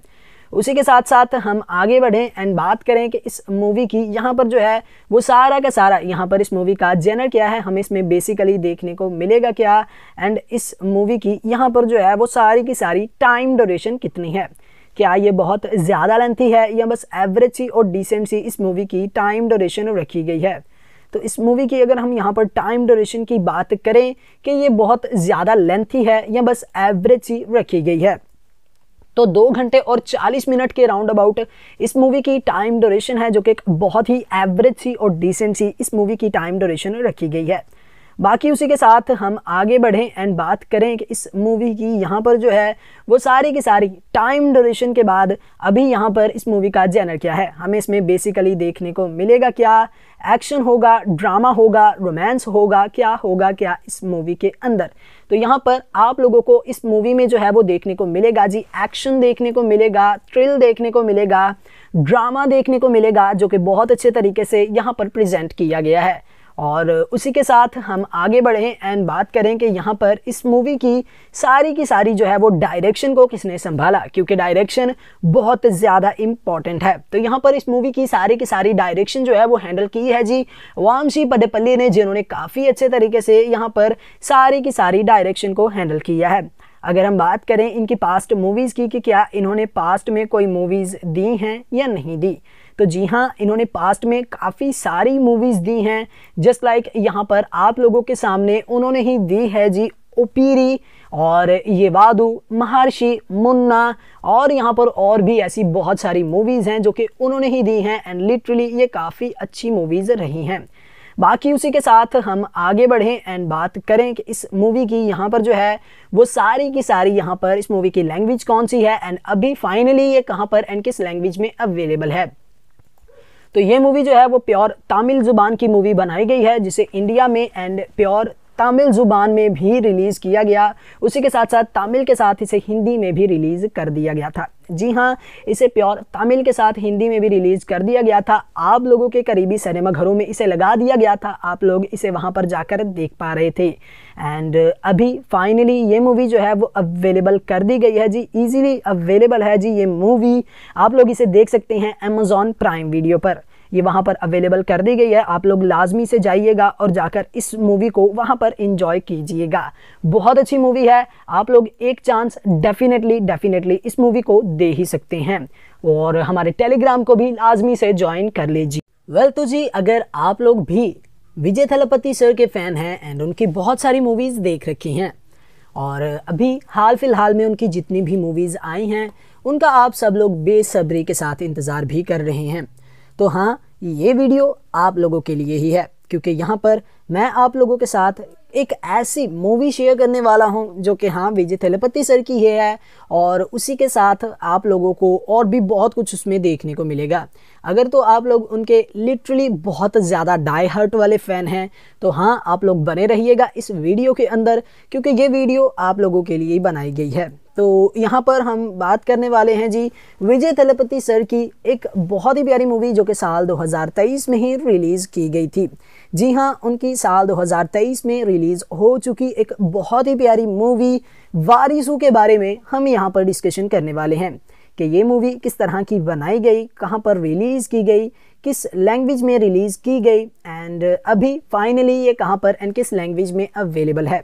उसी के साथ साथ हम आगे बढ़ें एंड बात करें कि इस मूवी की यहाँ पर जो है वो सारा का सारा यहाँ पर इस मूवी का जेनर क्या है हमें इसमें बेसिकली देखने को मिलेगा क्या एंड इस मूवी की यहाँ पर जो है वो सारी की सारी टाइम डोरेशन कितनी है क्या ये बहुत ज़्यादा लेंथी है या बस एवरेज सी और डिसेंट सी इस मूवी की टाइम डोरेशन रखी गई है तो इस मूवी की अगर हम यहाँ पर टाइम डोरेशन की बात करें कि ये बहुत ज़्यादा लेंथी है या बस एवरेज सी रखी गई है तो दो घंटे और चालीस मिनट के राउंड अबाउट इस मूवी की टाइम डोरेशन है जो कि एक बहुत ही एवरेज सी और डिसेंट सी इस मूवी की टाइम डोरेशन रखी गई है बाकी उसी के साथ हम आगे बढ़ें एंड बात करें कि इस मूवी की यहाँ पर जो है वो सारी की सारी टाइम ड्यूरेशन के बाद अभी यहाँ पर इस मूवी का जैनर क्या है हमें इसमें बेसिकली देखने को मिलेगा क्या एक्शन होगा ड्रामा होगा रोमांस होगा क्या होगा क्या इस मूवी के अंदर तो यहाँ पर आप लोगों को इस मूवी में जो है वो देखने को मिलेगा जी एक्शन देखने को मिलेगा थ्रिल देखने को मिलेगा ड्रामा देखने को मिलेगा जो कि बहुत अच्छे तरीके से यहाँ पर प्रेजेंट किया गया है और उसी के साथ हम आगे बढ़ें एंड बात करें कि यहाँ पर इस मूवी की सारी की सारी जो है वो डायरेक्शन को किसने संभाला क्योंकि डायरेक्शन बहुत ज़्यादा इम्पॉर्टेंट है तो यहाँ पर इस मूवी की सारी की सारी डायरेक्शन जो है वो हैंडल की है जी वामशी पडेपल्ली ने जिन्होंने काफ़ी अच्छे तरीके से यहाँ पर सारी की सारी डायरेक्शन को हैंडल किया है अगर हम बात करें इनकी पास्ट मूवीज़ की कि क्या इन्होंने पास्ट में कोई मूवीज़ दी हैं या नहीं दी तो जी हाँ इन्होंने पास्ट में काफ़ी सारी मूवीज़ दी हैं जस्ट लाइक यहाँ पर आप लोगों के सामने उन्होंने ही दी है जी ओपीरी और ये वादू महर्षि मुन्ना और यहाँ पर और भी ऐसी बहुत सारी मूवीज़ हैं जो कि उन्होंने ही दी हैं एंड लिटरली ये काफ़ी अच्छी मूवीज़ रही हैं बाकी उसी के साथ हम आगे बढ़ें एंड बात करें कि इस मूवी की यहाँ पर जो है वो सारी की सारी यहाँ पर इस मूवी की लैंग्वेज कौन सी है एंड अभी फाइनली ये कहाँ पर एंड किस लैंग्वेज में अवेलेबल है तो ये मूवी जो है वो प्योर तमिल ज़ुबान की मूवी बनाई गई है जिसे इंडिया में एंड प्योर तमिल ज़ुबान में भी रिलीज़ किया गया उसी के साथ साथ तमिल के साथ इसे हिंदी में भी रिलीज़ कर दिया गया था जी हाँ इसे प्योर तमिल के साथ हिंदी में भी रिलीज़ कर दिया गया था आप लोगों के करीबी सिनेमा घरों में इसे लगा दिया गया था आप लोग इसे वहाँ पर जाकर देख पा रहे थे एंड uh, अभी फाइनली ये मूवी जो है वो अवेलेबल कर दी गई है जी इजीली अवेलेबल है जी ये मूवी आप लोग इसे देख सकते हैं अमेज़ॉन प्राइम वीडियो पर ये वहाँ पर अवेलेबल कर दी गई है आप लोग लाजमी से जाइएगा और जाकर इस मूवी को वहाँ पर इंजॉय कीजिएगा बहुत अच्छी मूवी है आप लोग एक चांस डेफिनेटली डेफिनेटली इस मूवी को दे ही सकते हैं और हमारे टेलीग्राम को भी लाजमी से ज्वाइन कर लीजिए वेल well, तो जी अगर आप लोग भी विजय थलपति सर के फ़ैन हैं एंड उनकी बहुत सारी मूवीज़ देख रखी हैं और अभी हाल फिलहाल में उनकी जितनी भी मूवीज़ आई हैं उनका आप सब लोग बेसब्री के साथ इंतज़ार भी कर रहे हैं तो हाँ ये वीडियो आप लोगों के लिए ही है क्योंकि यहाँ पर मैं आप लोगों के साथ एक ऐसी मूवी शेयर करने वाला हूँ जो कि हाँ विजय थेलपति सर की है और उसी के साथ आप लोगों को और भी बहुत कुछ उसमें देखने को मिलेगा अगर तो आप लोग उनके लिटरली बहुत ज़्यादा डाई हर्ट वाले फ़ैन हैं तो हाँ आप लोग बने रहिएगा इस वीडियो के अंदर क्योंकि ये वीडियो आप लोगों के लिए ही बनाई गई है तो यहाँ पर हम बात करने वाले हैं जी विजय तलपति सर की एक बहुत ही प्यारी मूवी जो कि साल 2023 में ही रिलीज़ की गई थी जी हाँ उनकी साल 2023 में रिलीज़ हो चुकी एक बहुत ही प्यारी मूवी वारिसू के बारे में हम यहाँ पर डिस्कशन करने वाले हैं कि ये मूवी किस तरह की बनाई गई कहाँ पर रिलीज़ की गई किस लैंग्वेज में रिलीज़ की गई एंड अभी फाइनली ये कहाँ पर एंड किस लैंग्वेज में अवेलेबल है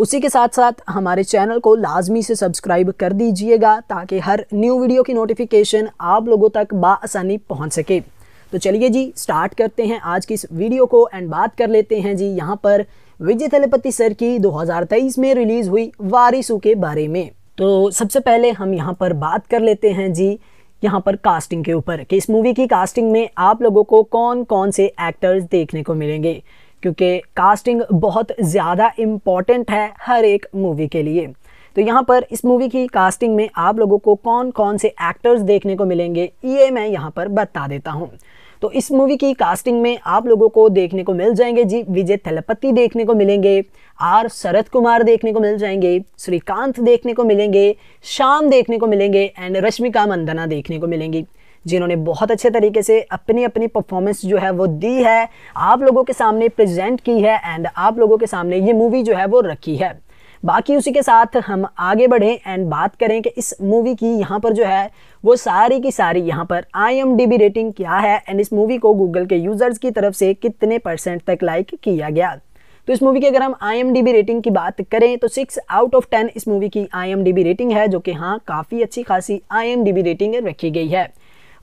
उसी के साथ साथ हमारे चैनल को लाजमी से सब्सक्राइब कर दीजिएगा ताकि हर न्यू वीडियो की नोटिफिकेशन आप लोगों तक बासानी पहुँच सके तो चलिए जी स्टार्ट करते हैं आज की इस वीडियो को एंड बात कर लेते हैं जी यहाँ पर विजय थलपति सर की 2023 में रिलीज़ हुई वारिसू के बारे में तो सबसे पहले हम यहाँ पर बात कर लेते हैं जी यहाँ पर कास्टिंग के ऊपर कि इस मूवी की कास्टिंग में आप लोगों को कौन कौन से एक्टर्स देखने को मिलेंगे क्योंकि कास्टिंग बहुत ज़्यादा इम्पॉर्टेंट है हर एक मूवी के लिए तो यहाँ पर इस मूवी की कास्टिंग में आप लोगों को कौन कौन से एक्टर्स देखने को मिलेंगे ये मैं यहाँ पर बता देता हूँ तो इस मूवी की कास्टिंग में आप लोगों को देखने को मिल जाएंगे जी विजय थलपति देखने को मिलेंगे आर शरद कुमार देखने को मिल जाएंगे श्रीकांत देखने को मिलेंगे श्याम देखने को मिलेंगे एंड रश्मिका मंदना देखने को मिलेंगी जिन्होंने बहुत अच्छे तरीके से अपनी अपनी परफॉर्मेंस जो है वो दी है आप लोगों के सामने प्रेजेंट की है एंड आप लोगों के सामने ये मूवी जो है वो रखी है बाकी उसी के साथ हम आगे बढ़ें एंड बात करें कि इस मूवी की यहाँ पर जो है वो सारी की सारी यहाँ पर आई रेटिंग क्या है एंड इस मूवी को गूगल के यूज़र्स की तरफ से कितने परसेंट तक लाइक किया गया तो इस मूवी की अगर हम आई रेटिंग की बात करें तो सिक्स आउट ऑफ टेन इस मूवी की आई रेटिंग है जो कि हाँ काफ़ी अच्छी खासी आई रेटिंग रखी गई है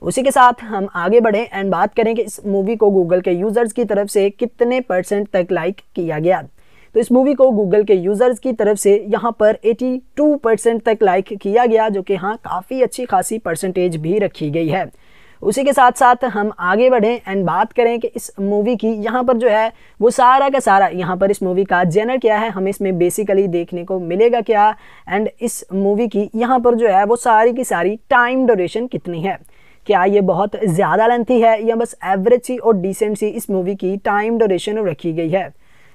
उसी के साथ हम आगे बढ़ें एंड बात करें कि इस मूवी को गूगल के यूज़र्स की तरफ से कितने परसेंट तक लाइक किया गया तो इस मूवी को गूगल के यूज़र्स की तरफ से यहाँ पर 82 परसेंट तक लाइक किया गया जो कि हाँ काफ़ी अच्छी खासी परसेंटेज भी रखी गई है उसी के साथ साथ हम आगे बढ़ें एंड बात करें कि इस मूवी की यहाँ पर जो है वो सारा का सारा यहाँ पर इस मूवी का जेनर क्या है हमें इसमें बेसिकली देखने को मिलेगा क्या एंड इस मूवी की यहाँ पर जो है वो सारी की सारी टाइम ड्यूरेशन कितनी है क्या ये बहुत ज़्यादा लेंथी है या बस एवरेज सी और डिसेंट सी इस मूवी की टाइम डोरेशन रखी गई है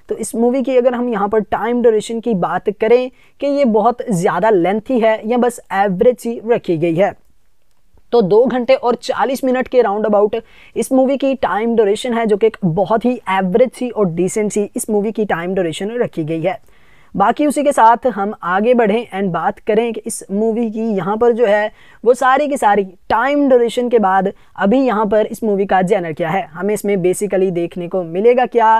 तो इस मूवी की अगर हम यहाँ पर टाइम डोरेशन की बात करें कि ये बहुत ज़्यादा लेंथी है या बस एवरेज सी रखी गई है तो दो घंटे और 40 मिनट के राउंड अबाउट इस मूवी की टाइम ड्यूरेशन है जो कि एक बहुत ही एवरेज सी और डिसेंट सी इस मूवी की टाइम ड्यूरेशन रखी गई है बाकी उसी के साथ हम आगे बढ़ें एंड बात करें कि इस मूवी की यहाँ पर जो है वो सारी की सारी टाइम ड्यूरेशन के बाद अभी यहाँ पर इस मूवी का जैनर क्या है हमें इसमें बेसिकली देखने को मिलेगा क्या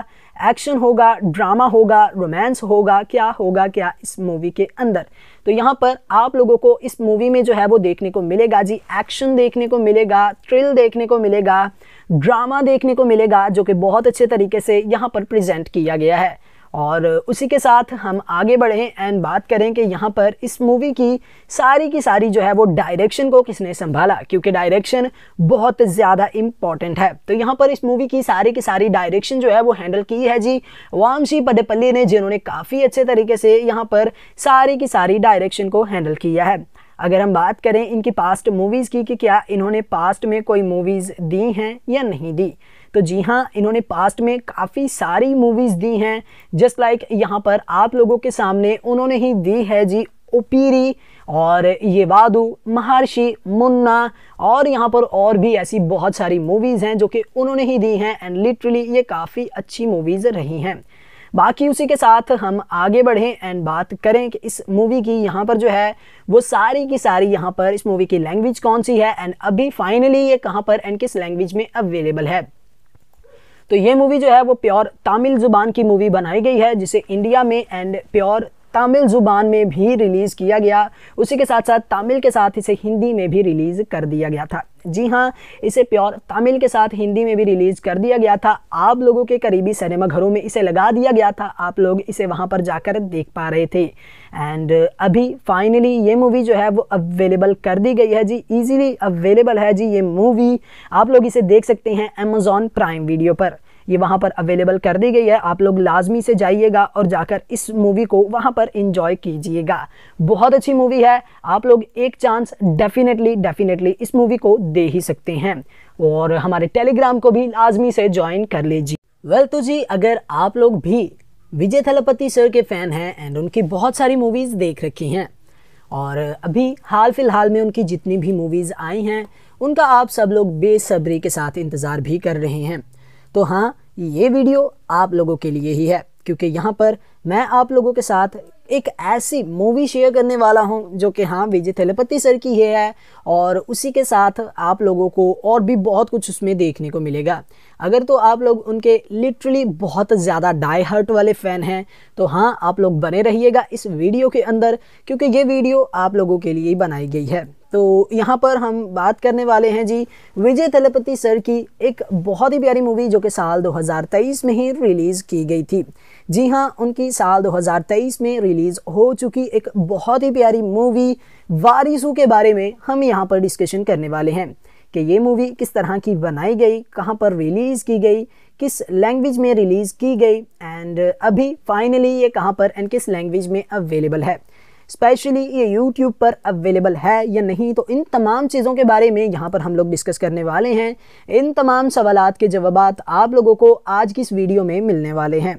एक्शन होगा ड्रामा होगा रोमांस होगा क्या होगा क्या इस मूवी के अंदर तो यहाँ पर आप लोगों को इस मूवी में जो है वो देखने को मिलेगा जी एक्शन देखने को मिलेगा थ्रिल देखने को मिलेगा ड्रामा देखने को मिलेगा जो कि बहुत अच्छे तरीके से यहाँ पर प्रेजेंट किया गया है और उसी के साथ हम आगे बढ़ें एंड बात करें कि यहाँ पर इस मूवी की सारी की सारी जो है वो डायरेक्शन को किसने संभाला क्योंकि डायरेक्शन बहुत ज़्यादा इम्पॉर्टेंट है तो यहाँ पर इस मूवी की सारी की सारी डायरेक्शन जो है वो हैंडल की है जी वामशी पडेपल्ली ने जिन्होंने काफ़ी अच्छे तरीके से यहाँ पर सारी की सारी डायरेक्शन को हैंडल किया है अगर हम बात करें इनकी पास्ट मूवीज़ की कि क्या इन्होंने पास्ट में कोई मूवीज़ दी हैं या नहीं दी तो जी हाँ इन्होंने पास्ट में काफ़ी सारी मूवीज़ दी हैं जस्ट लाइक यहाँ पर आप लोगों के सामने उन्होंने ही दी है जी ओपीरी और ये वादू महर्षि मुन्ना और यहाँ पर और भी ऐसी बहुत सारी मूवीज़ हैं जो कि उन्होंने ही दी हैं एंड लिटरली ये काफ़ी अच्छी मूवीज़ रही हैं बाकी उसी के साथ हम आगे बढ़ें एंड बात करें कि इस मूवी की यहाँ पर जो है वो सारी की सारी यहाँ पर इस मूवी की लैंग्वेज कौन सी है एंड अभी फाइनली ये कहाँ पर एंड किस लैंग्वेज में अवेलेबल है तो ये मूवी जो है वो प्योर तमिल ज़ुबान की मूवी बनाई गई है जिसे इंडिया में एंड प्योर तमिल ज़ुबान में भी रिलीज़ किया गया उसी के साथ साथ तमिल के साथ इसे हिंदी में भी रिलीज़ कर दिया गया था जी हाँ इसे प्योर तमिल के साथ हिंदी में भी रिलीज़ कर दिया गया था आप लोगों के करीबी सिनेमा घरों में इसे लगा दिया गया था आप लोग इसे वहाँ पर जाकर देख पा रहे थे एंड अभी फाइनली ये मूवी जो है वो अवेलेबल कर दी गई है जी ईज़िली अवेलेबल है जी ये मूवी आप लोग इसे देख सकते हैं अमेज़ॉन प्राइम वीडियो पर ये वहाँ पर अवेलेबल कर दी गई है आप लोग लाजमी से जाइएगा और जाकर इस मूवी को वहाँ पर इंजॉय कीजिएगा बहुत अच्छी मूवी है आप लोग एक चांस डेफिनेटली डेफिनेटली इस मूवी को दे ही सकते हैं और हमारे टेलीग्राम को भी लाजमी से ज्वाइन कर लीजिए वेल well, तो जी अगर आप लोग भी विजय थलपति सर के फ़ैन हैं एंड उनकी बहुत सारी मूवीज़ देख रखी हैं और अभी हाल फिलहाल में उनकी जितनी भी मूवीज़ आई हैं उनका आप सब लोग बेसब्री के साथ इंतज़ार भी कर रहे हैं तो हाँ ये वीडियो आप लोगों के लिए ही है क्योंकि यहाँ पर मैं आप लोगों के साथ एक ऐसी मूवी शेयर करने वाला हूँ जो कि हाँ विजय थेलपति सर की है और उसी के साथ आप लोगों को और भी बहुत कुछ उसमें देखने को मिलेगा अगर तो आप लोग उनके लिटरली बहुत ज़्यादा डाई हर्ट वाले फ़ैन हैं तो हाँ आप लोग बने रहिएगा इस वीडियो के अंदर क्योंकि ये वीडियो आप लोगों के लिए ही बनाई गई है तो यहाँ पर हम बात करने वाले हैं जी विजय तलपति सर की एक बहुत ही प्यारी मूवी जो कि साल 2023 में ही रिलीज़ की गई थी जी हाँ उनकी साल 2023 में रिलीज़ हो चुकी एक बहुत ही प्यारी मूवी वारिसू के बारे में हम यहाँ पर डिस्कशन करने वाले हैं कि ये मूवी किस तरह की बनाई गई कहाँ पर रिलीज़ की गई किस लैंग्वेज में रिलीज़ की गई एंड अभी फाइनली ये कहाँ पर एंड किस लैंग्वेज में अवेलेबल है स्पेशली ये यूट्यूब पर अवेलेबल है या नहीं तो इन तमाम चीज़ों के बारे में यहाँ पर हम लोग डिस्कस करने वाले हैं इन तमाम सवालत के जवाब आप लोगों को आज की इस वीडियो में मिलने वाले हैं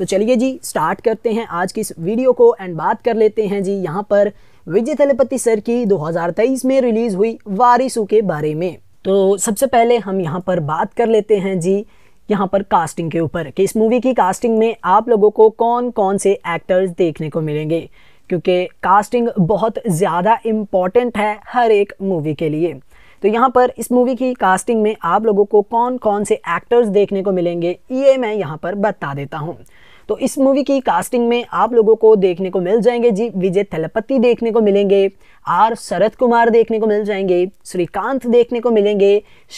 तो चलिए जी स्टार्ट करते हैं आज की इस वीडियो को एंड बात कर लेते हैं जी यहाँ पर विजय थलपति सर की 2023 में रिलीज़ हुई वारिसू के बारे में तो सबसे पहले हम यहाँ पर बात कर लेते हैं जी यहाँ पर कास्टिंग के ऊपर कि इस मूवी की कास्टिंग में आप लोगों को कौन कौन से एक्टर्स देखने को मिलेंगे क्योंकि कास्टिंग बहुत ज़्यादा इम्पॉर्टेंट है हर एक मूवी के लिए तो यहाँ पर इस मूवी की कास्टिंग में आप लोगों को कौन कौन से एक्टर्स देखने को मिलेंगे ये मैं यहाँ पर बता देता हूँ तो इस मूवी की कास्टिंग में आप लोगों को देखने को मिल जाएंगे जी विजय थलपति देखने को मिलेंगे आर शरद कुमार देखने को मिल जाएंगे श्रीकांत देखने को मिलेंगे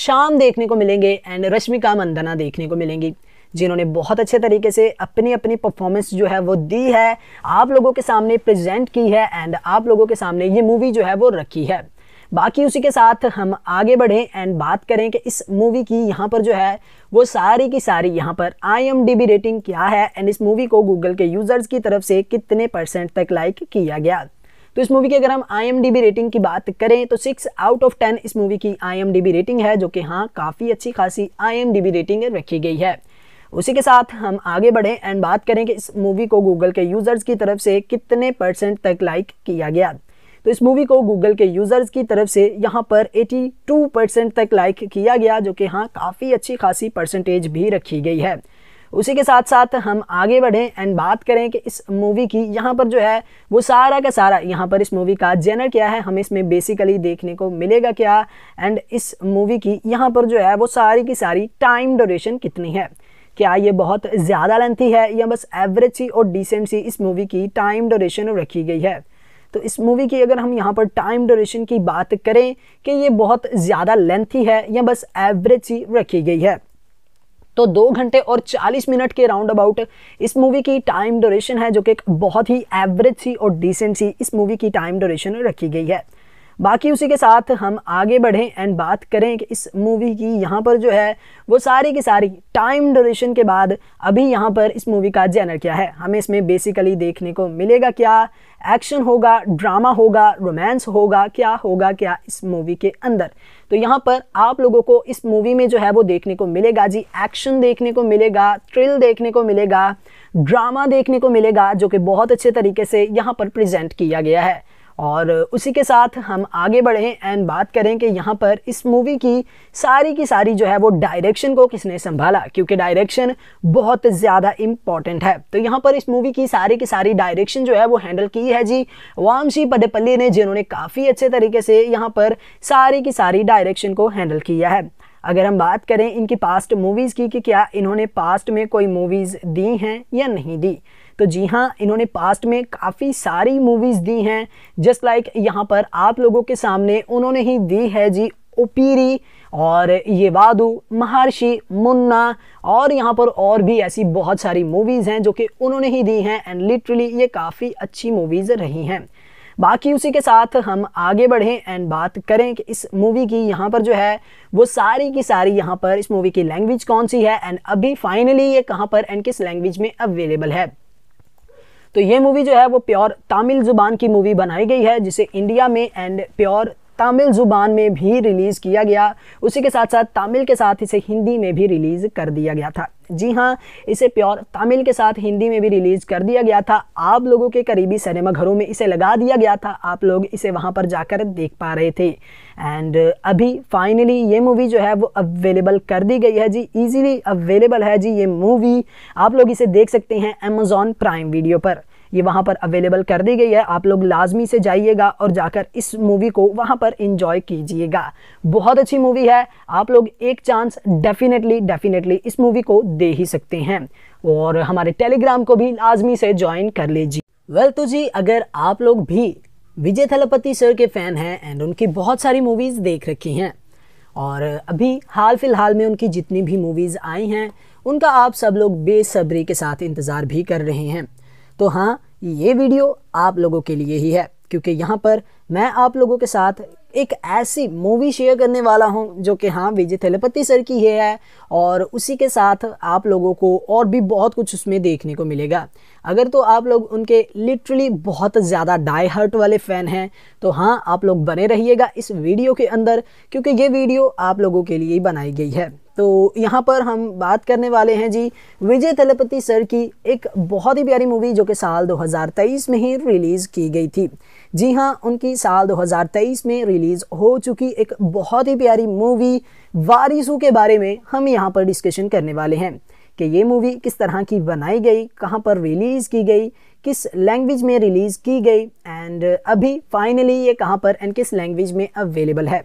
शाम देखने को मिलेंगे एंड रश्मिका मंदना देखने को मिलेंगी जिन्होंने बहुत अच्छे तरीके से अपनी अपनी परफॉर्मेंस जो है वो दी है आप लोगों के सामने प्रेजेंट की है एंड आप लोगों के सामने ये मूवी जो है वो रखी है बाकी उसी के साथ हम आगे बढ़ें एंड बात करें कि इस मूवी की यहाँ पर जो है वो सारी की सारी यहाँ पर आई रेटिंग क्या है एंड इस मूवी को गूगल के यूज़र्स की तरफ से कितने परसेंट तक लाइक किया गया तो इस मूवी की अगर हम आई रेटिंग की बात करें तो सिक्स आउट ऑफ टेन इस मूवी की आई रेटिंग है जो कि हाँ काफ़ी अच्छी खासी आई रेटिंग रखी गई है उसी के साथ हम आगे बढ़ें एंड बात करें कि इस मूवी को गूगल के यूज़र्स की तरफ से कितने परसेंट तक लाइक किया गया तो इस मूवी को गूगल के यूज़र्स की तरफ से यहाँ पर 82 परसेंट तक लाइक किया गया जो कि हाँ काफ़ी अच्छी खासी परसेंटेज भी रखी गई है उसी के साथ साथ हम आगे बढ़ें एंड बात करें कि इस मूवी की यहाँ पर जो है वो सारा का सारा यहाँ पर इस मूवी का जेनर क्या है हमें इसमें बेसिकली देखने को मिलेगा क्या एंड इस मूवी की यहाँ पर जो है वो सारी की सारी टाइम ड्यूरेशन कितनी है क्या ये बहुत ज़्यादा लेंथी है या बस एवरेज सी और डिसेंट सी इस मूवी की टाइम ड्यूरेशन रखी गई है तो इस मूवी की अगर हम यहाँ पर टाइम ड्यूरेशन की बात करें कि ये बहुत ज़्यादा लेंथी है या बस एवरेज ही रखी गई है तो दो घंटे और चालीस मिनट के राउंड अबाउट इस मूवी की टाइम ड्यूरेशन है जो कि एक बहुत ही एवरेज सी और डिसेंट सी इस मूवी की टाइम ड्यूरेशन रखी गई है बाकी उसी के साथ हम आगे बढ़ें एंड बात करें कि इस मूवी की यहाँ पर जो है वो सारी की सारी टाइम ड्यूरेशन के बाद अभी यहाँ पर इस मूवी का जैनर क्या है हमें इसमें बेसिकली देखने को मिलेगा क्या एक्शन होगा ड्रामा होगा रोमांस होगा क्या होगा क्या इस मूवी के अंदर तो यहाँ पर आप लोगों को इस मूवी में जो है वो देखने को मिलेगा जी एक्शन देखने को मिलेगा थ्रिल देखने को मिलेगा ड्रामा देखने को मिलेगा जो कि बहुत अच्छे तरीके से यहाँ पर प्रेजेंट किया गया है और उसी के साथ हम आगे बढ़ें एंड बात करें कि यहाँ पर इस मूवी की सारी की सारी जो है वो डायरेक्शन को किसने संभाला क्योंकि डायरेक्शन बहुत ज़्यादा इम्पॉर्टेंट है तो यहाँ पर इस मूवी की सारी की सारी डायरेक्शन जो है वो हैंडल की है जी वामशी पडेपल्ली ने जिन्होंने काफ़ी अच्छे तरीके से यहाँ पर सारी की सारी डायरेक्शन को हैंडल किया है अगर हम बात करें इनकी पास्ट मूवीज़ की कि क्या इन्होंने पास्ट में कोई मूवीज़ दी हैं या नहीं दी तो जी हाँ इन्होंने पास्ट में काफ़ी सारी मूवीज़ दी हैं जस्ट लाइक यहाँ पर आप लोगों के सामने उन्होंने ही दी है जी ओपीरी और ये वादू महर्षि मुन्ना और यहाँ पर और भी ऐसी बहुत सारी मूवीज़ हैं जो कि उन्होंने ही दी हैं एंड लिटरली ये काफ़ी अच्छी मूवीज़ रही हैं बाकी उसी के साथ हम आगे बढ़ें एंड बात करें कि इस मूवी की यहाँ पर जो है वो सारी की सारी यहाँ पर इस मूवी की लैंग्वेज कौन सी है एंड अभी फाइनली ये कहाँ पर एंड किस लैंग्वेज में अवेलेबल है तो ये मूवी जो है वो प्योर तमिल जुबान की मूवी बनाई गई है जिसे इंडिया में एंड प्योर तमिल ज़ुबान में भी रिलीज़ किया गया उसी के साथ साथ तमिल के साथ इसे हिंदी में भी रिलीज़ कर दिया गया था जी हाँ इसे प्योर तमिल के साथ हिंदी में भी रिलीज़ कर दिया गया था आप लोगों के करीबी सिनेमा घरों में इसे लगा दिया गया था आप लोग इसे वहाँ पर जाकर देख पा रहे थे एंड अभी फाइनली ये मूवी जो है वो अवेलेबल कर दी गई है जी इजीली अवेलेबल है जी ये मूवी आप लोग इसे देख सकते हैं अमेज़ॉन प्राइम वीडियो पर ये वहाँ पर अवेलेबल कर दी गई है आप लोग लाजमी से जाइएगा और जाकर इस मूवी को वहाँ पर इंजॉय कीजिएगा बहुत अच्छी मूवी है आप लोग एक चांस डेफिनेटली डेफिनेटली इस मूवी को दे ही सकते हैं और हमारे टेलीग्राम को भी लाजमी से ज्वाइन कर लीजिए वेल तो जी अगर आप लोग भी विजय थलपति सर के फ़ैन हैं एंड उनकी बहुत सारी मूवीज़ देख रखी हैं और अभी हाल फिलहाल में उनकी जितनी भी मूवीज़ आई हैं उनका आप सब लोग बेसब्री के साथ इंतज़ार भी कर रहे हैं तो हाँ ये वीडियो आप लोगों के लिए ही है क्योंकि यहाँ पर मैं आप लोगों के साथ एक ऐसी मूवी शेयर करने वाला हूँ जो कि हाँ विजय थेलपति सर की ही है और उसी के साथ आप लोगों को और भी बहुत कुछ उसमें देखने को मिलेगा अगर तो आप लोग उनके लिटरली बहुत ज़्यादा डाई हर्ट वाले फ़ैन हैं तो हाँ आप लोग बने रहिएगा इस वीडियो के अंदर क्योंकि ये वीडियो आप लोगों के लिए ही बनाई गई है तो यहाँ पर हम बात करने वाले हैं जी विजय तलपति सर की एक बहुत ही प्यारी मूवी जो कि साल 2023 में ही रिलीज़ की गई थी जी हाँ उनकी साल 2023 में रिलीज़ हो चुकी एक बहुत ही प्यारी मूवी वारिसू के बारे में हम यहाँ पर डिस्कशन करने वाले हैं कि ये मूवी किस तरह की बनाई गई कहाँ पर रिलीज़ की गई किस लैंग्वेज में रिलीज़ की गई एंड अभी फाइनली ये कहाँ पर एंड किस लैंग्वेज में अवेलेबल है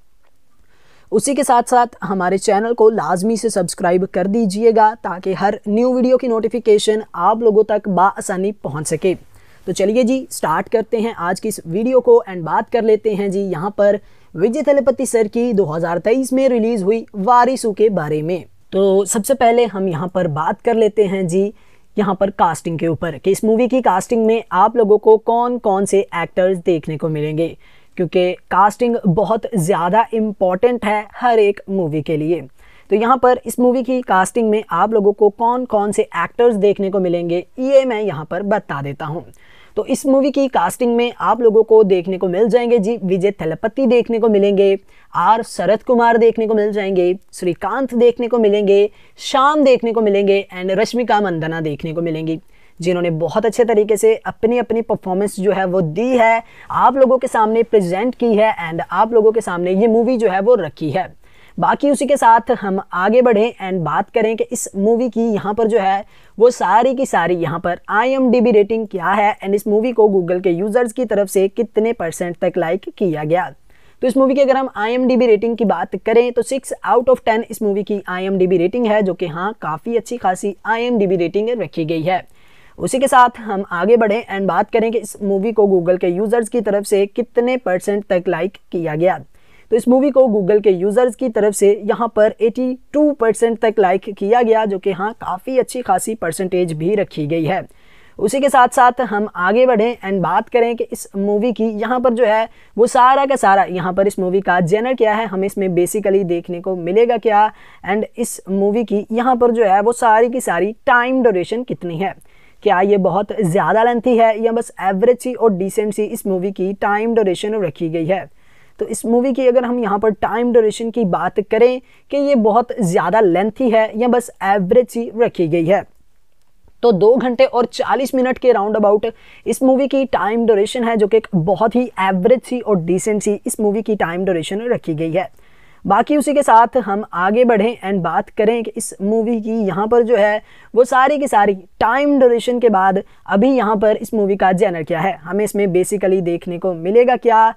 उसी के साथ साथ हमारे चैनल को लाजमी से सब्सक्राइब कर दीजिएगा ताकि हर न्यू वीडियो की नोटिफिकेशन आप लोगों तक बसानी पहुँच सके तो चलिए जी स्टार्ट करते हैं आज की इस वीडियो को एंड बात कर लेते हैं जी यहाँ पर विजय तलपति सर की 2023 में रिलीज़ हुई वारिसू के बारे में तो सबसे पहले हम यहाँ पर बात कर लेते हैं जी यहाँ पर कास्टिंग के ऊपर कि इस मूवी की कास्टिंग में आप लोगों को कौन कौन से एक्टर्स देखने को मिलेंगे क्योंकि कास्टिंग बहुत ज़्यादा इम्पॉर्टेंट है हर एक मूवी के लिए तो यहाँ पर इस मूवी की कास्टिंग में आप लोगों को कौन कौन से एक्टर्स देखने को मिलेंगे ये मैं यहाँ पर बता देता हूँ तो इस मूवी की कास्टिंग में आप लोगों को देखने को मिल जाएंगे जी विजय थलपति देखने को मिलेंगे आर शरद कुमार देखने को मिल जाएंगे श्रीकांत देखने को मिलेंगे श्याम देखने को मिलेंगे एंड रश्मिका मंदना देखने को मिलेंगी जिन्होंने बहुत अच्छे तरीके से अपनी अपनी परफॉर्मेंस जो है वो दी है आप लोगों के सामने प्रेजेंट की है एंड आप लोगों के सामने ये मूवी जो है वो रखी है बाकी उसी के साथ हम आगे बढ़ें एंड बात करें कि इस मूवी की यहाँ पर जो है वो सारी की सारी यहाँ पर I am D B rating क्या है एंड इस मूवी को गूगल के यूज़र्स की तरफ से कितने परसेंट तक लाइक किया गया तो इस मूवी की अगर हम I am D B rating की बात करें तो सिक्स आउट ऑफ टेन इस मूवी की I am D B rating है जो कि हाँ काफ़ी अच्छी खासी I am D B rating रखी गई है उसी के साथ हम आगे बढ़ें एंड बात करें कि इस मूवी को गूगल के यूज़र्स की तरफ से कितने परसेंट तक लाइक किया गया तो इस मूवी को गूगल के यूज़र्स की तरफ से यहाँ पर 82 परसेंट तक लाइक किया गया जो कि हाँ काफ़ी अच्छी खासी परसेंटेज भी रखी गई है उसी के साथ साथ हम आगे बढ़ें एंड बात करें कि इस मूवी की यहाँ पर जो है वो सारा का सारा यहाँ पर इस मूवी का जेनर क्या है हमें इसमें बेसिकली देखने को मिलेगा क्या एंड इस मूवी की यहाँ पर जो है वो सारी की सारी टाइम डोरेशन कितनी है क्या ये बहुत ज़्यादा लेंथी है या बस एवरेज सी और डिसेंट सी इस मूवी की टाइम डोरेशन रखी गई है तो इस मूवी की अगर हम यहाँ पर टाइम डोरेशन की बात करें कि ये बहुत ज़्यादा लेंथी है या बस एवरेज सी रखी गई है तो दो घंटे और चालीस मिनट के राउंड अबाउट इस मूवी की टाइम डोरेशन है जो कि एक बहुत ही एवरेज सी और डिसेंट सी इस मूवी की टाइम डोरेशन रखी गई है बाकी उसी के साथ हम आगे बढ़ें एंड बात करें कि इस मूवी की यहाँ पर जो है वो सारी की सारी टाइम ड्यूरेशन के बाद अभी यहाँ पर इस मूवी का जैनर क्या है हमें इसमें बेसिकली देखने को मिलेगा क्या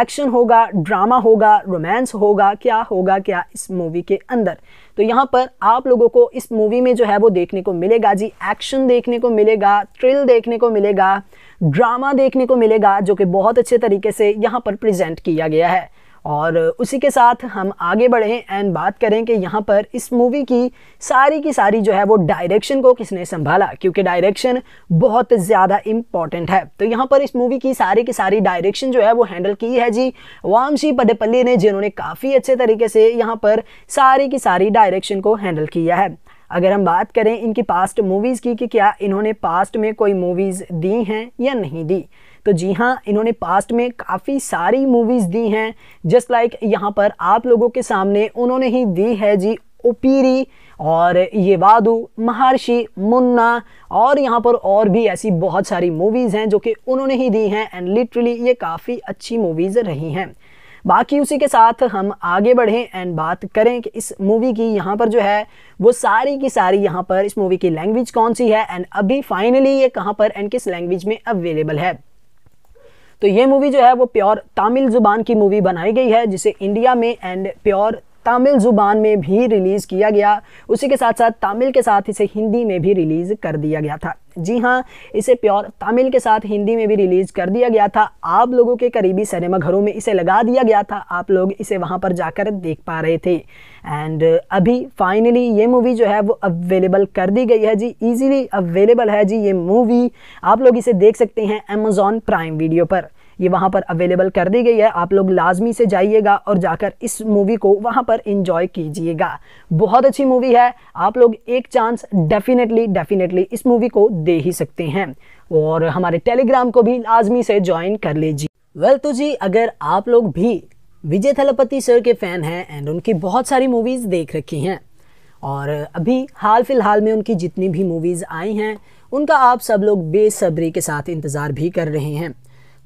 एक्शन होगा ड्रामा होगा रोमांस होगा क्या होगा क्या इस मूवी के अंदर तो यहाँ पर आप लोगों को इस मूवी में जो है वो देखने को मिलेगा जी एक्शन देखने को मिलेगा थ्रिल देखने को मिलेगा ड्रामा देखने को मिलेगा जो कि बहुत अच्छे तरीके से यहाँ पर प्रेजेंट किया गया है और उसी के साथ हम आगे बढ़ें एंड बात करें कि यहाँ पर इस मूवी की सारी की सारी जो है वो डायरेक्शन को किसने संभाला क्योंकि डायरेक्शन बहुत ज़्यादा इम्पॉर्टेंट है तो यहाँ पर इस मूवी की सारी की सारी डायरेक्शन जो है वो हैंडल की है जी वामशी पडेपल्ली ने जिन्होंने काफ़ी अच्छे तरीके से यहाँ पर सारी की सारी डायरेक्शन को हैंडल किया है अगर हम बात करें इनकी पास्ट मूवीज़ की कि क्या इन्होंने पास्ट में कोई मूवीज़ दी हैं या नहीं दी तो जी हाँ इन्होंने पास्ट में काफ़ी सारी मूवीज़ दी हैं जस्ट लाइक यहाँ पर आप लोगों के सामने उन्होंने ही दी है जी ओपीरी और ये वादू महर्षि मुन्ना और यहाँ पर और भी ऐसी बहुत सारी मूवीज़ हैं जो कि उन्होंने ही दी हैं एंड लिटरली ये काफ़ी अच्छी मूवीज़ रही हैं बाकी उसी के साथ हम आगे बढ़ें एंड बात करें कि इस मूवी की यहाँ पर जो है वो सारी की सारी यहाँ पर इस मूवी की लैंग्वेज कौन सी है एंड अभी फाइनली ये कहाँ पर एंड किस लैंग्वेज में अवेलेबल है तो ये मूवी जो है वो प्योर तमिल जुबान की मूवी बनाई गई है जिसे इंडिया में एंड प्योर तमिल ज़ुबान में भी रिलीज़ किया गया उसी के साथ साथ तमिल के साथ इसे हिंदी में भी रिलीज़ कर दिया गया था जी हाँ इसे प्योर तमिल के साथ हिंदी में भी रिलीज़ कर दिया गया था आप लोगों के करीबी सिनेमा घरों में इसे लगा दिया गया था आप लोग इसे वहाँ पर जाकर देख पा रहे थे एंड अभी फाइनली ये मूवी जो है वो अवेलेबल कर दी गई है जी ईजीली अवेलेबल है जी ये मूवी आप लोग इसे देख सकते हैं अमेजोन प्राइम वीडियो पर ये वहाँ पर अवेलेबल कर दी गई है आप लोग लाजमी से जाइएगा और जाकर इस मूवी को वहाँ पर इंजॉय कीजिएगा बहुत अच्छी मूवी है आप लोग एक चांस डेफिनेटली डेफिनेटली इस मूवी को दे ही सकते हैं और हमारे टेलीग्राम को भी लाजमी से ज्वाइन कर लीजिए वेल well, तो जी अगर आप लोग भी विजय थलपति सर के फ़ैन हैं एंड उनकी बहुत सारी मूवीज़ देख रखी हैं और अभी हाल फिलहाल में उनकी जितनी भी मूवीज़ आई हैं उनका आप सब लोग बेसब्री के साथ इंतज़ार भी कर रहे हैं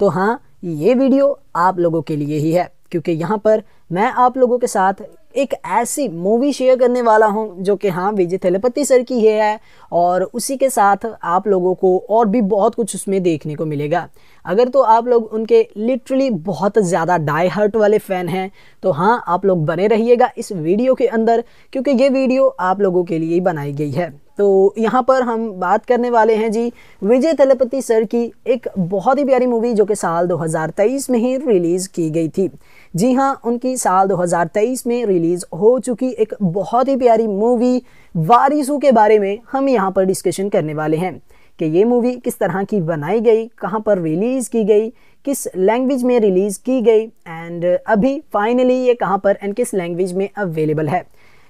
तो हाँ ये वीडियो आप लोगों के लिए ही है क्योंकि यहाँ पर मैं आप लोगों के साथ एक ऐसी मूवी शेयर करने वाला हूँ जो कि हाँ विजय थेलपति सर की है, है और उसी के साथ आप लोगों को और भी बहुत कुछ उसमें देखने को मिलेगा अगर तो आप लोग उनके लिटरली बहुत ज़्यादा डाई हर्ट वाले फ़ैन हैं तो हाँ आप लोग बने रहिएगा इस वीडियो के अंदर क्योंकि ये वीडियो आप लोगों के लिए ही बनाई गई है तो यहाँ पर हम बात करने वाले हैं जी विजय तलपति सर की एक बहुत ही प्यारी मूवी जो कि साल 2023 में ही रिलीज़ की गई थी जी हाँ उनकी साल 2023 में रिलीज़ हो चुकी एक बहुत ही प्यारी मूवी वारिसू के बारे में हम यहाँ पर डिस्कशन करने वाले हैं कि ये मूवी किस तरह की बनाई गई कहाँ पर रिलीज़ की गई किस लैंग्वेज में रिलीज़ की गई एंड अभी फाइनली ये कहाँ पर एंड किस लैंग्वेज में अवेलेबल है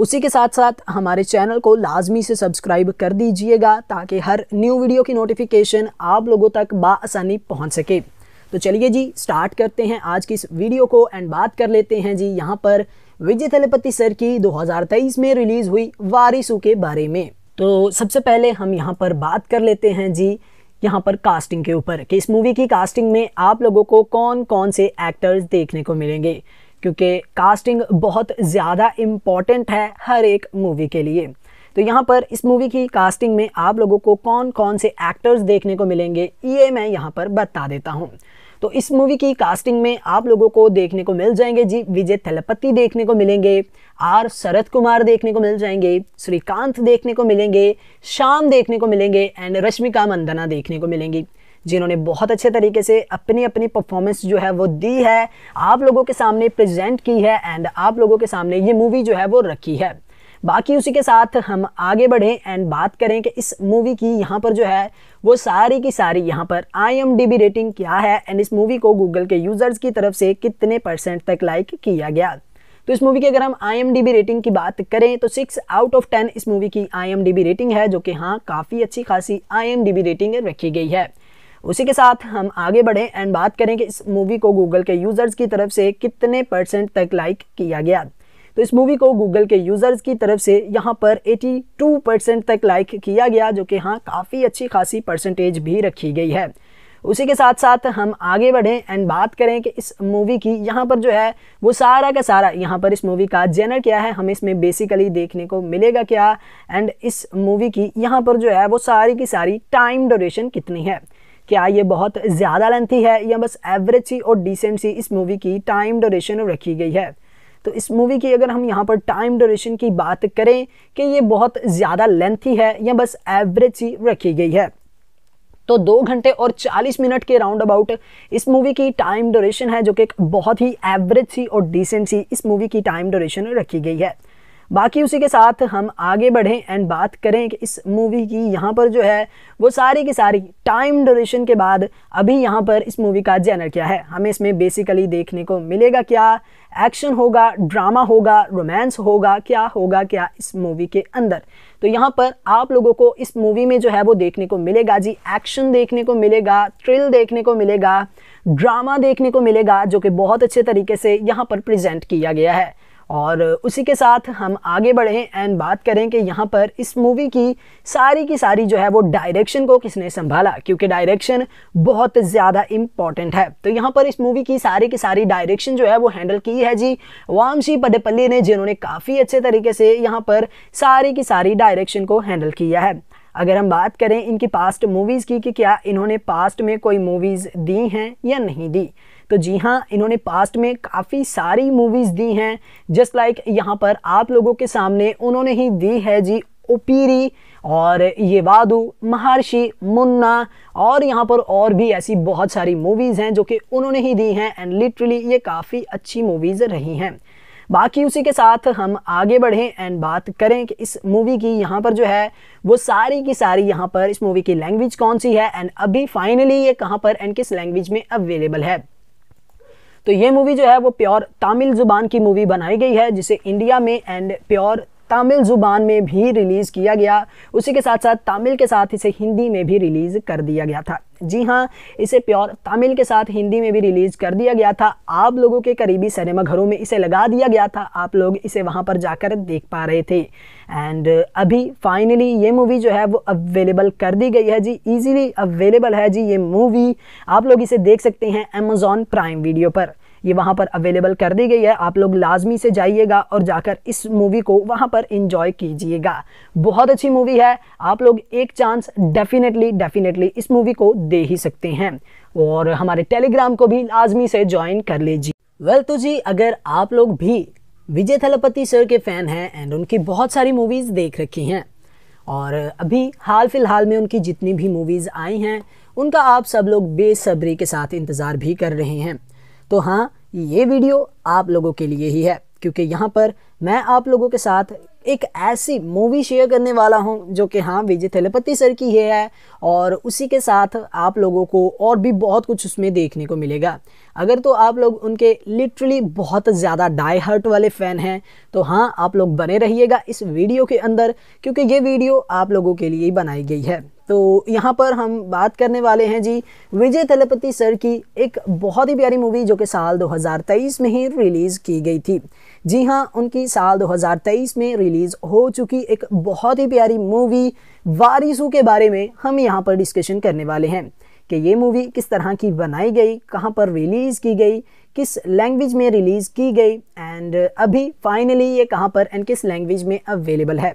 उसी के साथ साथ हमारे चैनल को लाजमी से सब्सक्राइब कर दीजिएगा ताकि हर न्यू वीडियो की नोटिफिकेशन आप लोगों तक बासानी पहुँच सके तो चलिए जी स्टार्ट करते हैं आज की इस वीडियो को एंड बात कर लेते हैं जी यहाँ पर विजय थलपति सर की 2023 में रिलीज़ हुई वारिसू के बारे में तो सबसे पहले हम यहाँ पर बात कर लेते हैं जी यहाँ पर कास्टिंग के ऊपर कि इस मूवी की कास्टिंग में आप लोगों को कौन कौन से एक्टर्स देखने को मिलेंगे क्योंकि कास्टिंग बहुत ज़्यादा इम्पॉर्टेंट है हर एक मूवी के लिए तो यहाँ पर इस मूवी की कास्टिंग में आप लोगों को कौन कौन से एक्टर्स देखने को मिलेंगे ये मैं यहाँ पर बता देता हूँ तो इस मूवी की कास्टिंग में आप लोगों को देखने को मिल जाएंगे जी विजय थलपति देखने को मिलेंगे आर शरद कुमार देखने को मिल जाएंगे श्रीकांत देखने को मिलेंगे श्याम देखने को मिलेंगे एंड रश्मिका मंदना देखने को मिलेंगी जिन्होंने बहुत अच्छे तरीके से अपनी अपनी परफॉर्मेंस जो है वो दी है आप लोगों के सामने प्रेजेंट की है एंड आप लोगों के सामने ये मूवी जो है वो रखी है बाकी उसी के साथ हम आगे बढ़ें एंड बात करें कि इस मूवी की यहाँ पर जो है वो सारी की सारी यहाँ पर आई रेटिंग क्या है एंड इस मूवी को गूगल के यूज़र्स की तरफ से कितने परसेंट तक लाइक किया गया तो इस मूवी की अगर हम आई रेटिंग की बात करें तो सिक्स आउट ऑफ टेन इस मूवी की आई रेटिंग है जो कि हाँ काफ़ी अच्छी खासी आई रेटिंग रखी गई है उसी के साथ हम आगे बढ़ें एंड बात करें कि इस मूवी को गूगल के यूज़र्स की तरफ से कितने परसेंट तक लाइक किया गया तो इस मूवी को गूगल के यूज़र्स की तरफ से यहाँ पर 82 परसेंट तक लाइक किया गया जो कि हाँ काफ़ी अच्छी खासी परसेंटेज भी रखी गई है उसी के साथ साथ हम आगे बढ़ें एंड बात करें कि इस मूवी की यहाँ पर जो है वो सारा का सारा यहाँ पर इस मूवी का जेनर क्या है हमें इसमें बेसिकली देखने को मिलेगा क्या एंड इस मूवी की यहाँ पर जो है वो सारी की सारी टाइम ड्यूरेशन कितनी है क्या ये बहुत ज़्यादा लेंथी है या बस एवरेज सी और डिसेंट सी इस मूवी की टाइम डोरेशन रखी गई है तो इस मूवी की अगर हम यहाँ पर टाइम डोरेशन की बात करें कि ये बहुत ज़्यादा लेंथी है या बस एवरेज सी रखी गई है तो दो घंटे और 40 मिनट के राउंड अबाउट इस मूवी की टाइम ड्यूरेशन है जो कि एक बहुत ही एवरेज सी और डिसेंट सी इस मूवी की टाइम ड्यूरेशन रखी गई है बाकी उसी के साथ हम आगे बढ़ें एंड बात करें कि इस मूवी की यहाँ पर जो है वो सारी की सारी टाइम ड्यूरेशन के बाद अभी यहाँ पर इस मूवी का जैनर क्या है हमें इसमें बेसिकली देखने को मिलेगा क्या एक्शन होगा ड्रामा होगा रोमांस होगा क्या होगा क्या इस मूवी के अंदर तो यहाँ पर आप लोगों को इस मूवी में जो है वो देखने को मिलेगा जी एक्शन देखने को मिलेगा थ्रिल देखने को मिलेगा ड्रामा देखने को मिलेगा जो कि बहुत अच्छे तरीके से यहाँ पर प्रेजेंट किया गया है और उसी के साथ हम आगे बढ़ें एंड बात करें कि यहाँ पर इस मूवी की सारी की सारी जो है वो डायरेक्शन को किसने संभाला क्योंकि डायरेक्शन बहुत ज़्यादा इम्पॉर्टेंट है तो यहाँ पर इस मूवी की सारी की सारी डायरेक्शन जो है वो हैंडल की है जी वामशी पडेपल्ली ने जिन्होंने काफ़ी अच्छे तरीके से यहाँ पर सारी की सारी डायरेक्शन को हैंडल किया है अगर हम बात करें इनकी पास्ट मूवीज़ की कि क्या इन्होंने पास्ट में कोई मूवीज़ दी हैं या नहीं दी तो जी हाँ इन्होंने पास्ट में काफ़ी सारी मूवीज़ दी हैं जस्ट लाइक यहाँ पर आप लोगों के सामने उन्होंने ही दी है जी ओपीरी और ये वादू महर्षि मुन्ना और यहाँ पर और भी ऐसी बहुत सारी मूवीज़ हैं जो कि उन्होंने ही दी हैं एंड लिटरली ये काफ़ी अच्छी मूवीज़ रही हैं बाकी उसी के साथ हम आगे बढ़ें एंड बात करें कि इस मूवी की यहाँ पर जो है वो सारी की सारी यहाँ पर इस मूवी की लैंग्वेज कौन सी है एंड अभी फाइनली ये कहाँ पर एंड किस लैंग्वेज में अवेलेबल है तो ये मूवी जो है वो प्योर तमिल ज़ुबान की मूवी बनाई गई है जिसे इंडिया में एंड प्योर तमिल ज़ुबान में भी रिलीज़ किया गया उसी के साथ साथ तमिल के साथ इसे हिंदी में भी रिलीज़ कर दिया गया था जी हाँ इसे प्योर तमिल के साथ हिंदी में भी रिलीज़ कर दिया गया था आप लोगों के करीबी सिनेमा घरों में इसे लगा दिया गया था आप लोग इसे वहाँ पर जाकर देख पा रहे थे एंड अभी फाइनली ये मूवी जो है वो अवेलेबल कर दी गई है जी इजीली अवेलेबल है जी ये मूवी आप लोग इसे देख सकते हैं अमेज़ॉन प्राइम वीडियो पर ये वहाँ पर अवेलेबल कर दी गई है आप लोग लाजमी से जाइएगा और जाकर इस मूवी को वहाँ पर इंजॉय कीजिएगा बहुत अच्छी मूवी है आप लोग एक चांस डेफिनेटली डेफिनेटली इस मूवी को दे ही सकते हैं और हमारे टेलीग्राम को भी लाजमी से ज्वाइन कर लीजिए वेल well, तो जी अगर आप लोग भी विजय थलपति सर के फ़ैन हैं एंड उनकी बहुत सारी मूवीज़ देख रखी हैं और अभी हाल फिलहाल में उनकी जितनी भी मूवीज़ आई हैं उनका आप सब लोग बेसब्री के साथ इंतज़ार भी कर रहे हैं तो हाँ ये वीडियो आप लोगों के लिए ही है क्योंकि यहाँ पर मैं आप लोगों के साथ एक ऐसी मूवी शेयर करने वाला हूँ जो कि हाँ विजय थेलपति सर की है, है और उसी के साथ आप लोगों को और भी बहुत कुछ उसमें देखने को मिलेगा अगर तो आप लोग उनके लिटरली बहुत ज़्यादा डाई हर्ट वाले फ़ैन हैं तो हाँ आप लोग बने रहिएगा इस वीडियो के अंदर क्योंकि ये वीडियो आप लोगों के लिए ही बनाई गई है तो यहाँ पर हम बात करने वाले हैं जी विजय तलपति सर की एक बहुत ही प्यारी मूवी जो कि साल 2023 में ही रिलीज़ की गई थी जी हाँ उनकी साल 2023 में रिलीज़ हो चुकी एक बहुत ही प्यारी मूवी वारिसू के बारे में हम यहाँ पर डिस्कशन करने वाले हैं कि ये मूवी किस तरह की बनाई गई कहाँ पर रिलीज़ की गई किस लैंग्वेज में रिलीज़ की गई एंड अभी फाइनली ये कहाँ पर एंड किस लैंग्वेज में अवेलेबल है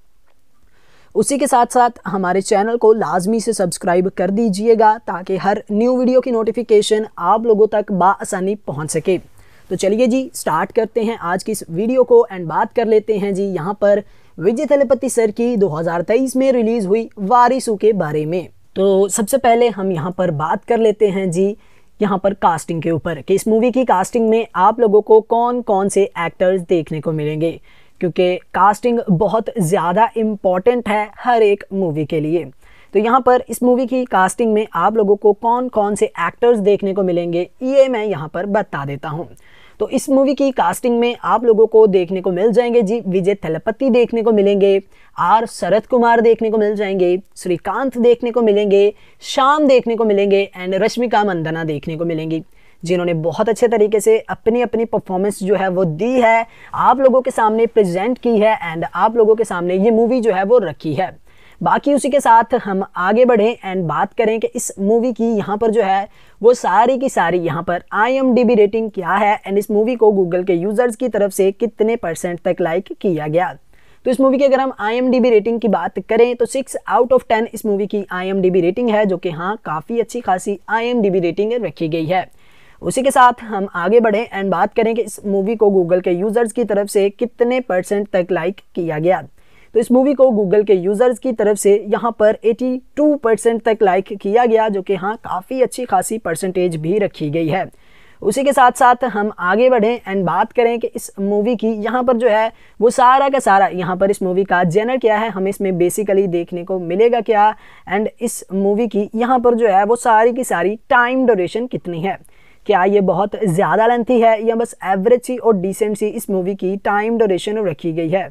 उसी के साथ साथ हमारे चैनल को लाजमी से सब्सक्राइब कर दीजिएगा ताकि हर न्यू वीडियो की नोटिफिकेशन आप लोगों तक बसानी पहुँच सके तो चलिए जी स्टार्ट करते हैं आज की इस वीडियो को एंड बात कर लेते हैं जी यहाँ पर विजय थलपति सर की 2023 में रिलीज़ हुई वारिसू के बारे में तो सबसे पहले हम यहाँ पर बात कर लेते हैं जी यहाँ पर कास्टिंग के ऊपर कि इस मूवी की कास्टिंग में आप लोगों को कौन कौन से एक्टर्स देखने को मिलेंगे क्योंकि कास्टिंग बहुत ज़्यादा इम्पॉर्टेंट है हर एक मूवी के लिए तो यहाँ पर इस मूवी की कास्टिंग में आप लोगों को कौन कौन से एक्टर्स देखने को मिलेंगे ये मैं यहाँ पर बता देता हूँ तो इस मूवी की कास्टिंग में आप लोगों को देखने को मिल जाएंगे जी विजय थलपति देखने को मिलेंगे आर शरद कुमार देखने को मिल जाएंगे श्रीकांत देखने को मिलेंगे श्याम देखने को मिलेंगे एंड रश्मिका मंदना देखने को मिलेंगी जिन्होंने बहुत अच्छे तरीके से अपनी अपनी परफॉर्मेंस जो है वो दी है आप लोगों के सामने प्रेजेंट की है एंड आप लोगों के सामने ये मूवी जो है वो रखी है बाकी उसी के साथ हम आगे बढ़ें एंड बात करें कि इस मूवी की यहाँ पर जो है वो सारी की सारी यहाँ पर आई रेटिंग क्या है एंड इस मूवी को गूगल के यूज़र्स की तरफ से कितने परसेंट तक लाइक किया गया तो इस मूवी की अगर हम आई रेटिंग की बात करें तो सिक्स आउट ऑफ टेन इस मूवी की आई रेटिंग है जो कि हाँ काफ़ी अच्छी खासी आई रेटिंग रखी गई है उसी के साथ हम आगे बढ़ें एंड बात करें कि इस मूवी को गूगल के यूज़र्स की तरफ से कितने परसेंट तक लाइक किया गया तो इस मूवी को गूगल के यूज़र्स की तरफ से यहाँ पर 82 परसेंट तक लाइक किया गया जो कि हाँ काफ़ी अच्छी खासी परसेंटेज भी रखी गई है उसी के साथ साथ हम आगे बढ़ें एंड बात करें कि इस मूवी की यहाँ पर जो है वो सारा का सारा यहाँ पर इस मूवी का जेनर क्या है हमें इसमें बेसिकली देखने को मिलेगा क्या एंड इस मूवी की यहाँ पर जो है वो सारी की सारी टाइम डोरेशन कितनी है क्या ये बहुत ज़्यादा लेंथी है या बस एवरेज सी और डिसेंट सी इस मूवी की टाइम डोरेशन रखी गई है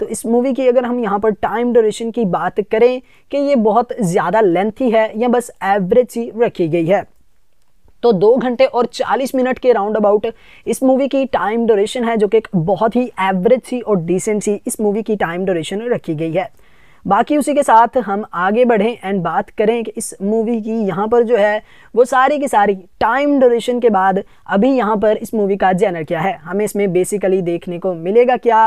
तो इस मूवी की अगर हम यहाँ पर टाइम डोरेशन की बात करें कि ये बहुत ज़्यादा लेंथी है या बस एवरेज सी रखी गई है तो दो घंटे और चालीस मिनट के राउंड अबाउट इस मूवी की टाइम डोरेशन है जो कि एक बहुत ही एवरेज सी और डिसेंट सी इस मूवी की टाइम डोरेशन रखी गई है बाकी उसी के साथ हम आगे बढ़ें एंड बात करें कि इस मूवी की यहाँ पर जो है वो सारी की सारी टाइम ड्यूरेशन के बाद अभी यहाँ पर इस मूवी का जैनर क्या है हमें इसमें बेसिकली देखने को मिलेगा क्या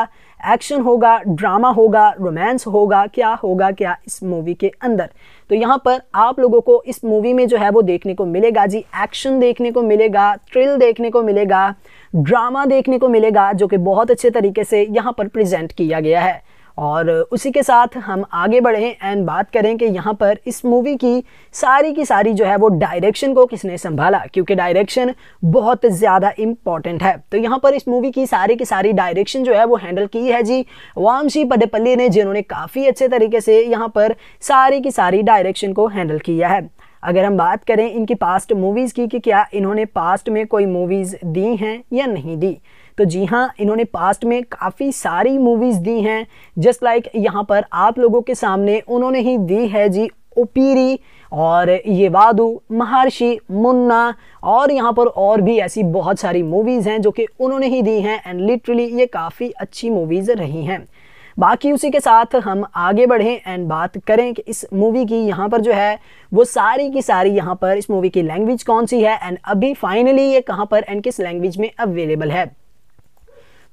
एक्शन होगा ड्रामा होगा रोमांस होगा क्या होगा क्या इस मूवी के अंदर तो यहाँ पर आप लोगों को इस मूवी में जो है वो देखने को मिलेगा जी एक्शन देखने को मिलेगा थ्रिल देखने को मिलेगा ड्रामा देखने को मिलेगा जो कि बहुत अच्छे तरीके से यहाँ पर प्रेजेंट किया गया है और उसी के साथ हम आगे बढ़ें एंड बात करें कि यहाँ पर इस मूवी की सारी की सारी जो है वो डायरेक्शन को किसने संभाला क्योंकि डायरेक्शन बहुत ज़्यादा इम्पॉर्टेंट है तो यहाँ पर इस मूवी की सारी की सारी डायरेक्शन जो है वो हैंडल की है जी वामशी पडेपल्ली ने जिन्होंने काफ़ी अच्छे तरीके से यहाँ पर सारी की सारी डायरेक्शन को हैंडल किया है अगर हम बात करें इनकी पास्ट मूवीज़ की कि क्या इन्होंने पास्ट में कोई मूवीज़ दी हैं या नहीं दी तो जी हाँ इन्होंने पास्ट में काफ़ी सारी मूवीज़ दी हैं जस्ट लाइक यहाँ पर आप लोगों के सामने उन्होंने ही दी है जी ओपीरी और ये वादू महर्षि मुन्ना और यहाँ पर और भी ऐसी बहुत सारी मूवीज़ हैं जो कि उन्होंने ही दी हैं एंड लिटरली ये काफ़ी अच्छी मूवीज़ रही हैं बाकी उसी के साथ हम आगे बढ़ें एंड बात करें कि इस मूवी की यहाँ पर जो है वो सारी की सारी यहाँ पर इस मूवी की लैंग्वेज कौन सी है एंड अभी फाइनली ये कहाँ पर एंड किस लैंग्वेज में अवेलेबल है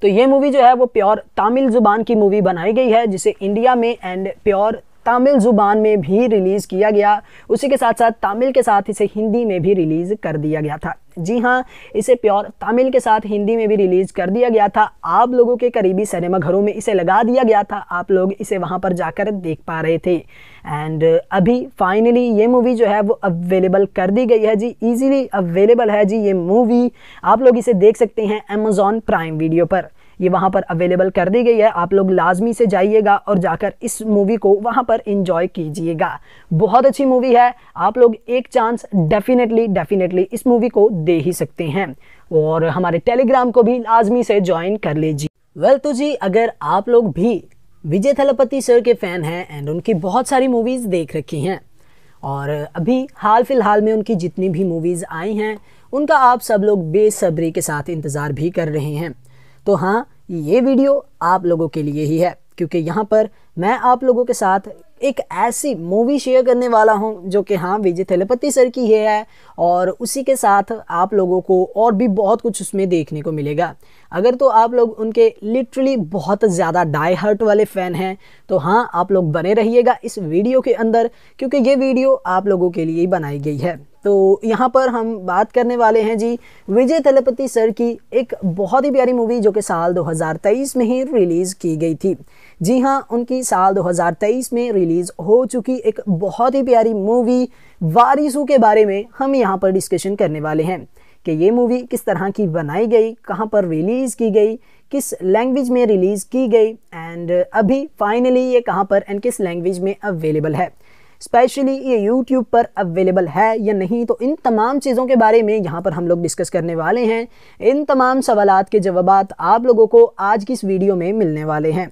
तो ये मूवी जो है वो प्योर तमिल जुबान की मूवी बनाई गई है जिसे इंडिया में एंड प्योर तमिल ज़ुबान में भी रिलीज़ किया गया उसी के साथ साथ तमिल के साथ इसे हिंदी में भी रिलीज़ कर दिया गया था जी हाँ इसे प्योर तमिल के साथ हिंदी में भी रिलीज़ कर दिया गया था आप लोगों के करीबी सिनेमा घरों में इसे लगा दिया गया था आप लोग इसे वहाँ पर जाकर देख पा रहे थे एंड अभी फाइनली ये मूवी जो है वो अवेलेबल कर दी गई है जी इजीली अवेलेबल है जी ये मूवी आप लोग इसे देख सकते हैं अमेज़ॉन प्राइम वीडियो पर ये वहाँ पर अवेलेबल कर दी गई है आप लोग लाजमी से जाइएगा और जाकर इस मूवी को वहाँ पर इंजॉय कीजिएगा बहुत अच्छी मूवी है आप लोग एक चांस डेफिनेटली डेफिनेटली इस मूवी को दे ही सकते हैं और हमारे टेलीग्राम को भी लाजमी से ज्वाइन कर लीजिए वेल तो जी अगर आप लोग भी विजय थलपति सर के फ़ैन हैं एंड उनकी बहुत सारी मूवीज़ देख रखी हैं और अभी हाल फिलहाल में उनकी जितनी भी मूवीज़ आई हैं उनका आप सब लोग बेसब्री के साथ इंतज़ार भी कर रहे हैं तो हाँ ये वीडियो आप लोगों के लिए ही है क्योंकि यहाँ पर मैं आप लोगों के साथ एक ऐसी मूवी शेयर करने वाला हूँ जो कि हाँ विजय थेलपति सर की है और उसी के साथ आप लोगों को और भी बहुत कुछ उसमें देखने को मिलेगा अगर तो आप लोग उनके लिटरली बहुत ज़्यादा डाई हर्ट वाले फ़ैन हैं तो हाँ आप लोग बने रहिएगा इस वीडियो के अंदर क्योंकि ये वीडियो आप लोगों के लिए ही बनाई गई है तो यहाँ पर हम बात करने वाले हैं जी विजय तलपति सर की एक बहुत ही प्यारी मूवी जो कि साल 2023 में ही रिलीज़ की गई थी जी हाँ उनकी साल 2023 में रिलीज़ हो चुकी एक बहुत ही प्यारी मूवी वारिसू के बारे में हम यहाँ पर डिस्कशन करने वाले हैं कि ये मूवी किस तरह की बनाई गई कहाँ पर रिलीज़ की गई किस लैंग्वेज में रिलीज़ की गई एंड अभी फाइनली ये कहाँ पर एंड किस लैंग्वेज में अवेलेबल है स्पेशली ये यूट्यूब पर अवेलेबल है या नहीं तो इन तमाम चीज़ों के बारे में यहाँ पर हम लोग डिस्कस करने वाले हैं इन तमाम सवालत के जवाब आप लोगों को आज की इस वीडियो में मिलने वाले हैं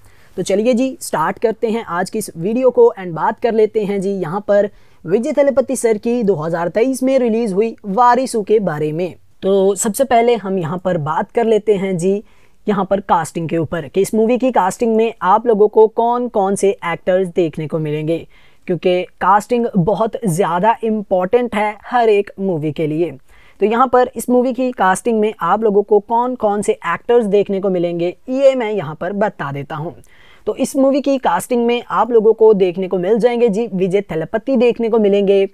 तो चलिए जी स्टार्ट करते हैं आज की इस वीडियो को एंड बात कर लेते हैं जी यहाँ पर विजय थलपति सर की 2023 में रिलीज़ हुई वारिसू के बारे में तो सबसे पहले हम यहाँ पर बात कर लेते हैं जी यहाँ पर कास्टिंग के ऊपर कि इस मूवी की कास्टिंग में आप लोगों को कौन कौन से एक्टर्स देखने को मिलेंगे क्योंकि कास्टिंग बहुत ज़्यादा इम्पॉर्टेंट है हर एक मूवी के लिए तो यहाँ पर इस मूवी की कास्टिंग में आप लोगों को कौन कौन से एक्टर्स देखने को मिलेंगे ये मैं यहाँ पर बता देता हूँ तो इस मूवी की कास्टिंग में आप लोगों को देखने को मिल जाएंगे जी विजय थलपति देखने को मिलेंगे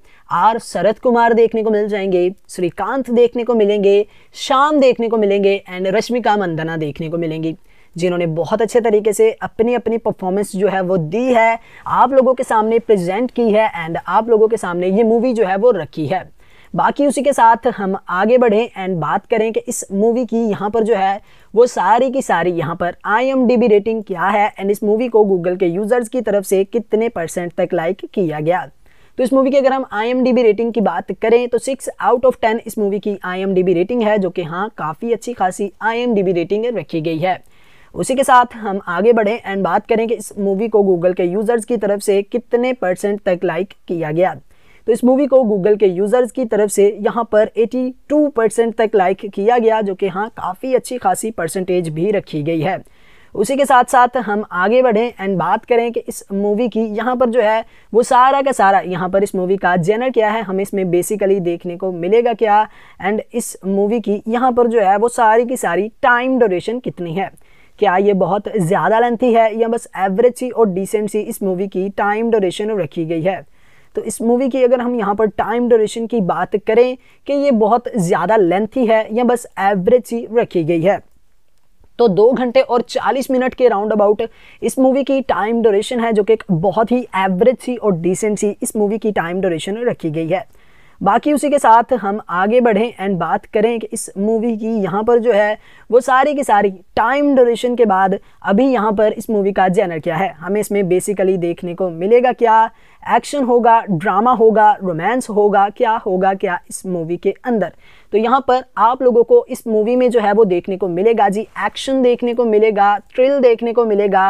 आर शरद कुमार देखने को मिल जाएंगे श्रीकांत देखने को मिलेंगे शाम देखने को मिलेंगे एंड रश्मिका मंदना देखने को मिलेंगी जिन्होंने बहुत अच्छे तरीके से अपनी अपनी परफॉर्मेंस जो है वो दी है आप लोगों के सामने प्रेजेंट की है एंड आप लोगों के सामने ये मूवी जो है वो रखी है बाकी उसी के साथ हम आगे बढ़ें एंड बात करें कि इस मूवी की यहाँ पर जो है वो सारी की सारी यहाँ पर I am D B rating क्या है एंड इस मूवी को गूगल के यूज़र्स की तरफ से कितने परसेंट तक लाइक किया गया तो इस मूवी की अगर हम आई रेटिंग की बात करें तो सिक्स आउट ऑफ टेन इस मूवी की आई रेटिंग है जो कि हाँ काफ़ी अच्छी खासी आई रेटिंग रखी गई है उसी के साथ हम आगे बढ़ें एंड बात करें कि इस मूवी को गूगल के यूज़र्स की तरफ से कितने परसेंट तक लाइक किया गया तो इस मूवी को गूगल के यूज़र्स की तरफ से यहाँ पर 82 परसेंट तक लाइक किया गया जो कि हाँ काफ़ी अच्छी खासी परसेंटेज भी रखी गई है उसी के साथ साथ हम आगे बढ़ें एंड बात करें कि इस मूवी की यहाँ पर जो है वो सारा का सारा यहाँ पर इस मूवी का जेनर क्या है हमें इसमें बेसिकली देखने को मिलेगा क्या एंड इस मूवी की यहाँ पर जो है वो सारी की सारी टाइम ड्यूरेशन कितनी है क्या ये बहुत ज़्यादा लेंथी है या बस एवरेज सी और डिसेंट सी इस मूवी की टाइम ड्यूरेशन रखी गई है तो इस मूवी की अगर हम यहाँ पर टाइम ड्यूरेशन की बात करें कि ये बहुत ज़्यादा लेंथी है या बस एवरेज ही रखी गई है तो दो घंटे और चालीस मिनट के राउंड अबाउट इस मूवी की टाइम ड्यूरेशन है जो कि एक बहुत ही एवरेज सी और डिसेंट सी इस मूवी की टाइम ड्यूरेशन रखी गई है बाकी उसी के साथ हम आगे बढ़ें एंड बात करें कि इस मूवी की यहाँ पर जो है वो सारी की सारी टाइम ड्यूरेशन के बाद अभी यहाँ पर इस मूवी का जैनर क्या है हमें इसमें बेसिकली देखने को मिलेगा क्या एक्शन होगा ड्रामा होगा रोमांस होगा क्या होगा क्या इस मूवी के अंदर तो यहाँ पर आप लोगों को इस मूवी में जो है वो देखने को मिलेगा जी एक्शन देखने को मिलेगा थ्रिल देखने को मिलेगा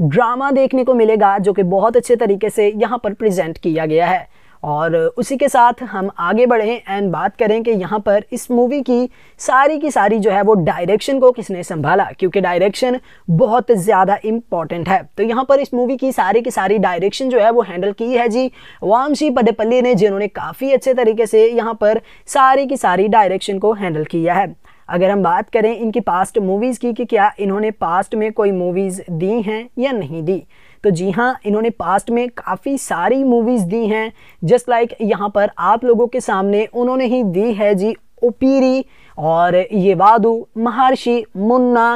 ड्रामा देखने को मिलेगा जो कि बहुत अच्छे तरीके से यहाँ पर प्रेजेंट किया गया है और उसी के साथ हम आगे बढ़ें एंड बात करें कि यहाँ पर इस मूवी की सारी की सारी जो है वो डायरेक्शन को किसने संभाला क्योंकि डायरेक्शन बहुत ज़्यादा इम्पॉर्टेंट है तो यहाँ पर इस मूवी की सारी की सारी डायरेक्शन जो है वो हैंडल की है जी वामशी पडेपल्ली ने जिन्होंने काफ़ी अच्छे तरीके से यहाँ पर सारी की सारी डायरेक्शन को हैंडल किया है अगर हम बात करें इनकी पास्ट मूवीज़ की कि क्या इन्होंने पास्ट में कोई मूवीज़ दी हैं या नहीं दी तो जी हाँ इन्होंने पास्ट में काफ़ी सारी मूवीज़ दी हैं जस्ट लाइक यहाँ पर आप लोगों के सामने उन्होंने ही दी है जी ओपीरी और ये वादू महर्षि मुन्ना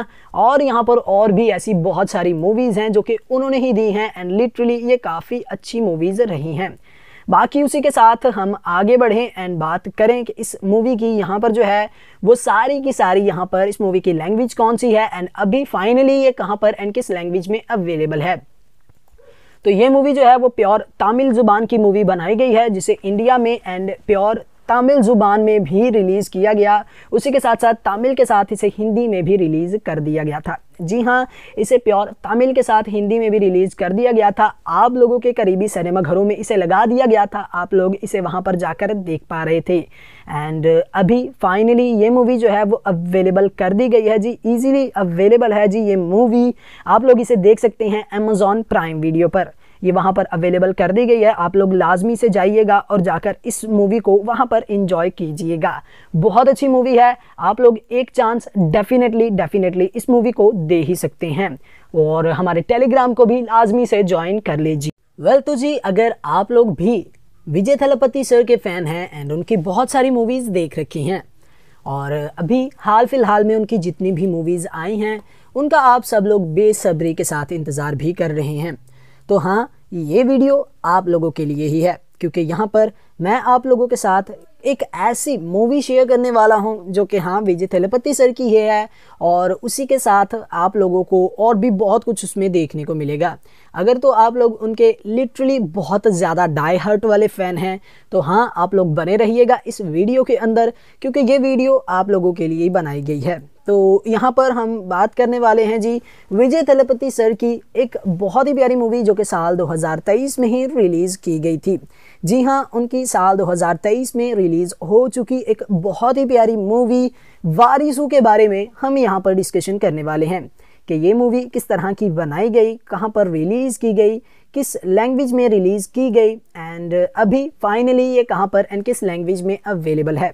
और यहाँ पर और भी ऐसी बहुत सारी मूवीज़ हैं जो कि उन्होंने ही दी हैं एंड लिटरली ये काफ़ी अच्छी मूवीज़ रही हैं बाकी उसी के साथ हम आगे बढ़ें एंड बात करें कि इस मूवी की यहाँ पर जो है वो सारी की सारी यहाँ पर इस मूवी की लैंग्वेज कौन सी है एंड अभी फाइनली ये कहाँ पर एंड किस लैंग्वेज में अवेलेबल है तो ये मूवी जो है वो प्योर तमिल जुबान की मूवी बनाई गई है जिसे इंडिया में एंड प्योर तमिल ज़ुबान में भी रिलीज़ किया गया उसी के साथ साथ तमिल के साथ इसे हिंदी में भी रिलीज़ कर दिया गया था जी हाँ इसे प्योर तमिल के साथ हिंदी में भी रिलीज़ कर दिया गया था आप लोगों के करीबी सिनेमा घरों में इसे लगा दिया गया था आप लोग इसे वहाँ पर जाकर देख पा रहे थे एंड अभी फाइनली ये मूवी जो है वो अवेलेबल कर दी गई है जी ईजीली अवेलेबल है जी ये मूवी आप लोग इसे देख सकते हैं अमेजोन प्राइम वीडियो पर ये वहाँ पर अवेलेबल कर दी गई है आप लोग लाजमी से जाइएगा और जाकर इस मूवी को वहाँ पर इंजॉय कीजिएगा बहुत अच्छी मूवी है आप लोग एक चांस डेफिनेटली डेफिनेटली इस मूवी को दे ही सकते हैं और हमारे टेलीग्राम को भी लाजमी से ज्वाइन कर लीजिए वेल well, तो जी अगर आप लोग भी विजय थलपति सर के फ़ैन हैं एंड उनकी बहुत सारी मूवीज़ देख रखी हैं और अभी हाल फिलहाल में उनकी जितनी भी मूवीज़ आई हैं उनका आप सब लोग बेसब्री के साथ इंतज़ार भी कर रहे हैं तो हाँ ये वीडियो आप लोगों के लिए ही है क्योंकि यहाँ पर मैं आप लोगों के साथ एक ऐसी मूवी शेयर करने वाला हूँ जो कि हाँ विजय थेलपति सर की है, है और उसी के साथ आप लोगों को और भी बहुत कुछ उसमें देखने को मिलेगा अगर तो आप लोग उनके लिटरली बहुत ज़्यादा डाई हर्ट वाले फ़ैन हैं तो हाँ आप लोग बने रहिएगा इस वीडियो के अंदर क्योंकि ये वीडियो आप लोगों के लिए ही बनाई गई है तो यहाँ पर हम बात करने वाले हैं जी विजय तलपति सर की एक बहुत ही प्यारी मूवी जो कि साल 2023 में ही रिलीज़ की गई थी जी हाँ उनकी साल 2023 में रिलीज़ हो चुकी एक बहुत ही प्यारी मूवी वारिसू के बारे में हम यहाँ पर डिस्कशन करने वाले हैं कि ये मूवी किस तरह की बनाई गई कहाँ पर रिलीज़ की गई किस लैंग्वेज में रिलीज़ की गई एंड अभी फाइनली ये कहाँ पर एंड किस लैंग्वेज में अवेलेबल है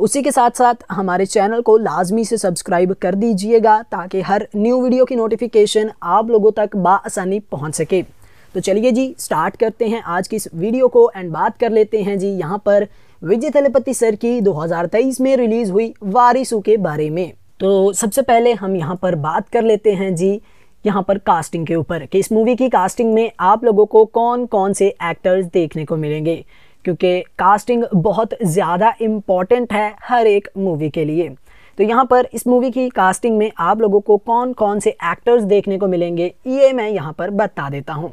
उसी के साथ साथ हमारे चैनल को लाजमी से सब्सक्राइब कर दीजिएगा ताकि हर न्यू वीडियो की नोटिफिकेशन आप लोगों तक बासानी पहुँच सके तो चलिए जी स्टार्ट करते हैं आज की इस वीडियो को एंड बात कर लेते हैं जी यहाँ पर विजय थलपति सर की 2023 में रिलीज़ हुई वारिसू के बारे में तो सबसे पहले हम यहाँ पर बात कर लेते हैं जी यहाँ पर कास्टिंग के ऊपर कि इस मूवी की कास्टिंग में आप लोगों को कौन कौन से एक्टर्स देखने को मिलेंगे क्योंकि कास्टिंग बहुत ज़्यादा इम्पॉर्टेंट है हर एक मूवी के लिए तो यहाँ पर इस मूवी की कास्टिंग में आप लोगों को कौन कौन से एक्टर्स देखने को मिलेंगे ये मैं यहाँ पर बता देता हूँ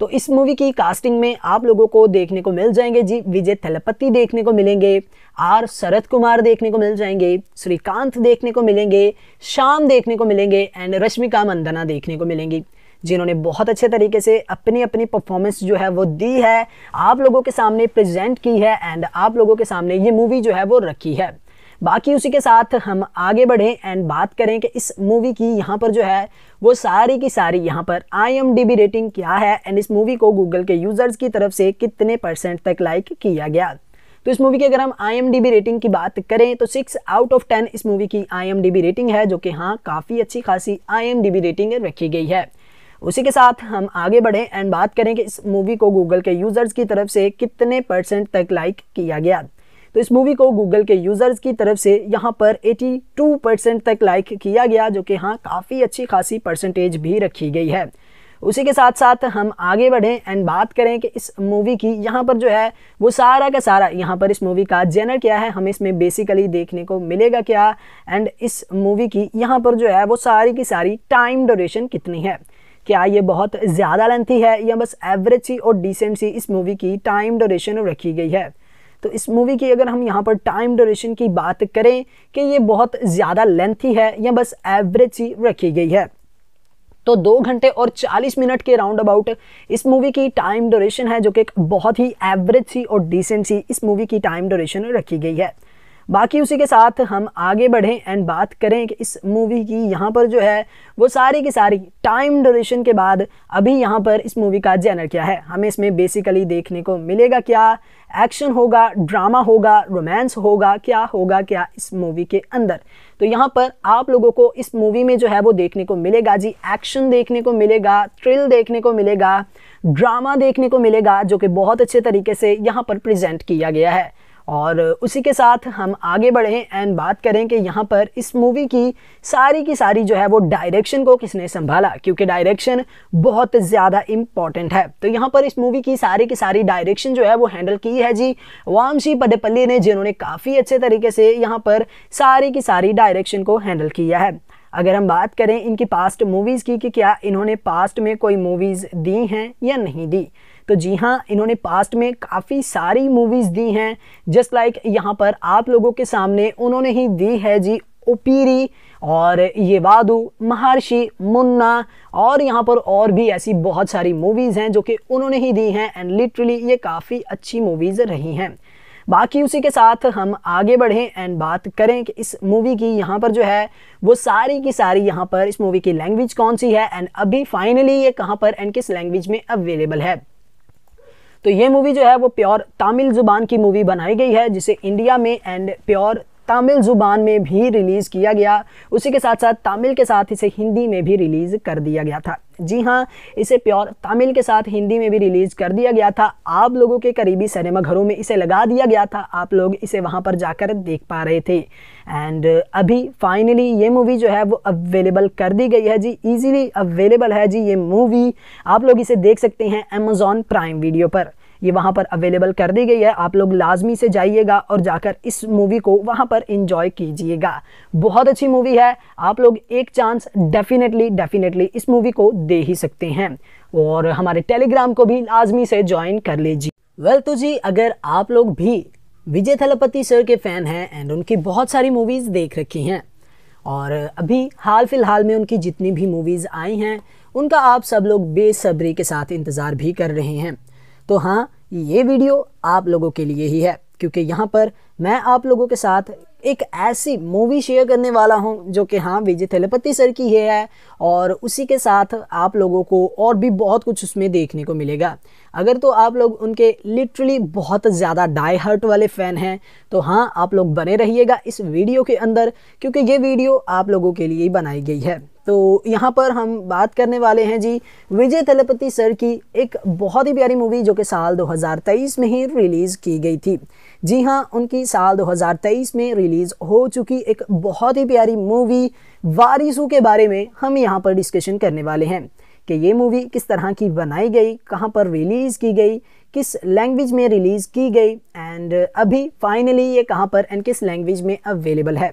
तो इस मूवी की कास्टिंग में आप लोगों को देखने को मिल जाएंगे जी विजय थलपति देखने को मिलेंगे आर शरद कुमार देखने को मिल जाएंगे श्रीकांत देखने को मिलेंगे श्याम देखने को मिलेंगे एंड रश्मिका मंदना देखने को मिलेंगी जिन्होंने बहुत अच्छे तरीके से अपनी अपनी परफॉर्मेंस जो है वो दी है आप लोगों के सामने प्रेजेंट की है एंड आप लोगों के सामने ये मूवी जो है वो रखी है बाकी उसी के साथ हम आगे बढ़ें एंड बात करें कि इस मूवी की यहाँ पर जो है वो सारी की सारी यहाँ पर आई रेटिंग क्या है एंड इस मूवी को गूगल के यूज़र्स की तरफ से कितने परसेंट तक लाइक किया गया तो इस मूवी की अगर हम आई रेटिंग की बात करें तो सिक्स आउट ऑफ टेन इस मूवी की आई रेटिंग है जो कि हाँ काफ़ी अच्छी खासी आई रेटिंग रखी गई है उसी के साथ हम आगे बढ़ें एंड बात करें कि इस मूवी को गूगल के यूज़र्स की तरफ से कितने परसेंट तक लाइक किया गया तो इस मूवी को गूगल के यूज़र्स की तरफ से यहाँ पर 82 परसेंट तक लाइक किया गया जो कि हाँ काफ़ी अच्छी खासी परसेंटेज भी रखी गई है उसी के साथ साथ हम आगे बढ़ें एंड बात करें कि इस मूवी की यहाँ पर जो है वो सारा का सारा यहाँ पर इस मूवी का जेनर क्या है हमें इसमें बेसिकली देखने को मिलेगा क्या एंड इस मूवी की यहाँ पर जो है वो सारी की सारी टाइम डोरेशन कितनी है क्या ये बहुत ज़्यादा लेंथी है या बस एवरेज सी और डिसेंट सी इस मूवी की टाइम डोरेशन रखी गई है तो इस मूवी की अगर हम यहाँ पर टाइम डोरेशन की बात करें कि ये बहुत ज़्यादा लेंथी है या बस एवरेज सी रखी गई है तो दो घंटे और 40 मिनट के राउंड अबाउट इस मूवी की टाइम ड्यूरेशन है जो कि एक बहुत ही एवरेज सी और डिसेंट सी इस मूवी की टाइम ड्यूरेशन रखी गई है बाकी उसी के साथ हम आगे बढ़ें एंड बात करें कि इस मूवी की यहाँ पर जो है वो सारी की सारी टाइम ड्यूरेशन के बाद अभी यहाँ पर इस मूवी का जैनर क्या है हमें इसमें बेसिकली देखने को मिलेगा क्या एक्शन होगा ड्रामा होगा रोमांस होगा क्या होगा क्या इस मूवी के अंदर तो यहाँ पर आप लोगों को इस मूवी में जो है वो देखने को मिलेगा जी एक्शन देखने को मिलेगा थ्रिल देखने को मिलेगा ड्रामा देखने को मिलेगा जो कि बहुत अच्छे तरीके से यहाँ पर प्रेजेंट किया गया है और उसी के साथ हम आगे बढ़ें एंड बात करें कि यहाँ पर इस मूवी की सारी की सारी जो है वो डायरेक्शन को किसने संभाला क्योंकि डायरेक्शन बहुत ज़्यादा इम्पॉर्टेंट है तो यहाँ पर इस मूवी की सारी की सारी डायरेक्शन जो है वो हैंडल की है जी वामशी पडेपल्ली ने जिन्होंने काफ़ी अच्छे तरीके से यहाँ पर सारी की सारी डायरेक्शन को हैंडल किया है अगर हम बात करें इनकी पास्ट मूवीज़ की कि क्या इन्होंने पास्ट में कोई मूवीज़ दी हैं या नहीं दी तो जी हाँ इन्होंने पास्ट में काफ़ी सारी मूवीज़ दी हैं जस्ट लाइक यहाँ पर आप लोगों के सामने उन्होंने ही दी है जी ओपीरी और ये वादू महर्षि मुन्ना और यहाँ पर और भी ऐसी बहुत सारी मूवीज़ हैं जो कि उन्होंने ही दी हैं एंड लिटरली ये काफ़ी अच्छी मूवीज़ रही हैं बाकी उसी के साथ हम आगे बढ़ें एंड बात करें कि इस मूवी की यहाँ पर जो है वो सारी की सारी यहाँ पर इस मूवी की लैंग्वेज कौन सी है एंड अभी फाइनली ये कहाँ पर एंड किस लैंग्वेज में अवेलेबल है तो ये मूवी जो है वो प्योर तमिल ज़ुबान की मूवी बनाई गई है जिसे इंडिया में एंड प्योर तमिल ज़ुबान में भी रिलीज़ किया गया उसी के साथ साथ तमिल के साथ इसे हिंदी में भी रिलीज़ कर दिया गया था जी हाँ इसे प्योर तमिल के साथ हिंदी में भी रिलीज़ कर दिया गया था आप लोगों के करीबी सिनेमा घरों में इसे लगा दिया गया था आप लोग इसे वहाँ पर जाकर देख पा रहे थे एंड अभी फाइनली ये मूवी जो है वो अवेलेबल कर दी गई है जी इजीली अवेलेबल है जी ये मूवी आप लोग इसे देख सकते हैं अमेज़ॉन प्राइम वीडियो पर ये वहाँ पर अवेलेबल कर दी गई है आप लोग लाजमी से जाइएगा और जाकर इस मूवी को वहाँ पर इंजॉय कीजिएगा बहुत अच्छी मूवी है आप लोग एक चांस डेफिनेटली डेफिनेटली इस मूवी को दे ही सकते हैं और हमारे टेलीग्राम को भी लाजमी से ज्वाइन कर लीजिए वेल well, तो जी अगर आप लोग भी विजय थलपति सर के फ़ैन हैं एंड उनकी बहुत सारी मूवीज़ देख रखी हैं और अभी हाल फिलहाल में उनकी जितनी भी मूवीज़ आई हैं उनका आप सब लोग बेसब्री के साथ इंतज़ार भी कर रहे हैं तो हाँ ये वीडियो आप लोगों के लिए ही है क्योंकि यहाँ पर मैं आप लोगों के साथ एक ऐसी मूवी शेयर करने वाला हूँ जो कि हाँ विजय थेलपति सर की है, है और उसी के साथ आप लोगों को और भी बहुत कुछ उसमें देखने को मिलेगा अगर तो आप लोग उनके लिटरली बहुत ज़्यादा डाई हर्ट वाले फ़ैन हैं तो हाँ आप लोग बने रहिएगा इस वीडियो के अंदर क्योंकि ये वीडियो आप लोगों के लिए ही बनाई गई है तो यहाँ पर हम बात करने वाले हैं जी विजय तलपति सर की एक बहुत ही प्यारी मूवी जो कि साल 2023 में ही रिलीज़ की गई थी जी हाँ उनकी साल 2023 में रिलीज़ हो चुकी एक बहुत ही प्यारी मूवी वारिसू के बारे में हम यहाँ पर डिस्कशन करने वाले हैं कि ये मूवी किस तरह की बनाई गई कहाँ पर रिलीज़ की गई किस लैंग्वेज में रिलीज़ की गई एंड अभी फाइनली ये कहाँ पर एंड किस लैंग्वेज में अवेलेबल है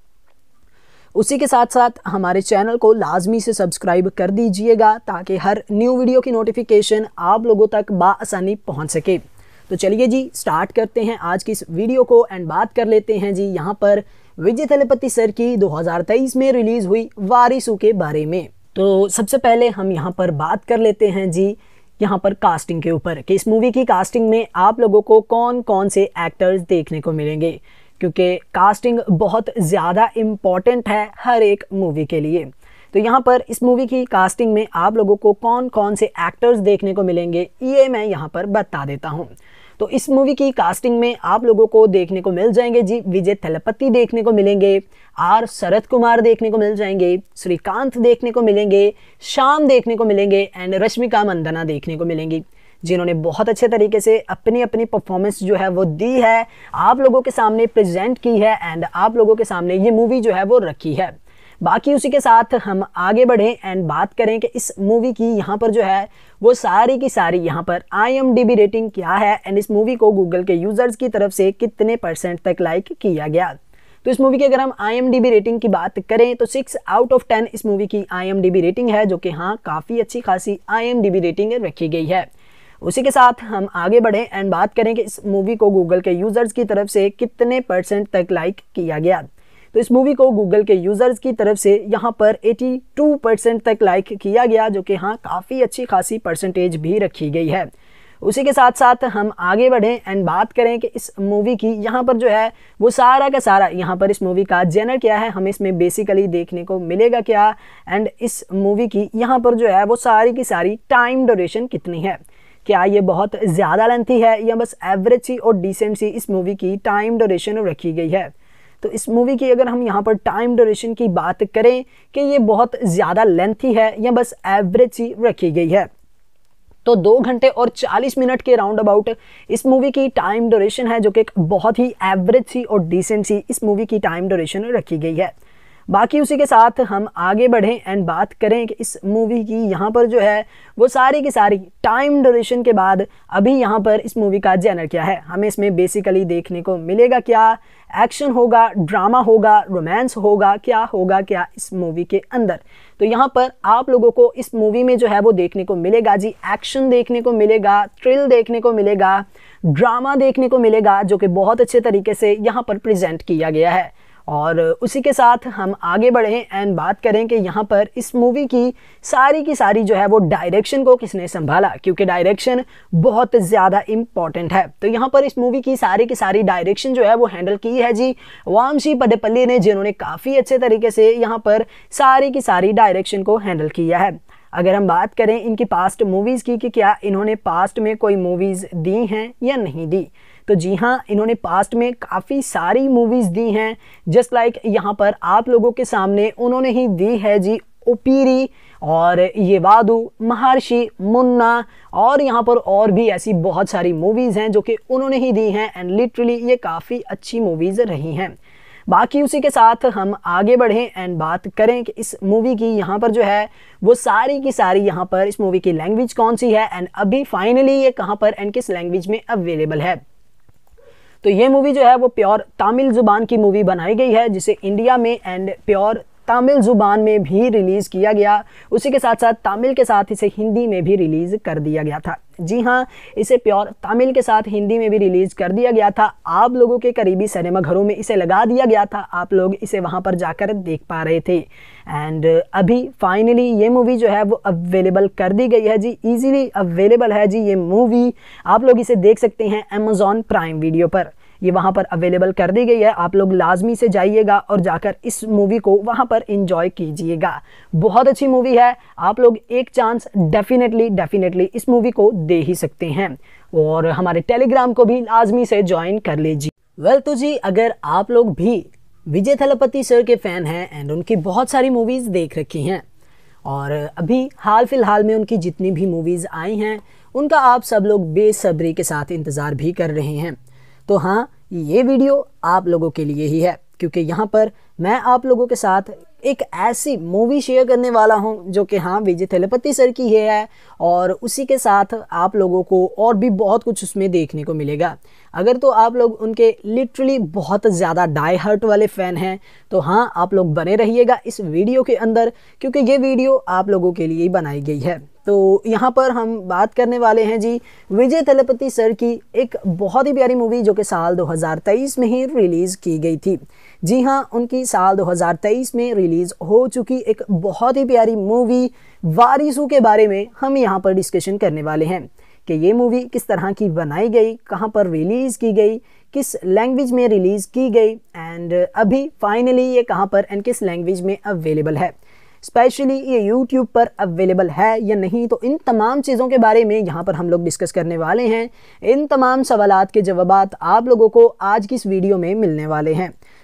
उसी के साथ साथ हमारे चैनल को लाजमी से सब्सक्राइब कर दीजिएगा ताकि हर न्यू वीडियो की नोटिफिकेशन आप लोगों तक बसानी पहुँच सके तो चलिए जी स्टार्ट करते हैं आज की इस वीडियो को एंड बात कर लेते हैं जी यहाँ पर विजय थलपति सर की 2023 में रिलीज़ हुई वारिसू के बारे में तो सबसे पहले हम यहाँ पर बात कर लेते हैं जी यहाँ पर कास्टिंग के ऊपर कि इस मूवी की कास्टिंग में आप लोगों को कौन कौन से एक्टर्स देखने को मिलेंगे क्योंकि कास्टिंग बहुत ज़्यादा इम्पॉर्टेंट है हर एक मूवी के लिए तो यहाँ पर इस मूवी की कास्टिंग में आप लोगों को कौन कौन से एक्टर्स देखने को मिलेंगे ये मैं यहाँ पर बता देता हूँ तो इस मूवी की कास्टिंग में आप लोगों को देखने को मिल जाएंगे जी विजय थलपति देखने को मिलेंगे आर शरद कुमार देखने को मिल जाएंगे श्रीकांत देखने को मिलेंगे श्याम देखने को मिलेंगे एंड रश्मिका मंदना देखने को मिलेंगी जिन्होंने बहुत अच्छे तरीके से अपनी अपनी परफॉर्मेंस जो है वो दी है आप लोगों के सामने प्रेजेंट की है एंड आप लोगों के सामने ये मूवी जो है वो रखी है बाकी उसी के साथ हम आगे बढ़ें एंड बात करें कि इस मूवी की यहाँ पर जो है वो सारी की सारी यहाँ पर आई रेटिंग क्या है एंड इस मूवी को गूगल के यूज़र्स की तरफ से कितने परसेंट तक लाइक किया गया तो इस मूवी की अगर हम आई रेटिंग की बात करें तो सिक्स आउट ऑफ टेन इस मूवी की आई रेटिंग है जो कि हाँ काफ़ी अच्छी खासी आई रेटिंग रखी गई है उसी के साथ हम आगे बढ़ें एंड बात करें कि इस मूवी को गूगल के यूज़र्स की तरफ से कितने परसेंट तक लाइक किया गया तो इस मूवी को गूगल के यूज़र्स की तरफ से यहाँ पर 82 परसेंट तक लाइक किया गया जो कि हाँ काफ़ी अच्छी खासी परसेंटेज भी रखी गई है उसी के साथ साथ हम आगे बढ़ें एंड बात करें कि इस मूवी की यहाँ पर जो है वो सारा का सारा यहाँ पर इस मूवी का जेनर क्या है हमें इसमें बेसिकली देखने को मिलेगा क्या एंड इस मूवी की यहाँ पर जो है वो सारी की सारी टाइम डोरेशन कितनी है क्या ये बहुत ज़्यादा लेंथी है या बस एवरेज सी और डिसेंट सी इस मूवी की टाइम डोरेशन रखी गई है तो इस मूवी की अगर हम यहाँ पर टाइम डोरेशन की बात करें कि ये बहुत ज़्यादा लेंथी है या बस एवरेज सी रखी गई है तो दो घंटे और चालीस मिनट के राउंड अबाउट इस मूवी की टाइम डोरेशन है जो कि एक बहुत ही एवरेज सी और डिसेंट सी इस मूवी की टाइम डोरेशन रखी गई है बाकी उसी के साथ हम आगे बढ़ें एंड बात करें कि इस मूवी की यहाँ पर जो है वो सारी की सारी टाइम ड्यूरेशन के बाद अभी यहाँ पर इस मूवी का जैनर क्या है हमें इसमें बेसिकली देखने को मिलेगा क्या एक्शन होगा ड्रामा होगा रोमांस होगा क्या होगा क्या इस मूवी के अंदर तो यहाँ पर आप लोगों को इस मूवी में जो है वो देखने को मिलेगा जी एक्शन देखने को मिलेगा थ्रिल देखने को मिलेगा ड्रामा देखने को मिलेगा जो कि बहुत अच्छे तरीके से यहाँ पर प्रेजेंट किया गया है और उसी के साथ हम आगे बढ़ें एंड बात करें कि यहाँ पर इस मूवी की सारी की सारी जो है वो डायरेक्शन को किसने संभाला क्योंकि डायरेक्शन बहुत ज़्यादा इम्पॉर्टेंट है तो यहाँ पर इस मूवी की सारी की सारी डायरेक्शन जो है वो हैंडल की है जी वामशी पडेपल्ली ने जिन्होंने काफ़ी अच्छे तरीके से यहाँ पर सारी की सारी डायरेक्शन को हैंडल किया है अगर हम बात करें इनकी पास्ट मूवीज़ की कि क्या इन्होंने पास्ट में कोई मूवीज़ दी हैं या नहीं दी तो जी हाँ इन्होंने पास्ट में काफ़ी सारी मूवीज़ दी हैं जस्ट लाइक यहाँ पर आप लोगों के सामने उन्होंने ही दी है जी ओपीरी और ये वादू महर्षि मुन्ना और यहाँ पर और भी ऐसी बहुत सारी मूवीज़ हैं जो कि उन्होंने ही दी हैं एंड लिटरली ये काफ़ी अच्छी मूवीज़ रही हैं बाकी उसी के साथ हम आगे बढ़ें एंड बात करें कि इस मूवी की यहाँ पर जो है वो सारी की सारी यहाँ पर इस मूवी की लैंग्वेज कौन सी है एंड अभी फाइनली ये कहाँ पर एंड किस लैंग्वेज में अवेलेबल है तो ये मूवी जो है वो प्योर तमिल ज़ुबान की मूवी बनाई गई है जिसे इंडिया में एंड प्योर तमिल ज़ुबान में भी रिलीज़ किया गया उसी के साथ साथ तमिल के साथ इसे हिंदी में भी रिलीज़ कर दिया गया था जी हाँ इसे प्योर तमिल के साथ हिंदी में भी रिलीज़ कर दिया गया था आप लोगों के करीबी सिनेमा घरों में इसे लगा दिया गया था आप लोग इसे वहाँ पर जाकर देख पा रहे थे एंड अभी फाइनली ये मूवी जो है वो अवेलेबल कर दी गई है जी इजीली अवेलेबल है जी ये मूवी आप लोग इसे देख सकते हैं अमेज़ॉन प्राइम वीडियो पर ये वहाँ पर अवेलेबल कर दी गई है आप लोग लाजमी से जाइएगा और जाकर इस मूवी को वहाँ पर इंजॉय कीजिएगा बहुत अच्छी मूवी है आप लोग एक चांस डेफिनेटली डेफिनेटली इस मूवी को दे ही सकते हैं और हमारे टेलीग्राम को भी लाजमी से ज्वाइन कर लीजिए वेल तो जी अगर आप लोग भी विजय थलपति सर के फ़ैन हैं एंड उनकी बहुत सारी मूवीज़ देख रखी हैं और अभी हाल फिलहाल में उनकी जितनी भी मूवीज़ आई हैं उनका आप सब लोग बेसब्री के साथ इंतज़ार भी कर रहे हैं तो हाँ ये वीडियो आप लोगों के लिए ही है क्योंकि यहाँ पर मैं आप लोगों के साथ एक ऐसी मूवी शेयर करने वाला हूँ जो कि हाँ विजय थेलपति सर की है और उसी के साथ आप लोगों को और भी बहुत कुछ उसमें देखने को मिलेगा अगर तो आप लोग उनके लिटरली बहुत ज़्यादा डाई हर्ट वाले फ़ैन हैं तो हाँ आप लोग बने रहिएगा इस वीडियो के अंदर क्योंकि ये वीडियो आप लोगों के लिए ही बनाई गई है तो यहाँ पर हम बात करने वाले हैं जी विजय तलपति सर की एक बहुत ही प्यारी मूवी जो कि साल 2023 में ही रिलीज़ की गई थी जी हाँ उनकी साल 2023 में रिलीज़ हो चुकी एक बहुत ही प्यारी मूवी वारिसू के बारे में हम यहाँ पर डिस्कशन करने वाले हैं कि ये मूवी किस तरह की बनाई गई कहाँ पर रिलीज़ की गई किस लैंग्वेज में रिलीज़ की गई एंड अभी फाइनली ये कहाँ पर एंड किस लैंग्वेज में अवेलेबल है स्पेशली ये यूट्यूब पर अवेलेबल है या नहीं तो इन तमाम चीज़ों के बारे में यहाँ पर हम लोग डिस्कस करने वाले हैं इन तमाम सवालत के जवाब आप लोगों को आज की इस वीडियो में मिलने वाले हैं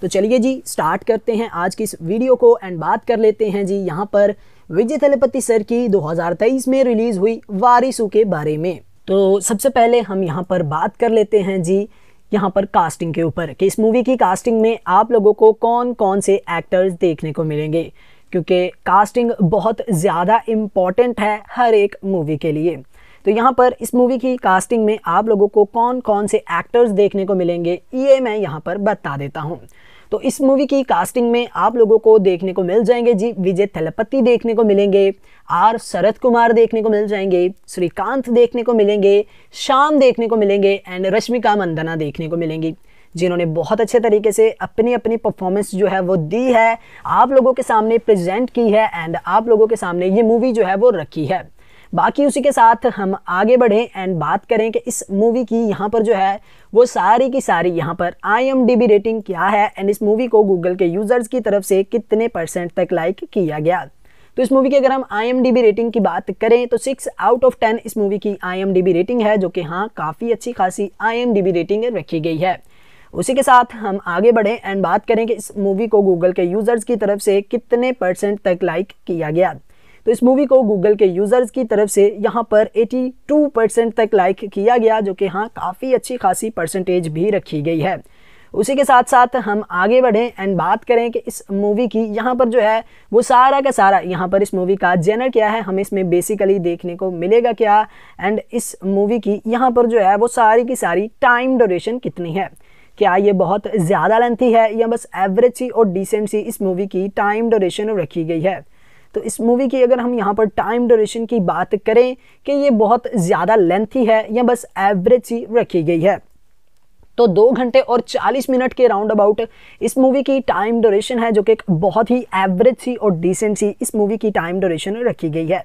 तो चलिए जी स्टार्ट करते हैं आज की इस वीडियो को एंड बात कर लेते हैं जी यहाँ पर विजय थलपति सर की 2023 में रिलीज़ हुई वारिसू के बारे में तो सबसे पहले हम यहाँ पर बात कर लेते हैं जी यहाँ पर कास्टिंग के ऊपर कि इस मूवी की कास्टिंग में आप लोगों को कौन कौन से एक्टर्स देखने को मिलेंगे क्योंकि कास्टिंग बहुत ज़्यादा इम्पॉर्टेंट है हर एक मूवी के लिए तो यहाँ पर इस मूवी की कास्टिंग में आप लोगों को कौन कौन से एक्टर्स देखने को मिलेंगे ये मैं यहाँ पर बता देता हूँ तो इस मूवी की कास्टिंग में आप लोगों को देखने को मिल जाएंगे जी विजय थलपति देखने को मिलेंगे आर शरद कुमार देखने को मिल जाएंगे श्रीकांत देखने को मिलेंगे शाम देखने को मिलेंगे एंड रश्मिका मंदना देखने को मिलेंगी जिन्होंने बहुत अच्छे तरीके से अपनी अपनी परफॉर्मेंस जो है वो दी है आप लोगों के सामने प्रेजेंट की है एंड आप लोगों के सामने ये मूवी जो है वो रखी है बाकी उसी के साथ हम आगे बढ़ें एंड बात करें कि इस मूवी की यहाँ पर जो है वो सारी की सारी यहाँ पर I am D B rating क्या है एंड इस मूवी को गूगल के यूज़र्स की तरफ से कितने परसेंट तक लाइक किया गया तो इस मूवी की अगर हम आई रेटिंग की बात करें तो सिक्स आउट ऑफ टेन इस मूवी की आई रेटिंग है जो कि हाँ काफ़ी अच्छी खासी आई रेटिंग रखी गई है उसी के साथ हम आगे बढ़ें एंड बात करें कि इस मूवी को गूगल के यूज़र्स की तरफ से कितने परसेंट तक लाइक किया गया तो इस मूवी को गूगल के यूज़र्स की तरफ से यहाँ पर 82 परसेंट तक लाइक किया गया जो कि हाँ काफ़ी अच्छी खासी परसेंटेज भी रखी गई है उसी के साथ साथ हम आगे बढ़ें एंड बात करें कि इस मूवी की यहाँ पर जो है वो सारा का सारा यहाँ पर इस मूवी का जेनर क्या है हमें इसमें बेसिकली देखने को मिलेगा क्या एंड इस मूवी की यहाँ पर जो है वो सारी की सारी टाइम ड्यूरेशन कितनी है क्या ये बहुत ज़्यादा लेंथी है या बस एवरेज सी और डिसेंट सी इस मूवी की टाइम ड्यूरेशन रखी गई है तो इस मूवी की अगर हम यहाँ पर टाइम ड्यूरेशन की बात करें कि ये बहुत ज़्यादा लेंथी है या बस एवरेज ही रखी गई है तो दो घंटे और चालीस मिनट के राउंड अबाउट इस मूवी की टाइम ड्यूरेशन है जो कि एक बहुत ही एवरेज सी और डिसेंट सी इस मूवी की टाइम ड्यूरेशन रखी गई है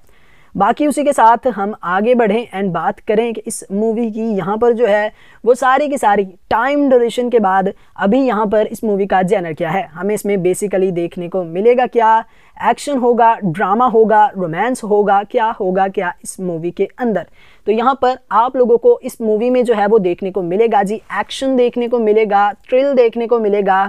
बाकी उसी के साथ हम आगे बढ़ें एंड बात करें कि इस मूवी की यहाँ पर जो है वो सारी की सारी टाइम ड्यूरेशन के बाद अभी यहाँ पर इस मूवी का जैनर क्या है हमें इसमें बेसिकली देखने को मिलेगा क्या एक्शन होगा ड्रामा होगा रोमांस होगा क्या होगा क्या इस मूवी के अंदर तो यहाँ पर आप लोगों को इस मूवी में जो है वो देखने को मिलेगा जी एक्शन देखने को मिलेगा थ्रिल देखने को मिलेगा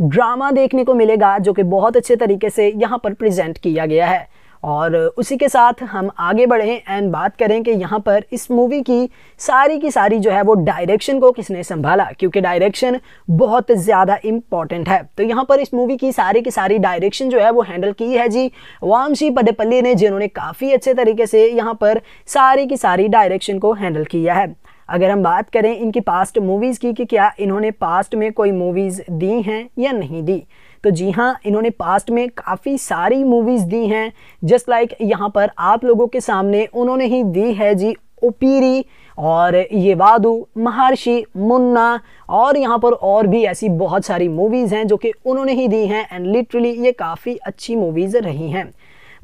ड्रामा देखने को मिलेगा जो कि बहुत अच्छे तरीके से यहाँ पर प्रेजेंट किया गया है और उसी के साथ हम आगे बढ़ें एंड बात करें कि यहाँ पर इस मूवी की सारी की सारी जो है वो डायरेक्शन को किसने संभाला क्योंकि डायरेक्शन बहुत ज़्यादा इम्पॉर्टेंट है तो यहाँ पर इस मूवी की सारी की सारी डायरेक्शन जो है वो हैंडल की है जी वामशी पडेपल्ली ने जिन्होंने काफ़ी अच्छे तरीके से यहाँ पर सारी की सारी डायरेक्शन को हैंडल किया है अगर हम बात करें इनकी पास्ट मूवीज़ की कि क्या इन्होंने पास्ट में कोई मूवीज़ दी हैं या नहीं दी तो जी हाँ इन्होंने पास्ट में काफ़ी सारी मूवीज़ दी हैं जस्ट लाइक यहाँ पर आप लोगों के सामने उन्होंने ही दी है जी ओपीरी और ये वादू महर्षि मुन्ना और यहाँ पर और भी ऐसी बहुत सारी मूवीज़ हैं जो कि उन्होंने ही दी हैं एंड लिटरली ये काफ़ी अच्छी मूवीज़ रही हैं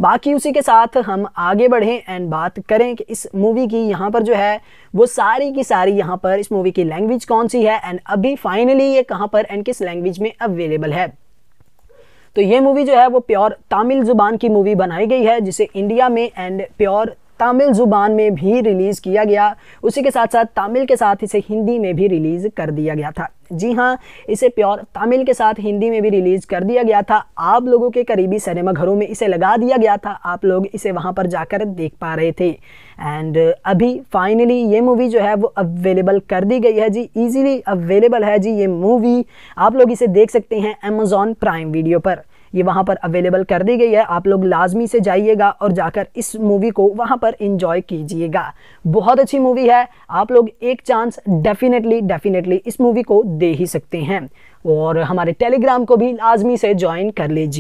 बाकी उसी के साथ हम आगे बढ़ें एंड बात करें कि इस मूवी की यहाँ पर जो है वो सारी की सारी यहाँ पर इस मूवी की लैंग्वेज कौन सी है एंड अभी फाइनली ये कहाँ पर एंड किस लैंग्वेज में अवेलेबल है तो ये मूवी जो है वो प्योर तमिल जुबान की मूवी बनाई गई है जिसे इंडिया में एंड प्योर तमिल ज़ुबान में भी रिलीज़ किया गया उसी के साथ साथ तमिल के साथ इसे हिंदी में भी रिलीज़ कर दिया गया था जी हाँ इसे प्योर तमिल के साथ हिंदी में भी रिलीज़ कर दिया गया था आप लोगों के करीबी सिनेमा घरों में इसे लगा दिया गया था आप लोग इसे वहाँ पर जाकर देख पा रहे थे एंड अभी फाइनली ये मूवी जो है वो अवेलेबल कर दी गई है जी इजीली अवेलेबल है जी ये मूवी आप लोग इसे देख सकते हैं अमेजोन प्राइम वीडियो पर ये वहाँ पर अवेलेबल कर दी गई है आप लोग लाजमी से जाइएगा और जाकर इस मूवी को वहाँ पर इंजॉय कीजिएगा बहुत अच्छी मूवी है आप लोग एक चांस डेफिनेटली डेफिनेटली इस मूवी को दे ही सकते हैं और हमारे टेलीग्राम को भी लाजमी से ज्वाइन कर लीजिए